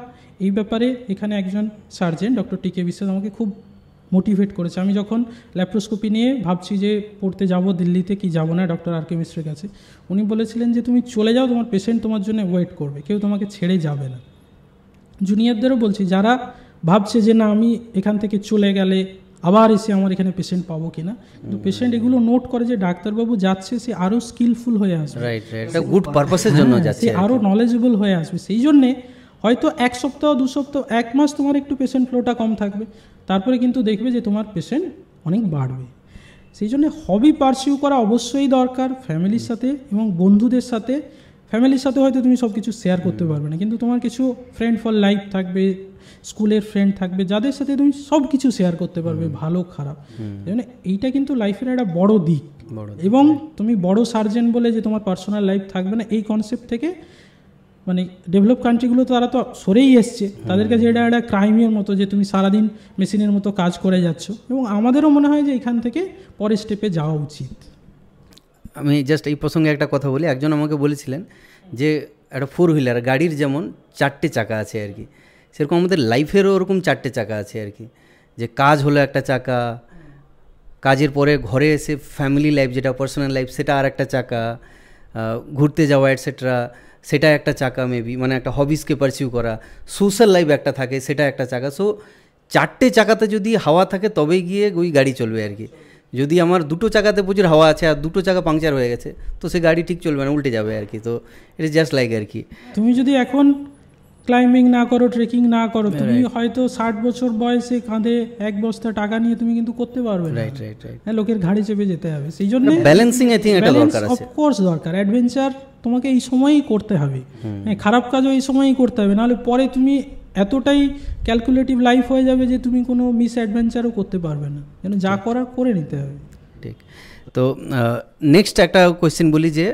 এই ব্যাপারে এখানে একজন সার্জেন ডক্টর টি কে বিশ্বাস আমাকে খুব মোটিভেট করেছে আমি যখন ল্যাপ্রোস্কোপি নিয়ে ভাবছি যে পড়তে যাব দিল্লিতে কি যাব না ডক্টর আর কে মিশ্রের কাছে উনি বলেছিলেন যে তুমি চলে যাও তোমার পেশেন্ট তোমার জন্য ওয়েট করবে কেউ তোমাকে ছেড়ে যাবে না জুনিয়রদেরও বলছি যারা ভাবছে যে না আমি এখান থেকে চলে গেলে আবার এসে আমার এখানে পেশেন্ট পাবো কিনা কিন্তু পেশেন্ট এগুলো নোট করে যে ডাক্তারবাবু যাচ্ছে সে আরও স্কিলফুল হয়ে আসবে গুড পারপাসের জন্য হ্যাঁ, যাচ্ছে আরও নলেজেবল হয়ে আসবে সেই জন্যে হয়তো এক সপ্তাহ দু সপ্তাহ এক মাস তোমার একটু পেশেন্ট ফ্লোটা কম থাকবে তারপরে কিন্তু দেখবে যে তোমার পেশেন্ট অনেক বাড়বে সেই জন্য হবি পার্সিউ করা অবশ্যই দরকার ফ্যামিলির সাথে এবং বন্ধুদের সাথে ফ্যামিলির সাথে হয়তো তুমি সব কিছু শেয়ার করতে পারবে না কিন্তু তোমার কিছু ফ্রেন্ড ফর লাইফ থাকবে স্কুলের ফ্রেন্ড থাকবে যাদের সাথে তুমি সব কিছু শেয়ার করতে পারবে ভালো খারাপ মানে এইটা কিন্তু লাইফের একটা বড় দিক এবং তুমি বড় সার্জেন বলে যে তোমার পার্সোনাল লাইফ থাকবে না এই কনসেপ্ট থেকে মানে ডেভেলপ কান্ট্রিগুলো তারা তো সরেই এসছে তাদের কাছে এটা একটা ক্রাইমের মতো যে তুমি সারাদিন মেশিনের মতো কাজ করে যাচ্ছ এবং আমাদেরও মনে হয় যে এখান থেকে পরের স্টেপে যাওয়া উচিত আমি জাস্ট এই প্রসঙ্গে একটা কথা বলি একজন আমাকে বলেছিলেন যে একটা ফোর হুইলার গাড়ির যেমন চারটে চাকা আছে আর কি সেরকম আমাদের লাইফেরও ওরকম চারটে চাকা আছে আর কি যে কাজ হলো একটা চাকা কাজের পরে ঘরে এসে ফ্যামিলি লাইফ যেটা পার্সোনাল লাইফ সেটা আর একটা চাকা ঘুরতে যাওয়া এটসেট্রা সেটা একটা চাকা মেবি মানে একটা হবিস কে পারসিউ করা সোশ্যাল লাইফ একটা থাকে সেটা একটা জায়গা সো চারটি চাকাতে যদি হাওয়া থাকে তবেই গিয়ে ওই গাড়ি চলবে আরকি যদি আমার দুটো চাকাতে পুজের হাওয়া আছে আর দুটো জায়গা পাংচার হয়ে গেছে তো সেই গাড়ি ঠিক চলবে না উল্টে যাবে আরকি তো ইট ইজ जस्ट লাইক আরকি তুমি যদি এখন ক্লাইম্বিং না করো ট্রেকিং না করো তুমি হয়তো ষাট বছর বয়সে কাঁধে এক বস্তা টাকা নিয়ে তুমি কিন্তু করতে পারবে হ্যাঁ লোকের ঘাড়ি চেপে যেতে হবে সেই জন্য ব্যালেন্সিং আই এটা দরকার আছে অফকোর্স দরকার অ্যাডভেঞ্চার তোমাকে এই সময়ই করতে হবে হ্যাঁ খারাপ কাজও এই সময়ই করতে হবে নাহলে পরে তুমি এতটাই ক্যালকুলেটিভ লাইফ হয়ে যাবে যে তুমি কোনো মিস অ্যাডভেঞ্চারও করতে পারবে না যেন যা করার করে নিতে হবে ঠিক তো নেক্সট একটা কোয়েশ্চেন বলি যে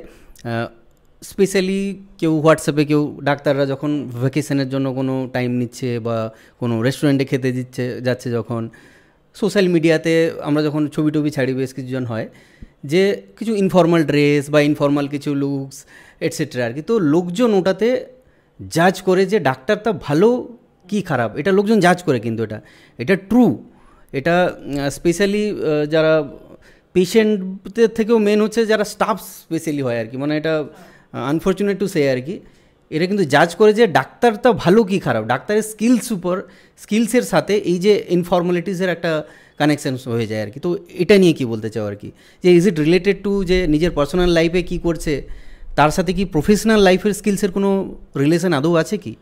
স্পেশালি কেউ হোয়াটসঅ্যাপে কেউ ডাক্তাররা যখন ভ্যাকেশনের জন্য কোনো টাইম নিচ্ছে বা কোনো রেস্টুরেন্টে খেতে দিচ্ছে যাচ্ছে যখন সোশ্যাল মিডিয়াতে আমরা যখন ছবি টবি ছাড়ি বেশ কিছুজন হয় যে কিছু ইনফর্মাল ড্রেস বা ইনফর্মাল কিছু লুকস এটসেট্রা আর কি তো লোকজন ওটাতে জাজ করে যে ডাক্তারটা ভালো কি খারাপ এটা লোকজন জাজ করে কিন্তু এটা এটা ট্রু এটা স্পেশালি যারা পেশেন্টদের থেকেও মেন হচ্ছে যারা স্টাফ স্পেশালি হয় আর কি মানে এটা আনফর্চুনেট টু সে আর কি এটা কিন্তু জাজ করে যে ডাক্তারটা ভালো কি খারাপ ডাক্তারের স্কিলস উপর স্কিলসের সাথে এই যে ইনফর্মালিটিসের একটা কানেকশন হয়ে যায় আর কি তো এটা নিয়ে কি বলতে চাও আর কি যে ইজ ইট রিলেটেড টু যে নিজের পার্সোনাল লাইফে কি করছে তার সাথে কি প্রফেশনাল লাইফের স্কিলসের কোনো রিলেশন আদৌ আছে কি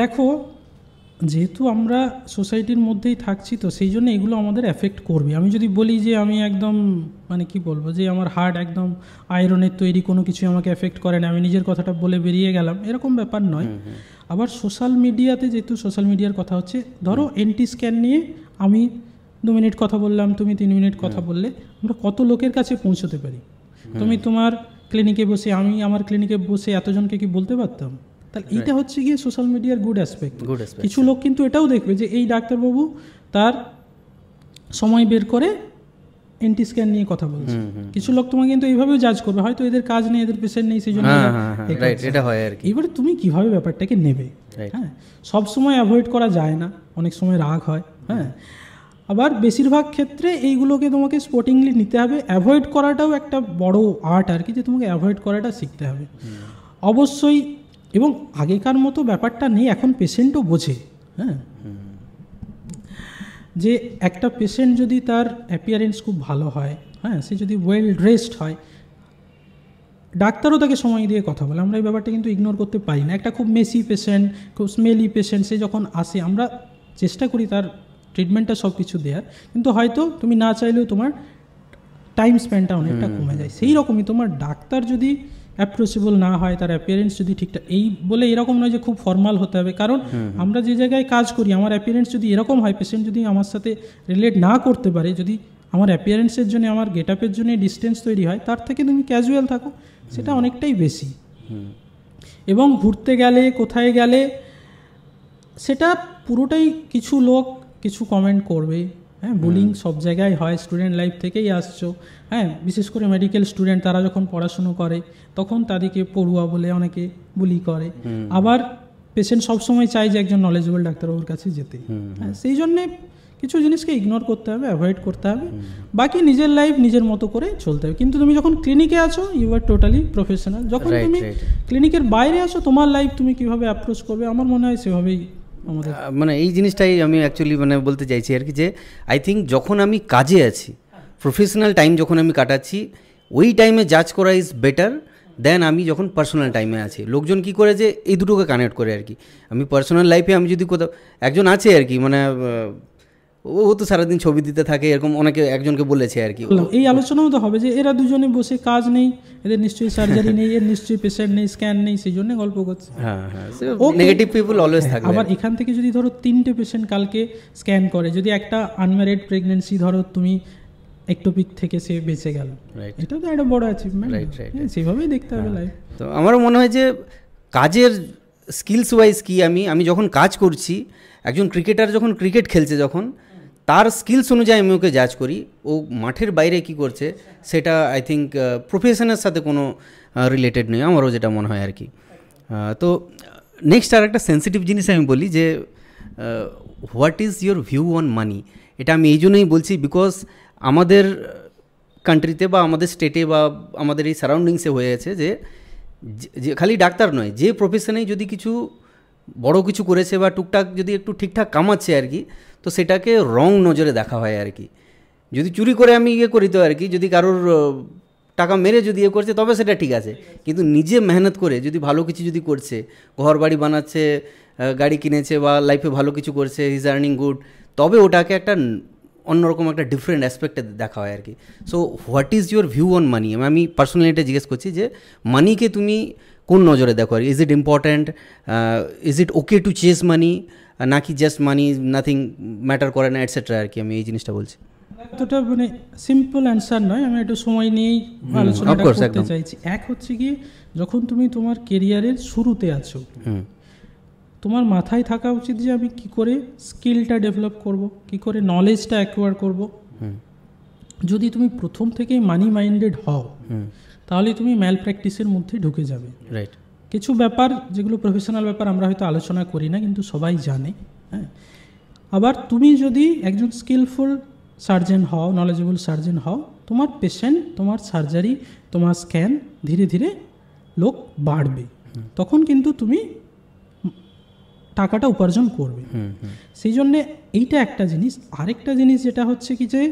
দেখো যেহেতু আমরা সোসাইটির মধ্যেই থাকছি তো সেই জন্য এগুলো আমাদের এফেক্ট করবে আমি যদি বলি যে আমি একদম মানে কি বলবো যে আমার হার্ট একদম আয়রনের তৈরি কোনো কিছু আমাকে এফেক্ট করে না আমি নিজের কথাটা বলে বেরিয়ে গেলাম এরকম ব্যাপার নয় আবার সোশ্যাল মিডিয়াতে যেহেতু সোশ্যাল মিডিয়ার কথা হচ্ছে ধরো এনটি স্ক্যান নিয়ে আমি দু মিনিট কথা বললাম তুমি তিন মিনিট কথা বললে আমরা কত লোকের কাছে পৌঁছতে পারি তুমি তোমার ক্লিনিকে বসে আমি আমার ক্লিনিকে বসে এতজনকে কি বলতে পারতাম তাহলে এইটা হচ্ছে গিয়ে সোশ্যাল মিডিয়ার গুড অ্যাসপেক্ট গুড কিছু লোক কিন্তু এটাও দেখবে যে এই ডাক্তারবাবু তার সময় বের করে এন্টি স্ক্যান নিয়ে কথা বলছে কিছু লোক তোমাকে কিন্তু এইভাবেও জাজ করবে হয়তো এদের কাজ নেই এদের পেশেন্ট নেই সেই জন্য হ্যাঁ, হ্যাঁ, হ্যাঁ, আর কি এবারে তুমি কিভাবে ব্যাপারটাকে নেবে হ্যাঁ সবসময় অ্যাভয়েড করা যায় না অনেক সময় রাগ হয় হ্যাঁ আবার বেশিরভাগ ক্ষেত্রে এইগুলোকে তোমাকে স্পোর্টিংলি নিতে হবে অ্যাভয়েড করাটাও একটা বড় আর্ট আর কি যে তোমাকে অ্যাভয়েড করাটা শিখতে হবে অবশ্যই এবং আগেকার মতো ব্যাপারটা নেই এখন পেশেন্টও বোঝে হ্যাঁ যে একটা পেশেন্ট যদি তার অ্যাপিয়ারেন্স খুব ভালো হয় হ্যাঁ সে যদি ওয়েল ড্রেসড হয় ডাক্তারও তাকে সময় দিয়ে কথা বলে আমরা এই ব্যাপারটা কিন্তু ইগনোর করতে পারি না একটা খুব মেসি পেশেন্ট খুব স্মেলি পেশেন্ট সে যখন আসে আমরা চেষ্টা করি তার ট্রিটমেন্টটা সব কিছু দেওয়ার কিন্তু হয়তো তুমি না চাইলেও তোমার টাইম স্পেন্ডটা অনেকটা কমে যায় সেই রকমই তোমার ডাক্তার যদি অ্যাপ্রোচেবল না হয় তার অ্যাপিয়ারেন্স যদি ঠিকঠাক এই বলে এরকম নয় যে খুব ফর্মাল হতে হবে কারণ আমরা যে জায়গায় কাজ করি আমার অ্যাপিয়ারেন্স যদি এরকম হয় পেশেন্ট যদি আমার সাথে রিলেট না করতে পারে যদি আমার অ্যাপিয়ারেন্সের জন্য আমার গেট আপের জন্য ডিস্টেন্স তৈরি হয় তার থেকে তুমি ক্যাজুয়াল থাকো সেটা অনেকটাই বেশি এবং ঘুরতে গেলে কোথায় গেলে সেটা পুরোটাই কিছু লোক কিছু কমেন্ট করবে হ্যাঁ বুলিং সব জায়গায় হয় স্টুডেন্ট লাইফ থেকেই আসছো হ্যাঁ বিশেষ করে মেডিকেল স্টুডেন্ট তারা যখন পড়াশুনো করে তখন তাদেরকে পড়ুয়া বলে অনেকে বুলি করে আবার পেশেন্ট সবসময় চায় যে একজন নলেজেবল ডাক্তারবাবুর কাছে যেতে হ্যাঁ সেই জন্যে কিছু জিনিসকে ইগনোর করতে হবে অ্যাভয়েড করতে হবে বাকি নিজের লাইফ নিজের মতো করে চলতে হবে কিন্তু তুমি যখন ক্লিনিকে আছো ইউ আর টোটালি প্রফেশনাল যখন তুমি ক্লিনিকের বাইরে আছো তোমার লাইফ তুমি কিভাবে অ্যাপ্রোচ করবে আমার মনে হয় সেভাবেই আমাদের মানে এই জিনিসটাই আমি অ্যাকচুয়ালি মানে বলতে চাইছি আর কি যে আই থিঙ্ক যখন আমি কাজে আছি প্রফেশনাল টাইম যখন আমি কাটাচ্ছি ওই টাইমে জাজ করা ইজ বেটার দেন আমি যখন পার্সোনাল টাইমে আছি লোকজন কি করে যে এই দুটোকে কানেক্ট করে আর কি আমি পার্সোনাল লাইফে আমি যদি কোথাও একজন আছে আর কি মানে ও তো সারাদিন ছবি দিতে থাকে এরকম অনেকে একজনকে বলেছে আর কি এই আলোচনাও তো হবে যে এরা দুজনে বসে কাজ নেই এদের নিশ্চয়ই সার্জারি নেই এর নিশ্চয়ই পেশেন্ট নেই স্ক্যান নেই সেই জন্য গল্প করছে হ্যাঁ হ্যাঁ নেগেটিভ পিপল অলওয়েজ থাকে আবার এখান থেকে যদি ধরো তিনটে পেশেন্ট কালকে স্ক্যান করে যদি একটা আনম্যারিড প্রেগনেন্সি ধরো তুমি একটোপিক থেকে সে বেঁচে গেল এটা তো একটা বড় অ্যাচিভমেন্ট সেভাবেই দেখতে হবে লাইফ হ্যাঁ। তো আমারও মনে হয় যে কাজের স্কিলস ওয়াইজ কি আমি আমি যখন কাজ করছি একজন ক্রিকেটার যখন ক্রিকেট খেলছে যখন তার স্কিলস অনুযায়ী আমি ওকে জাজ করি ও মাঠের বাইরে কি করছে সেটা আই থিঙ্ক প্রফেশনের সাথে কোনো রিলেটেড নয় আমারও যেটা মনে হয় আর কি তো নেক্সট আর একটা সেন্সিটিভ জিনিস আমি বলি যে what is your view on money এটা আমি এই জন্যই বলছি বিকজ আমাদের কান্ট্রিতে বা আমাদের স্টেটে বা আমাদের এই সারাউন্ডিংসে হয়ে গেছে যে যে খালি ডাক্তার নয় যে প্রফেশনে যদি কিছু বড় কিছু করেছে বা টুকটাক যদি একটু ঠিকঠাক কামাচ্ছে আর কি তো সেটাকে রং নজরে দেখা হয় আর কি যদি চুরি করে আমি ইয়ে করি তো আর কি যদি কারোর টাকা মেরে যদি ইয়ে করছে তবে সেটা ঠিক আছে কিন্তু নিজে মেহনত করে যদি ভালো কিছু যদি করছে ঘর বাড়ি বানাচ্ছে গাড়ি কিনেছে বা লাইফে ভালো কিছু করছে ইজ আর্নিং গুড তবে ওটাকে একটা অন্যরকম একটা ডিফারেন্ট অ্যাসপেক্টে দেখা হয় আর কি so what is your view on money আমি পার্সোনালি এটা জিজ্ঞেস করছি যে মানিকে তুমি কোন নজরে দেখো আর is it important is it okay to chase money নাকি জাস্ট মানি নাথিং ম্যাটার করে না এটসেট্রা আর কি আমি এই জিনিসটা বলছি এতটা মানে সিম্পল অ্যান্সার নয় আমি একটু সময় নিয়েই আলোচনা করতে চাইছি এক হচ্ছে কি যখন তুমি তোমার কেরিয়ারের শুরুতে আছো তোমার মাথায় থাকা উচিত যে আমি কি করে স্কিলটা ডেভেলপ করব কি করে নলেজটা অ্যাকোয়ার করব যদি তুমি প্রথম থেকেই মানি মাইন্ডেড হও তাহলে তুমি ম্যাল প্র্যাকটিসের মধ্যে ঢুকে যাবে রাইট কিছু ব্যাপার যেগুলো প্রফেশনাল ব্যাপার আমরা হয়তো আলোচনা করি না কিন্তু সবাই জানে হ্যাঁ আবার তুমি যদি একজন স্কিলফুল সার্জেন হও নলেজেবল সার্জেন হও তোমার পেশেন্ট তোমার সার্জারি তোমার স্ক্যান ধীরে ধীরে লোক বাড়বে তখন কিন্তু তুমি টাকাটা উপার্জন করবে সেই জন্যে এইটা একটা জিনিস আরেকটা জিনিস যেটা হচ্ছে কি যে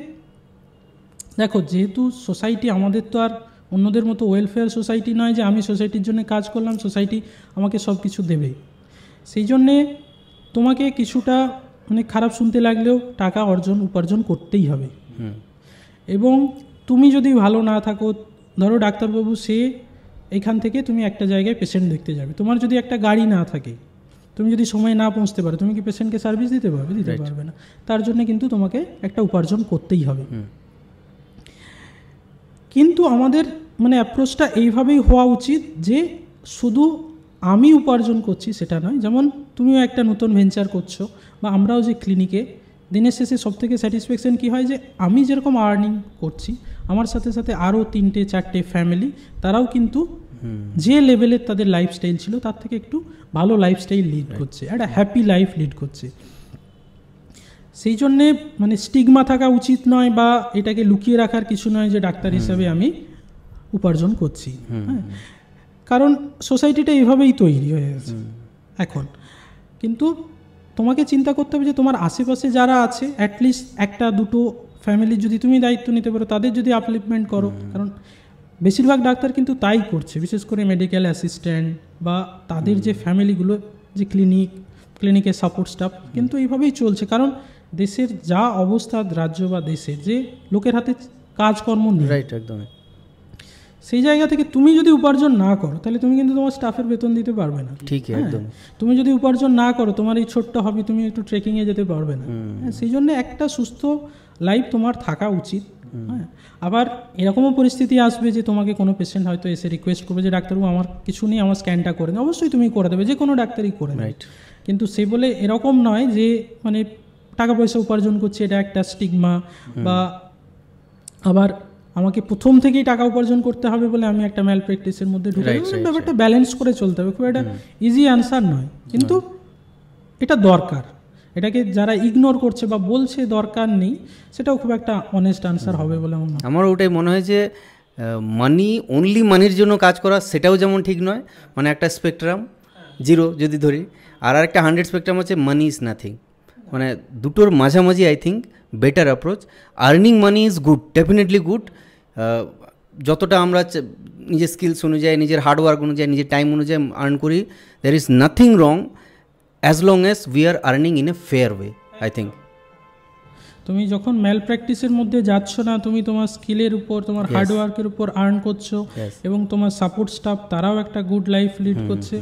দেখো যেহেতু সোসাইটি আমাদের তো আর অন্যদের মতো ওয়েলফেয়ার সোসাইটি নয় যে আমি সোসাইটির জন্য কাজ করলাম সোসাইটি আমাকে সব কিছু দেবে সেই জন্যে তোমাকে কিছুটা অনেক মানে খারাপ শুনতে লাগলেও টাকা অর্জন উপার্জন করতেই হবে এবং তুমি যদি ভালো না থাকো ধরো ডাক্তারবাবু সে এখান থেকে তুমি একটা জায়গায় পেশেন্ট দেখতে যাবে তোমার যদি একটা গাড়ি না থাকে তুমি যদি সময় না পৌঁছতে পারো তুমি কি পেশেন্টকে সার্ভিস দিতে পারবে দিতে পারবে না তার জন্য কিন্তু তোমাকে একটা উপার্জন করতেই হবে কিন্তু আমাদের মানে অ্যাপ্রোচটা এইভাবেই হওয়া উচিত যে শুধু আমি উপার্জন করছি সেটা নয় যেমন তুমিও একটা নতুন ভেঞ্চার করছো বা আমরাও যে ক্লিনিকে দিনের শেষে সব থেকে স্যাটিসফ্যাকশন কী হয় যে আমি যেরকম আর্নিং করছি আমার সাথে সাথে আরও তিনটে চারটে ফ্যামিলি তারাও কিন্তু যে লেভেলের তাদের লাইফস্টাইল ছিল তার থেকে একটু ভালো লাইফস্টাইল লিড করছে একটা হ্যাপি লাইফ লিড করছে সেই জন্যে মানে স্টিগমা থাকা উচিত নয় বা এটাকে লুকিয়ে রাখার কিছু নয় যে ডাক্তার হিসাবে আমি উপার্জন করছি হ্যাঁ কারণ সোসাইটিটা এইভাবেই তৈরি হয়ে গেছে এখন কিন্তু তোমাকে চিন্তা করতে হবে যে তোমার আশেপাশে যারা আছে অ্যাটলিস্ট একটা দুটো ফ্যামিলির যদি তুমি দায়িত্ব নিতে পারো তাদের যদি আপলিপমেন্ট করো কারণ বেশিরভাগ ডাক্তার কিন্তু তাই করছে বিশেষ করে মেডিকেল অ্যাসিস্ট্যান্ট বা তাদের যে ফ্যামিলিগুলো যে ক্লিনিক ক্লিনিকের সাপোর্ট স্টাফ কিন্তু এইভাবেই চলছে কারণ দেশের যা অবস্থা রাজ্য বা দেশের যে লোকের হাতে কাজকর্ম নেই রাইট একদমই সেই জায়গা থেকে তুমি যদি উপার্জন না করো তাহলে তুমি কিন্তু তোমার স্টাফের বেতন দিতে পারবে না ঠিক হ্যাঁ? একদম তুমি যদি উপার্জন না করো তোমার এই ছোট্ট হবি তুমি একটু ট্রেকিংয়ে যেতে পারবে না হ্যাঁ, সেই জন্য একটা সুস্থ লাইফ তোমার থাকা উচিত হ্যাঁ আবার এরকমও পরিস্থিতি আসবে যে তোমাকে কোনো পেশেন্ট হয়তো এসে রিকোয়েস্ট করবে যে ডাক্তারবাবু আমার কিছু নেই আমার স্ক্যানটা করে দেয় অবশ্যই তুমি করে দেবে যে কোনো ডাক্তারই করে রাইট কিন্তু সে বলে এরকম নয় যে মানে টাকা পয়সা উপার্জন করছে এটা একটা স্টিগমা বা আবার আমাকে প্রথম থেকেই টাকা উপার্জন করতে হবে বলে আমি একটা ম্যাল প্র্যাকটিসের মধ্যে ঢুকে মানে ব্যাপারটা ব্যালেন্স করে চলতে হবে খুব একটা ইজি অ্যান্সার নয় কিন্তু এটা দরকার এটাকে যারা ইগনোর করছে বা বলছে দরকার নেই সেটাও খুব একটা অনেস্ট আনসার হবে বলে আমার আমার ওটাই মনে হয় যে মানি অনলি মানির জন্য কাজ করা সেটাও যেমন ঠিক নয় মানে একটা স্পেকট্রাম জিরো যদি ধরি আর একটা হান্ড্রেড স্পেকট্রাম হচ্ছে মানি ইজ নাথিং মানে দুটোর মাঝামাঝি I think better approach earning money is good definitely good যতটা আমরা নিজের স্কিলস অনুযায়ী নিজের হার্ডওয়ার্ক অনুযায়ী নিজের টাইম অনুযায়ী আর্ন করি there is nothing wrong as long as we are earning in a fair way I think তুমি যখন ম্যাল প্র্যাকটিসের মধ্যে যাচ্ছ না তুমি তোমার স্কিলের উপর তোমার হার্ডওয়ার্কের উপর আর্ন করছো এবং তোমার সাপোর্ট স্টাফ তারাও একটা গুড লাইফ লিড করছে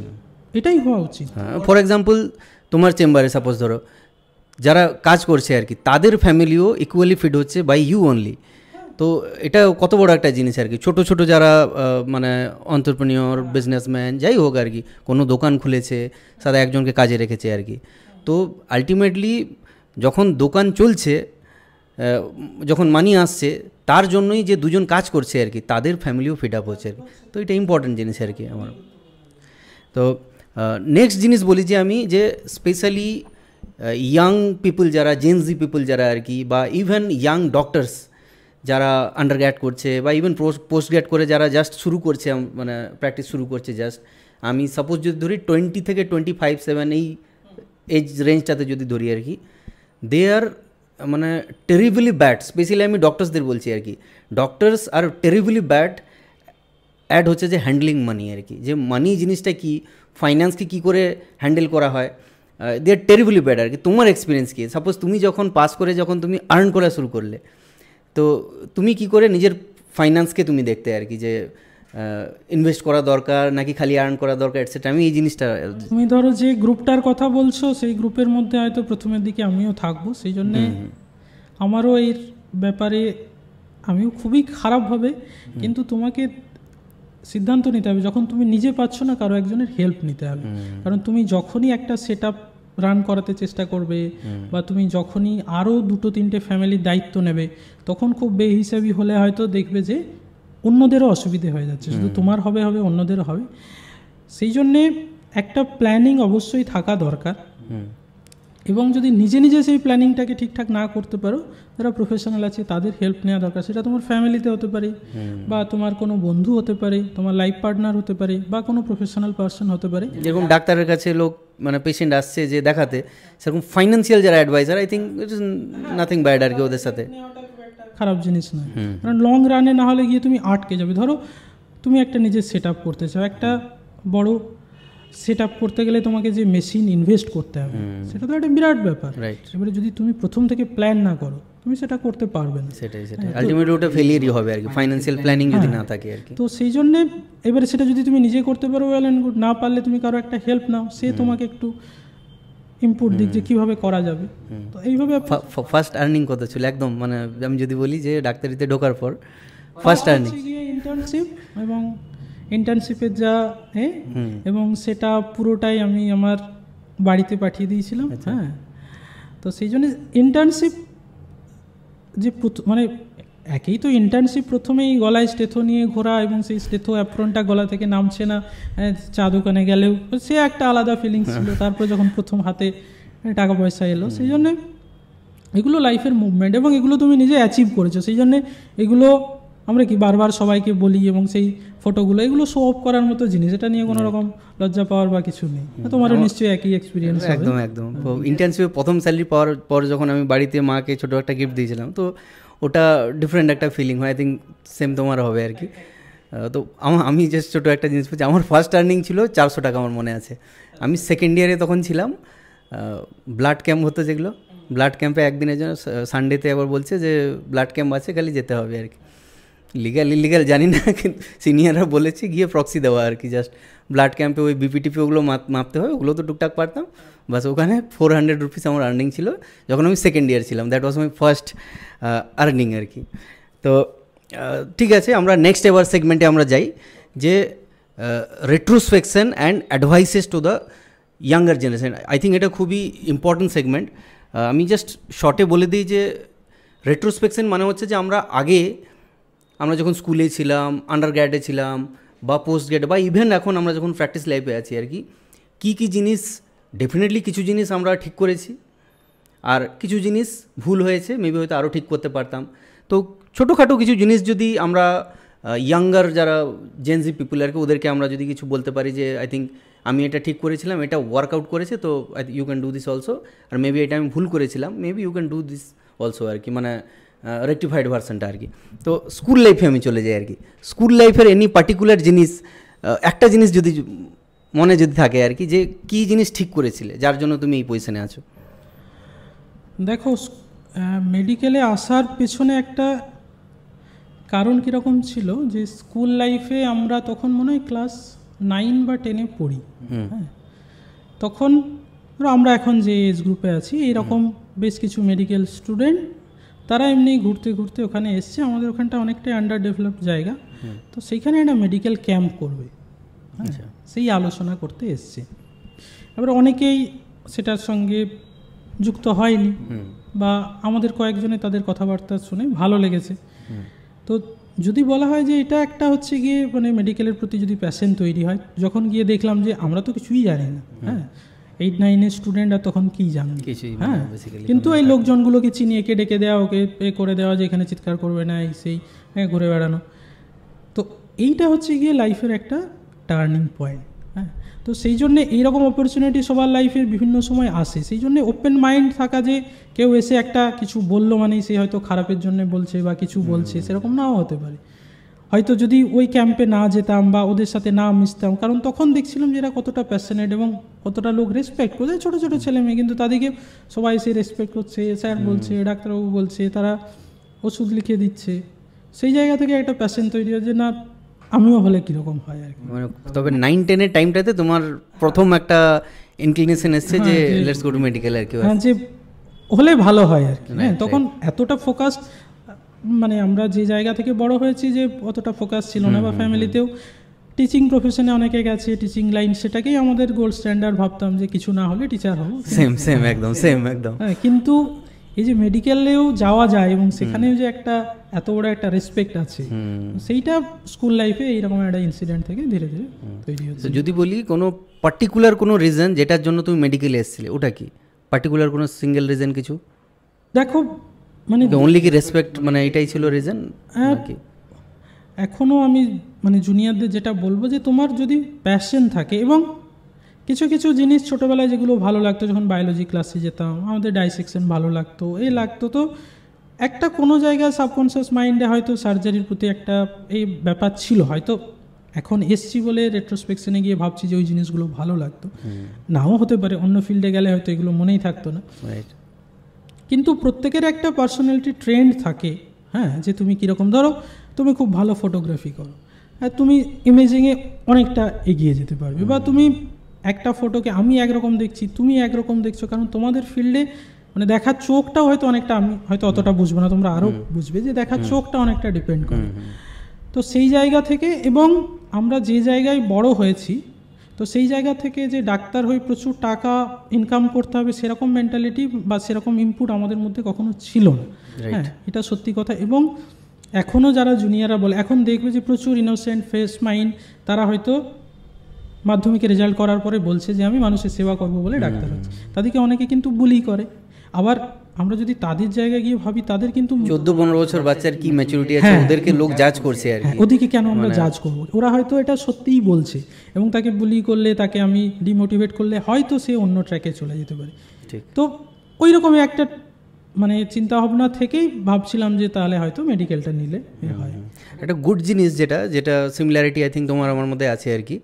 এটাই হওয়া উচিত ফর হ্যাঁ, এক্সাম্পল তোমার চেম্বারে সাপোজ ধরো যারা কাজ করছে আর কি তাদের ফ্যামিলিও ইকুয়ালি ফিড হচ্ছে বাই ইউ অনলি তো এটা কত বড় একটা জিনিস আর কি ছোট ছোট যারা মানে অন্টারপ্রেনিয়র বিজনেসম্যান যাই হোক আর কি কোনো দোকান খুলেছে সাথে একজনকে কাজে রেখেছে আর কি তো আলটিমেটলি যখন দোকান চলছে যখন মানি আসছে তার জন্যই যে দুজন কাজ করছে আর কি তাদের ফ্যামিলিও ফিড আপ হচ্ছে আর তো এটা ইম্পর্টেন্ট জিনিস আর কি আমার তো নেক্সট জিনিস বলি যে আমি যে স্পেশালি ইয়াং পিপুল যারা জেন্সি পিপুল যারা আর কি বা ইভেন ইয়াং ডক্টরস যারা আন্ডার গ্র্যাড করছে বা ইভেন পোস্ট গ্র্যাড করে যারা জাস্ট শুরু করছে মানে প্র্যাকটিস শুরু করছে জাস্ট আমি সাপোজ যদি ধরি টোয়েন্টি থেকে টোয়েন্টি ফাইভ সেভেন এই এজ রেঞ্জটাতে যদি ধরি আর কি দে আর মানে টেরিবলি ব্যাড স্পেশালি আমি ডক্টরসদের বলছি আর কি ডক্টরস আর টেরিবলি ব্যাড অ্যাড হচ্ছে যে হ্যান্ডলিং মানি আর কি যে মানি জিনিসটা কি ফাইন্যান্সকে কী করে হ্যান্ডেল করা হয় দে আর টেরিবলি ব্যাড আর কি তোমার এক্সপিরিয়েন্স কী সাপোজ তুমি যখন পাস করে যখন তুমি আর্ন করা শুরু করলে তো তুমি কি করে নিজের ফাইন্যান্সকে তুমি দেখতে আর কি যে ইনভেস্ট করা দরকার নাকি খালি আর্ন করা দরকার এটসেট্রা আমি এই জিনিসটা তুমি ধরো যে গ্রুপটার কথা বলছো সেই গ্রুপের মধ্যে হয়তো প্রথমের দিকে আমিও থাকবো সেই জন্যে আমারও এর ব্যাপারে আমিও খুবই খারাপভাবে কিন্তু তোমাকে সিদ্ধান্ত নিতে হবে যখন তুমি নিজে পাচ্ছ না কারো একজনের হেল্প নিতে হবে কারণ তুমি যখনই একটা সেট আপ রান করাতে চেষ্টা করবে বা তুমি যখনই আরও দুটো তিনটে ফ্যামিলির দায়িত্ব নেবে তখন খুব বেহিসাবি হলে হয়তো দেখবে যে অন্যদেরও অসুবিধে হয়ে যাচ্ছে শুধু তোমার হবে হবে অন্যদের হবে সেই জন্যে একটা প্ল্যানিং অবশ্যই থাকা দরকার এবং যদি নিজে নিজে সেই প্ল্যানিংটাকে ঠিকঠাক না করতে পারো যারা প্রফেশনাল আছে তাদের হেল্প নেওয়া দরকার সেটা তোমার ফ্যামিলিতে হতে পারে বা তোমার কোনো বন্ধু হতে পারে তোমার লাইফ পার্টনার হতে পারে বা কোনো প্রফেশনাল পার্সন হতে পারে যেরকম ডাক্তারের কাছে লোক মানে পেশেন্ট আসছে যে দেখাতে সেরকম ফাইন্যান্সিয়াল যারা adviser I think it is nothing bad আর কি ওদের সাথে খারাপ জিনিস নয় কারণ লং রানে না হলে গিয়ে তুমি আটকে যাবে ধরো তুমি একটা নিজের সেট আপ করতে চাও একটা বড় সেট আপ করতে গেলে তোমাকে যে মেশিন ইনভেস্ট করতে হবে সেটা তো একটা বিরাট ব্যাপার এবারে যদি তুমি প্রথম থেকে প্ল্যান না করো তুমি সেটা করতে পারবে না সেটাই সেটাই আলটিমেটলি হ্যাঁ, ওটা ফেলিয়ারই হবে আর কি ফাইন্যান্সিয়াল প্ল্যানিং যদি হ্যাঁ। না থাকে আর কি তো সেই জন্য এবারে সেটা যদি তুমি নিজে করতে পারো ওয়েল এন্ড গুড না পারলে তুমি কারো একটা হেল্প নাও সে তোমাকে একটু ইনপুট দিক যে কীভাবে করা যাবে তো এইভাবে ফার্স্ট আর্নিং কত ছিল একদম মানে আমি যদি বলি যে ডাক্তারিতে ঢোকার পর ফার্স্ট আর্নিং ইন্টার্নশিপ এবং ইন্টার্নশিপের যা হ্যাঁ এবং সেটা পুরোটাই আমি আমার বাড়িতে পাঠিয়ে দিয়েছিলাম আচ্ছা। হ্যাঁ তো সেই জন্য ইন্টার্নশিপ যে মানে একেই তো ইন্টার্নশিপ প্রথমেই গলায় স্টেথো নিয়ে ঘোরা এবং সেই স্টেথো অ্যাপ্রনটা গলা থেকে নামছে না হ্যাঁ, চা দোকানে গেলেও সে একটা আলাদা ফিলিংস ছিল তারপর যখন প্রথম হাতে হ্যাঁ, টাকা পয়সা এলো সেই জন্যে এগুলো লাইফের মুভমেন্ট এবং এগুলো তুমি নিজে অ্যাচিভ করেছো সেই জন্যে এগুলো আমরা কি বারবার সবাইকে বলি এবং সেই ফটোগুলো এগুলো শো অফ করার মতো জিনিস এটা নিয়ে কোনো রকম লজ্জা পাওয়ার বা কিছু নেই তোমারও নিশ্চয়ই একই এক্সপিরিয়েন্স একদম একদম ইন্টার্নশিপে প্রথম স্যালারি পাওয়ার পর যখন আমি বাড়িতে মাকে ছোটো একটা গিফট দিয়েছিলাম তো ওটা ডিফারেন্ট একটা ফিলিং হয় আই থিঙ্ক সেম তোমার হবে আর কি তো আমার আমি জাস্ট ছোটো একটা জিনিস পেয়েছি আমার ফার্স্ট আর্নিং ছিল চারশো টাকা আমার মনে আছে আমি সেকেন্ড ইয়ারে তখন ছিলাম ব্লাড ক্যাম্প হতো যেগুলো ব্লাড ক্যাম্পে একদিনের জন্য সানডেতে আবার বলছে যে ব্লাড ক্যাম্প আছে খালি যেতে হবে আর কি লিগাল ইলিগাল জানি না কিন্তু সিনিয়ররা বলেছে গিয়ে প্রক্সি দেওয়া আর কি জাস্ট ব্লাড ক্যাম্পে ওই বিপিটিপি ওগুলো মাপতে হয় ওগুলো তো টুকটাক পারতাম বাস ওখানে ফোর হান্ড্রেড রুপিস আমার আর্নিং ছিল যখন আমি সেকেন্ড ইয়ার ছিলাম that was my first earning আর কি তো ঠিক আছে আমরা নেক্সট এবার সেগমেন্টে আমরা যাই যে retrospection and advices to the younger generation I think এটা খুবই ইম্পর্ট্যান্ট সেগমেন্ট আমি জাস্ট শর্টে বলে দিই যে রেট্রোসপেকশন মানে হচ্ছে যে আমরা আগে আমরা যখন স্কুলে ছিলাম আন্ডার গ্র্যাডে ছিলাম বা পোস্ট গ্র্যাড বা ইভেন এখন আমরা যখন প্র্যাকটিস লাইফে আছি আর কি কী কী জিনিস ডেফিনেটলি কিছু জিনিস আমরা ঠিক করেছি আর কিছু জিনিস ভুল হয়েছে মেবি হয়তো আরও ঠিক করতে পারতাম তো ছোটোখাটো কিছু জিনিস যদি আমরা ইয়াঙ্গার যারা জেনজি পিপুল আর কি ওদেরকে আমরা যদি কিছু বলতে পারি যে আই থিঙ্ক আমি এটা ঠিক করেছিলাম এটা ওয়ার্কআউট করেছে তো you can do this also আর মেবি এটা আমি ভুল করেছিলাম maybe you can do this also আর কি মানে রেকটিফাইড ভার্সনটা আর কি তো স্কুল লাইফে আমি চলে যাই আর কি স্কুল লাইফের এনি পার্টিকুলার জিনিস একটা জিনিস যদি মনে যদি থাকে আর কি যে কি জিনিস ঠিক করেছিলে যার জন্য তুমি এই পজিশনে আছো দেখো মেডিকেলে আসার পেছনে একটা কারণ কীরকম ছিল যে স্কুল লাইফে আমরা তখন মনে হয় ক্লাস নাইন বা টেনে পড়ি হ্যাঁ তখন আমরা এখন যে এজ গ্রুপে আছি এরকম বেশ কিছু মেডিকেল স্টুডেন্ট তারা এমনি ঘুরতে ঘুরতে ওখানে এসছে আমাদের ওখানটা অনেকটাই আন্ডার ডেভেলপ জায়গা তো সেইখানে একটা মেডিকেল ক্যাম্প করবে হ্যাঁ, আচ্ছা সেই আলোচনা করতে এসছে এবার অনেকেই সেটার সঙ্গে যুক্ত হয়নি বা আমাদের কয়েকজনে তাদের কথাবার্তা শুনে ভালো লেগেছে তো যদি বলা হয় যে এটা একটা হচ্ছে গিয়ে মানে মেডিকেলের প্রতি যদি প্যাশেন্ট তৈরি হয় যখন গিয়ে দেখলাম যে আমরা তো কিছুই জানি না হ্যাঁ এইট নাইনের স্টুডেন্টরা তখন কি জানবে হ্যাঁ মানে কিন্তু এই লোকজনগুলোকে চিনি একে ডেকে দেওয়া ওকে এ করে দেওয়া যে এখানে চিৎকার করবে না এই সেই হ্যাঁ ঘুরে বেড়ানো তো এইটা হচ্ছে গিয়ে লাইফের একটা টার্নিং পয়েন্ট হ্যাঁ তো সেই জন্যে এইরকম অপরচুনিটি সবার লাইফের বিভিন্ন সময় আসে সেই জন্যে ওপেন মাইন্ড থাকা যে কেউ এসে একটা কিছু বললো মানেই সে হয়তো খারাপের জন্য বলছে বা কিছু বলছে সেরকম নাও হতে পারে হয়তো যদি ওই ক্যাম্পে না যেতাম বা ওদের সাথে না মিশতাম কারণ তখন দেখছিলাম যে এরা কতটা প্যাশনেট এবং কতটা লোক রেসপেক্ট করছে ছোটো ছোটো ছেলে মেয়ে কিন্তু তাদেরকে সবাই সে রেসপেক্ট করছে স্যার বলছে ডাক্তারবাবু বলছে তারা ওষুধ লিখে দিচ্ছে সেই জায়গা থেকে একটা প্যাশন তৈরি হয় যে না আমিও হলে কীরকম হয় আর কি মানে তবে নাইন টেনের টাইমটাতে তোমার প্রথম একটা ইনক্লিনেশন এসছে হ্যাঁ, যে লেটস গো টু মেডিকেল আর কি হ্যাঁ যে হলে ভালো হয় আর কি হ্যাঁ তখন এতটা ফোকাস মানে আমরা যে জায়গা থেকে বড় হয়েছি যে অতটা ফোকাস ছিল না বা ফ্যামিলিতেও টিচিং প্রফেশনে অনেকে গেছে টিচিং লাইন সেটাকেই আমাদের গোল্ড স্ট্যান্ডার্ড ভাবতাম যে কিছু না হলে টিচার হবো সেম সেম একদম সেম একদম হ্যাঁ কিন্তু এই যে মেডিকেলেও যাওয়া যায় এবং সেখানেও যে একটা এত বড় একটা রেসপেক্ট আছে সেইটা স্কুল লাইফে এইরকম একটা ইনসিডেন্ট থেকে ধীরে ধীরে তৈরি হচ্ছে যদি বলি কোনো পার্টিকুলার কোনো রিজন যেটার জন্য তুমি মেডিকেলে এসেছিলে ওটা কি পার্টিকুলার কোনো সিঙ্গেল রিজন কিছু দেখো মানে অনলি কি রেসপেক্ট মানে এটাই ছিল রিজন হ্যাঁ। নাকি এখনও আমি মানে জুনিয়রদের যেটা বলবো যে তোমার যদি প্যাশন থাকে এবং কিছু কিছু জিনিস ছোটোবেলায় যেগুলো ভালো লাগতো যখন বায়োলজি ক্লাসে যেতাম আমাদের ডাইসেকশন ভালো লাগতো এই লাগতো তো একটা কোনো জায়গায় সাবকনসিয়াস মাইন্ডে হয়তো সার্জারির প্রতি একটা এই ব্যাপার ছিল হয়তো এখন এসছি বলে রেট্রোস্পেকশনে গিয়ে ভাবছি যে ওই জিনিসগুলো ভালো লাগতো নাও হতে পারে অন্য ফিল্ডে গেলে হয়তো এগুলো মনেই থাকতো না রাইট কিন্তু প্রত্যেকের একটা পার্সোনালিটি ট্রেন্ড থাকে হ্যাঁ যে তুমি কীরকম ধরো তুমি খুব ভালো ফটোগ্রাফি করো আর তুমি ইমেজিংয়ে অনেকটা এগিয়ে যেতে পারবে বা তুমি একটা ফটোকে আমি একরকম দেখছি তুমি একরকম দেখছো কারণ তোমাদের ফিল্ডে মানে দেখার চোখটাও হয়তো অনেকটা আমি হয়তো অতটা বুঝবো না তোমরা আরও বুঝবে যে দেখার চোখটা অনেকটা ডিপেন্ড করে তো সেই জায়গা থেকে এবং আমরা যে জায়গায় বড় হয়েছি তো সেই জায়গা থেকে যে ডাক্তার হয়ে প্রচুর টাকা ইনকাম করতে হবে সেরকম মেন্টালিটি বা সেরকম ইনপুট আমাদের মধ্যে কখনো ছিল না হ্যাঁ এটা সত্যি কথা এবং এখনও যারা জুনিয়ররা বলে এখন দেখবে যে প্রচুর ইনোসেন্ট ফেস মাইন্ড তারা হয়তো মাধ্যমিকে রেজাল্ট করার পরে বলছে যে আমি মানুষের সেবা করবো বলে ডাক্তার হচ্ছে তাদেরকে অনেকে কিন্তু বুলি করে আবার আমরা যদি তাদের জায়গায় গিয়ে ভাবি তাদের কিন্তু চোদ্দ পনেরো বছর বাচ্চার কি ম্যাচুরিটি আছে হ্যাঁ। ওদেরকে লোক জাজ করছে আর হ্যাঁ, ওদিকে কেন আমরা জাজ মানে- করব ওরা হয়তো এটা সত্যিই বলছে এবং তাকে বুলি করলে তাকে আমি ডিমোটিভেট করলে হয়তো সে অন্য ট্র্যাকে চলে যেতে পারে তো ওই রকমই একটা মানে চিন্তা ভাবনা থেকেই ভাবছিলাম যে তাহলে হয়তো মেডিকেলটা নিলে হয় একটা গুড জিনিস যেটা যেটা সিমিলারিটি আই থিঙ্ক তোমার আমার মধ্যে আছে আর কি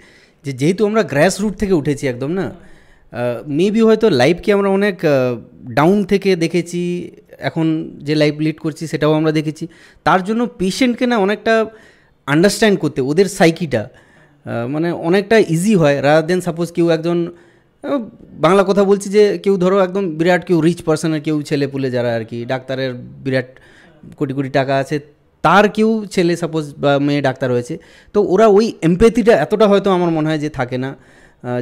যে যেহেতু আমরা গ্র্যাস রুট থেকে উঠেছি একদম না মেবি হয়তো লাইফকে আমরা অনেক ডাউন থেকে দেখেছি এখন যে লাইফ লিড করছি সেটাও আমরা দেখেছি তার জন্য পেশেন্টকে না অনেকটা আন্ডারস্ট্যান্ড করতে ওদের সাইকিটা মানে অনেকটা ইজি হয় রাদার দেন সাপোজ কেউ একজন বাংলা কথা বলছি যে কেউ ধরো একদম বিরাট কেউ রিচ পার্সনের কেউ ছেলে পুলে যারা আর কি ডাক্তারের বিরাট কোটি কোটি টাকা আছে তার কেউ ছেলে সাপোজ বা মেয়ে ডাক্তার হয়েছে তো ওরা ওই এমপ্যাথিটা এতটা হয়তো আমার মনে হয় যে থাকে না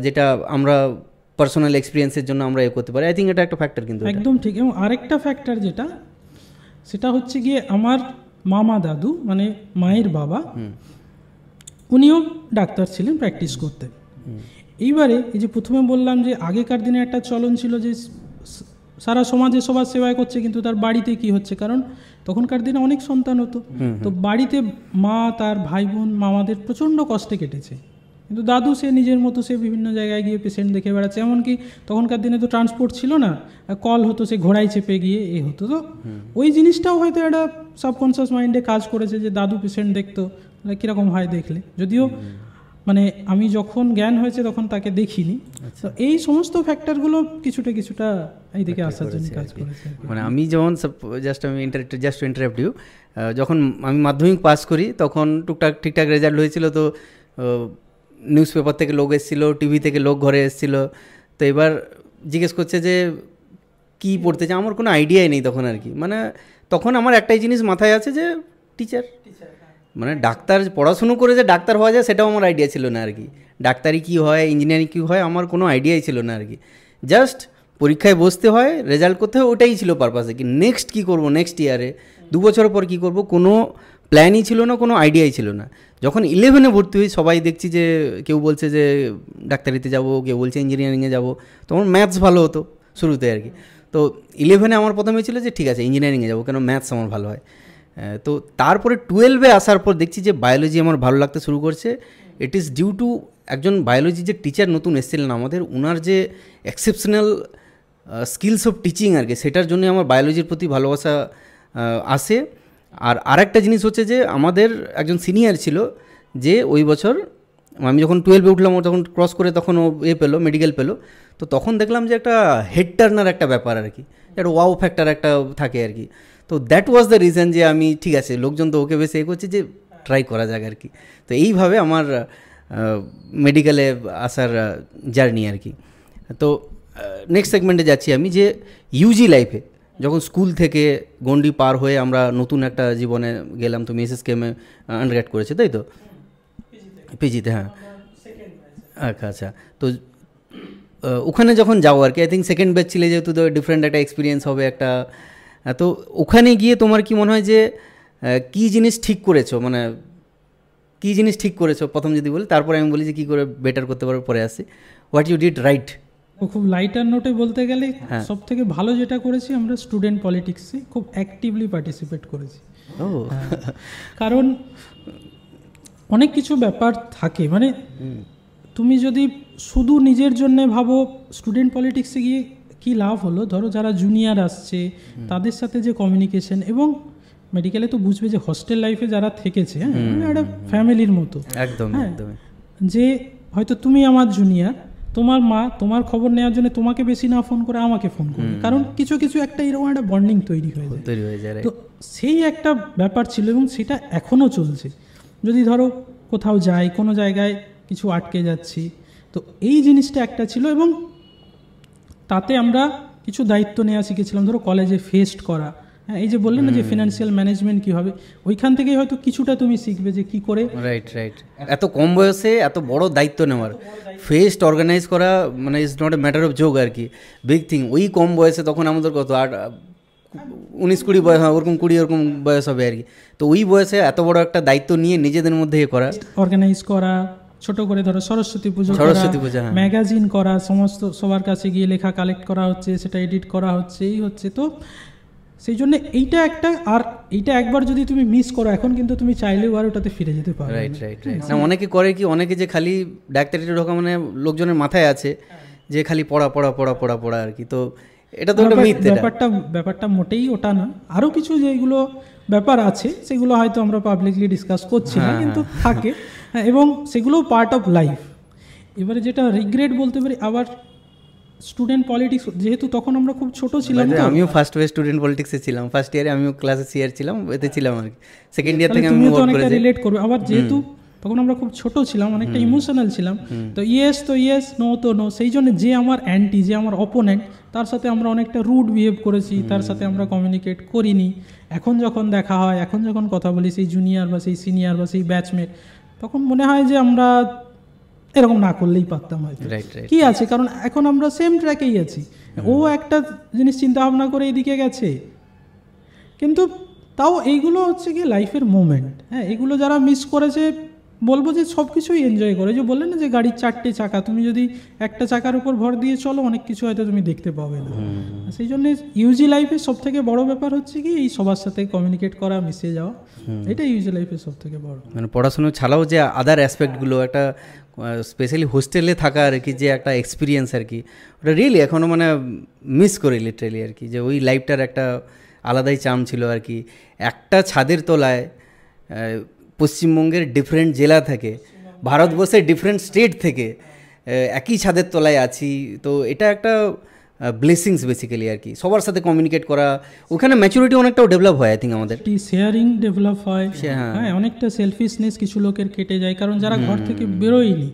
যেটা আমরা পার্সোনাল এক্সপিরিয়েন্সের জন্য আমরা এ করতে পারি আই থিঙ্ক এটা একটা ফ্যাক্টর কিন্তু একদম ঠিক এবং আরেকটা ফ্যাক্টর যেটা সেটা হচ্ছে গিয়ে আমার মামা দাদু মানে মায়ের বাবা উনিও ডাক্তার ছিলেন প্র্যাকটিস করতেন এইবারে এই যে প্রথমে বললাম যে আগেকার দিনে একটা চলন ছিল যে সারা সমাজে সবার সেবায় করছে কিন্তু তার বাড়িতে কি হচ্ছে কারণ তখনকার দিনে অনেক সন্তান হতো তো বাড়িতে মা তার ভাই বোন মামাদের প্রচণ্ড কষ্টে কেটেছে কিন্তু দাদু সে নিজের মতো সে বিভিন্ন জায়গায় গিয়ে পেশেন্ট দেখে বেড়াচ্ছে এমনকি তখনকার দিনে তো ট্রান্সপোর্ট ছিল না কল হতো সে ঘোড়ায় চেপে গিয়ে এ হতো তো ওই জিনিসটাও হয়তো একটা সাবকনসিয়াস মাইন্ডে কাজ করেছে যে দাদু পেশেন্ট দেখতো কীরকম হয় দেখলে যদিও মানে আমি যখন জ্ঞান হয়েছে তখন তাকে দেখিনি আচ্ছা। তো এই সমস্ত ফ্যাক্টরগুলো কিছুটা কিছুটা এইদিকে আসার জন্য কাজ করেছে মানে আমি যেমন জাস্ট আমি জাস্ট ইন্টারাপ্ট ইউ যখন আমি মাধ্যমিক পাস করি তখন টুকটাক ঠিকঠাক রেজাল্ট হয়েছিল তো নিউজ পেপার থেকে লোক এসেছিলো টিভি থেকে লোক ঘরে এসেছিলো তো এবার জিজ্ঞেস করছে যে কি পড়তে চায় আমার কোনো আইডিয়াই নেই তখন আর কি মানে তখন আমার একটাই জিনিস মাথায় আছে যে টিচার মানে ডাক্তার পড়াশুনো করে যে ডাক্তার হওয়া যায় সেটাও আমার আইডিয়া ছিল না আর কি ডাক্তারি কী হয় ইঞ্জিনিয়ারিং কী হয় আমার কোনো আইডিয়াই ছিল না আর কি জাস্ট পরীক্ষায় বসতে হয় রেজাল্ট করতে হয় ওটাই ছিল পারপাসে কি নেক্সট কী করব নেক্সট ইয়ারে দু বছর পর কী করব কোনো প্ল্যানই ছিল না কোনো আইডিয়াই ছিল না যখন ইলেভেনে ভর্তি হই সবাই দেখছি যে কেউ বলছে যে ডাক্তারিতে যাব কেউ বলছে ইঞ্জিনিয়ারিংয়ে যাব তখন ম্যাথস ভালো হতো শুরুতে আর কি তো ইলেভেনে আমার প্রথমে ছিল যে ঠিক আছে ইঞ্জিনিয়ারিংয়ে যাবো কেন ম্যাথস আমার ভালো হয় তো তারপরে টুয়েলভে আসার পর দেখছি যে বায়োলজি আমার ভালো লাগতে শুরু করছে ইট ইজ ডিউ টু একজন বায়োলজি যে টিচার নতুন এসেছিলেন আমাদের ওনার যে এক্সেপশনাল স্কিলস অফ টিচিং আর কি সেটার জন্য আমার বায়োলজির প্রতি ভালোবাসা আসে আর আরেকটা জিনিস হচ্ছে যে আমাদের একজন সিনিয়র ছিল যে ওই বছর আমি যখন টুয়েলভে উঠলাম ও তখন ক্রস করে তখন ও এ পেলো মেডিকেল পেলো তো তখন দেখলাম যে একটা হেড টার্নার একটা ব্যাপার আর কি একটা ওয়াও ফ্যাক্টর একটা থাকে আর কি তো দ্যাট ওয়াজ দ্য রিজন যে আমি ঠিক আছে লোকজন তো ওকে বেশি এ করছি যে ট্রাই করা যাক আর কি তো এইভাবে আমার মেডিকেলে আসার জার্নি আর কি তো নেক্সট সেগমেন্টে যাচ্ছি আমি যে ইউজি লাইফে যখন স্কুল থেকে গন্ডি পার হয়ে আমরা নতুন একটা জীবনে গেলাম তুমি এস কেমে আন্ডারগ্রেড করেছে তাই তো পিজিতে হ্যাঁ আচ্ছা আচ্ছা তো ওখানে যখন যাও আর কি আই থিঙ্ক সেকেন্ড ব্যাচ ছিলে যেহেতু তো ডিফারেন্ট একটা এক্সপিরিয়েন্স হবে একটা তো ওখানে গিয়ে তোমার কি মনে হয় যে কি জিনিস ঠিক করেছো মানে কি জিনিস ঠিক করেছো প্রথম যদি বলি তারপরে আমি বলি যে কী করে বেটার করতে পারো পরে আসি হোয়াট ইউ ডিড রাইট খুব লাইটার নোটে বলতে গেলে হ্যাঁ। সব থেকে ভালো যেটা করেছি আমরা স্টুডেন্ট পলিটিক্সে খুব অ্যাক্টিভলি পার্টিসিপেট করেছি হ্যাঁ। কারণ অনেক কিছু ব্যাপার থাকে মানে তুমি যদি শুধু নিজের জন্য ভাবো স্টুডেন্ট পলিটিক্সে গিয়ে কি লাভ হলো ধরো যারা জুনিয়র আসছে তাদের সাথে যে কমিউনিকেশন এবং মেডিকেলে তো বুঝবে যে হস্টেল লাইফে যারা থেকেছে হ্যাঁ মানে একটা ফ্যামিলির মতো একদম হ্যাঁ, একদম যে হয়তো তুমি আমার জুনিয়র তোমার মা তোমার খবর নেওয়ার জন্য তোমাকে বেশি না ফোন করে আমাকে ফোন করে কারণ কিছু কিছু একটা এরকম একটা বন্ডিং তৈরি হয়ে যায় তৈরি হয়ে যায় তো সেই একটা ব্যাপার ছিল এবং সেটা এখনও চলছে যদি ধরো কোথাও যাই কোনো জায়গায় কিছু আটকে যাচ্ছি তো এই জিনিসটা একটা ছিল এবং তাতে আমরা কিছু দায়িত্ব নেওয়া শিখেছিলাম ধরো কলেজে ফেস্ট করা হ্যাঁ এই যে বললেন না যে ফিনান্সিয়াল ম্যানেজমেন্ট কি হবে ওইখান থেকেই হয়তো কিছুটা তুমি শিখবে যে কি করে রাইট রাইট এত কম বয়সে এত বড় দায়িত্ব নেওয়ার ফেস্ট অর্গানাইজ করা মানে is not a matter of যোগ আর কি বিগ থিং ওই কম বয়সে তখন আমাদের কত আট উনিশ কুড়ি বয়স হয় হ্যাঁ, ওরকম কুড়ি ওরকম বয়স হবে আর কি তো ওই বয়সে এত বড় একটা দায়িত্ব নিয়ে নিজেদের মধ্যে করা অর্গানাইজ করা ছোট করে ধরো সরস্বতী পুজো সরস্বতী পূজা ম্যাগাজিন করা সমস্ত সবার কাছে গিয়ে লেখা কালেক্ট করা হচ্ছে সেটা এডিট করা হচ্ছে এই হচ্ছে তো সেই জন্য এইটা একটা আর এইটা একবার যদি তুমি মিস করো এখন কিন্তু তুমি চাইলেও আর ওটাতে ফিরে যেতে পারো রাইট রাইট রাইট অনেকে করে কি অনেকে যে খালি ডাক্তারিতে ঢোকা মানে লোকজনের মাথায় আছে হ্যাঁ। যে খালি পড়া পড়া পড়া পড়া পড়া আর কি তো এটা তো একটা মিথ ব্যাপারটা ব্যাপারটা মোটেই ওটা না আরও কিছু যেগুলো ব্যাপার আছে সেগুলো হয়তো আমরা পাবলিকলি ডিসকাস করছি না হ্যাঁ, কিন্তু হ্যাঁ। থাকে এবং সেগুলোও পার্ট অফ লাইফ এবারে যেটা রিগ্রেট বলতে পারি আবার স্টুডেন্ট পলিটিক্স যেহেতু তখন আমরা খুব ছোট মানে ছিলাম আমিও ফার্স্ট ওয়ে স্টুডেন্ট পলিটিক্সে ছিলাম ফার্স্ট ইয়ারে আমিও ক্লাসে সিয়ার ছিলাম এতে ছিলাম আর কি সেকেন্ড ইয়ার থেকে আমি রিলেট করবে আবার যেহেতু তখন আমরা খুব ছোট ছিলাম অনেকটা ইমোশনাল ছিলাম তো ইয়েস তো ইয়েস নো তো নো সেই জন্য যে আমার অ্যান্টি যে আমার অপোনেন্ট তার সাথে আমরা অনেকটা রুড বিহেভ করেছি তার সাথে আমরা কমিউনিকেট করিনি এখন যখন দেখা হয় এখন যখন কথা বলি সেই জুনিয়র বা সেই সিনিয়র বা সেই ব্যাচমেট তখন মনে হয় যে আমরা এরকম না করলেই পারতাম হয়তো কি আছে কারণ এখন আমরা সেম ট্র্যাকেই আছি ও একটা জিনিস চিন্তা ভাবনা করে এদিকে গেছে কিন্তু তাও এইগুলো হচ্ছে কি লাইফের মোমেন্ট হ্যাঁ এগুলো যারা মিস করেছে বলবো যে সব কিছুই এনজয় করে যে বললেন না যে গাড়ির চারটে চাকা তুমি যদি একটা চাকার উপর ভর দিয়ে চলো অনেক কিছু হয়তো তুমি দেখতে পাবে না সেই জন্য ইউজি লাইফের সব থেকে বড় ব্যাপার হচ্ছে কি এই সবার সাথে কমিউনিকেট করা মিশে যাওয়া এটা ইউজি লাইফের সব থেকে বড় মানে পড়াশোনা ছাড়াও যে আদার অ্যাসপেক্টগুলো একটা স্পেশালি হোস্টেলে থাকা আর কি যে একটা এক্সপিরিয়েন্স আর কি ওটা রিয়েলি এখনও মানে মিস করি লিটারেলি আর কি যে ওই লাইফটার একটা আলাদাই চাম ছিল আর কি একটা ছাদের তলায় পশ্চিমবঙ্গের ডিফারেন্ট জেলা থেকে ভারতবর্ষের ডিফারেন্ট স্টেট থেকে একই ছাদের তলায় আছি তো এটা একটা ব্লেসিংস বেসিক্যালি আর কি সবার সাথে কমিউনিকেট করা ওখানে ম্যাচুরিটি অনেকটাও ডেভেলপ হয় আই থিঙ্ক আমাদের শেয়ারিং ডেভেলপ হয় হ্যাঁ।, হ্যাঁ অনেকটা সেলফিশনেস কিছু লোকের কেটে যায় কারণ যারা ঘর থেকে বেরোয়নি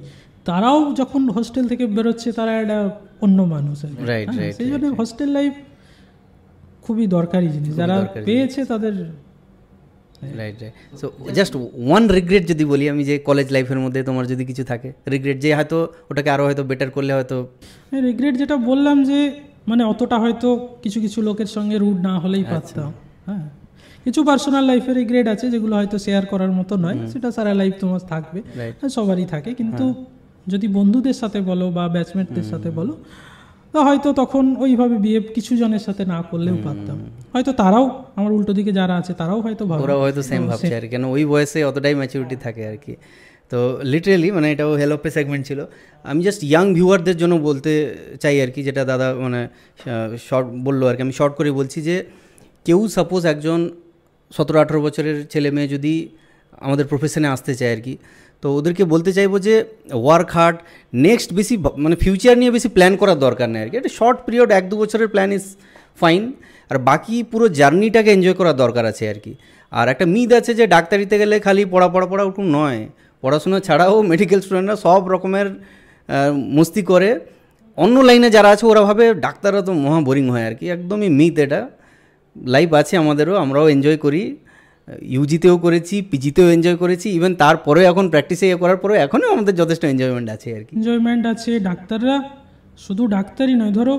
তারাও যখন হোস্টেল থেকে বেরোচ্ছে তারা একটা অন্য মানুষ রাইট হ্যাঁ, সেই জন্য হোস্টেল লাইফ খুবই দরকারি জিনিস যারা পেয়েছে তাদের right right so just one regret যদি বলি আমি যে কলেজ লাইফের মধ্যে তোমার যদি কিছু থাকে রিগ্রেট যে হয়তো ওটাকে আরও হয়তো বেটার করলে হয়তো রিগ্রেট যেটা বললাম যে মানে অতটা হয়তো কিছু কিছু লোকের সঙ্গে রুট না হলেই আচ্ছা। পারতাম হ্যাঁ কিছু পার্সোনাল লাইফের রিগ্রেট আছে যেগুলো হয়তো শেয়ার করার মতো নয় সেটা সারা লাইফ তোমার থাকবে হ্যাঁ, সবারই থাকে কিন্তু হ্যাঁ। যদি বন্ধুদের সাথে বলো বা ব্যাচমেটদের সাথে বলো তো হয়তো তখন ওইভাবে বিয়ে কিছু জনের সাথে না করলেও পারতাম হয়তো তারাও আমার উল্টো দিকে যারা আছে তারাও হয়তো ওরাও হয়তো সেম ভাবছে আর কেন ওই বয়সে অতটাই ম্যাচুরিটি থাকে আর কি তো লিটারেলি মানে এটাও হেলপে সেগমেন্ট ছিল আমি জাস্ট ইয়াং ভিউয়ারদের জন্য বলতে চাই আর কি যেটা দাদা মানে শর্ট বললো আর কি আমি শর্ট করে বলছি যে কেউ সাপোজ একজন সতেরো আঠেরো বছরের ছেলে মেয়ে যদি আমাদের প্রফেশনে আসতে চায় আর কি তো ওদেরকে বলতে চাইবো যে ওয়ার্ক হার্ড নেক্সট বেশি মানে ফিউচার নিয়ে বেশি প্ল্যান করার দরকার নেই আর কি একটা শর্ট পিরিয়ড এক দু বছরের প্ল্যান ইজ ফাইন আর বাকি পুরো জার্নিটাকে এনজয় করার দরকার আছে আর কি আর একটা মিদ আছে যে ডাক্তারিতে গেলে খালি পড়া পড়া পড়া ওরকম নয় পড়াশোনা ছাড়াও মেডিকেল স্টুডেন্টরা সব রকমের মস্তি করে অন্য লাইনে যারা আছে ওরা ভাবে ডাক্তাররা তো মহা বোরিং হয় আর কি একদমই মিথ এটা লাইফ আছে আমাদেরও আমরাও এনজয় করি ইউজিতেও করেছি পিজিতেও এনজয় করেছি ইভেন তারপরে এখন প্র্যাকটিসে ইয়ে করার পরে এখনও আমাদের যথেষ্ট এনজয়মেন্ট আছে আর কি এনজয়মেন্ট আছে ডাক্তাররা শুধু ডাক্তারই নয় ধরো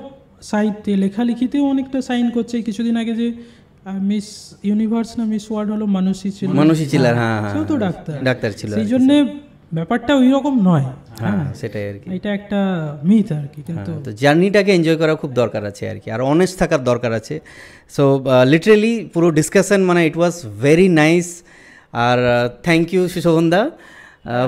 সাহিত্যে লেখালেখিতেও অনেকটা সাইন করছে কিছুদিন আগে যে মিস ইউনিভার্স না মিস ওয়ার্ল্ড হলো মানুষই ছিল মানুষই ছিল হ্যাঁ, হ্যাঁ তো হ্যাঁ, ডাক্তার ডাক্তার ছিল সেই জন্যে ব্যাপারটা ওই রকম নয় হ্যাঁ, হ্যাঁ সেটাই আর কি এটা একটা মিথ আর কি কিন্তু জার্নিটাকে হ্যাঁ, এনজয় করা খুব দরকার আছে আর কি আর অনেস্ট থাকার দরকার আছে সো লিটারেলি uh, পুরো ডিসকাশন মানে ইট ওয়াজ ভেরি নাইস আর thank you Sushovan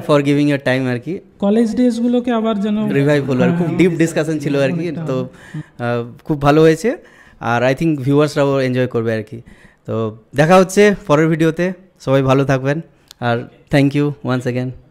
for giving your time আর কি কলেজ ডেজগুলোকে আবার যেন রিভাইভ হলো আর খুব ডিপ হ্যাঁ, ডিসকাশন ছিল আর কি তো uh, খুব ভালো হয়েছে আর আই থিঙ্ক ভিউয়ার্সরাও এনজয় করবে আর কি তো দেখা হচ্ছে পরের ভিডিওতে সবাই ভালো থাকবেন আর থ্যাংক ইউ ওয়ান্স অ্যাগেন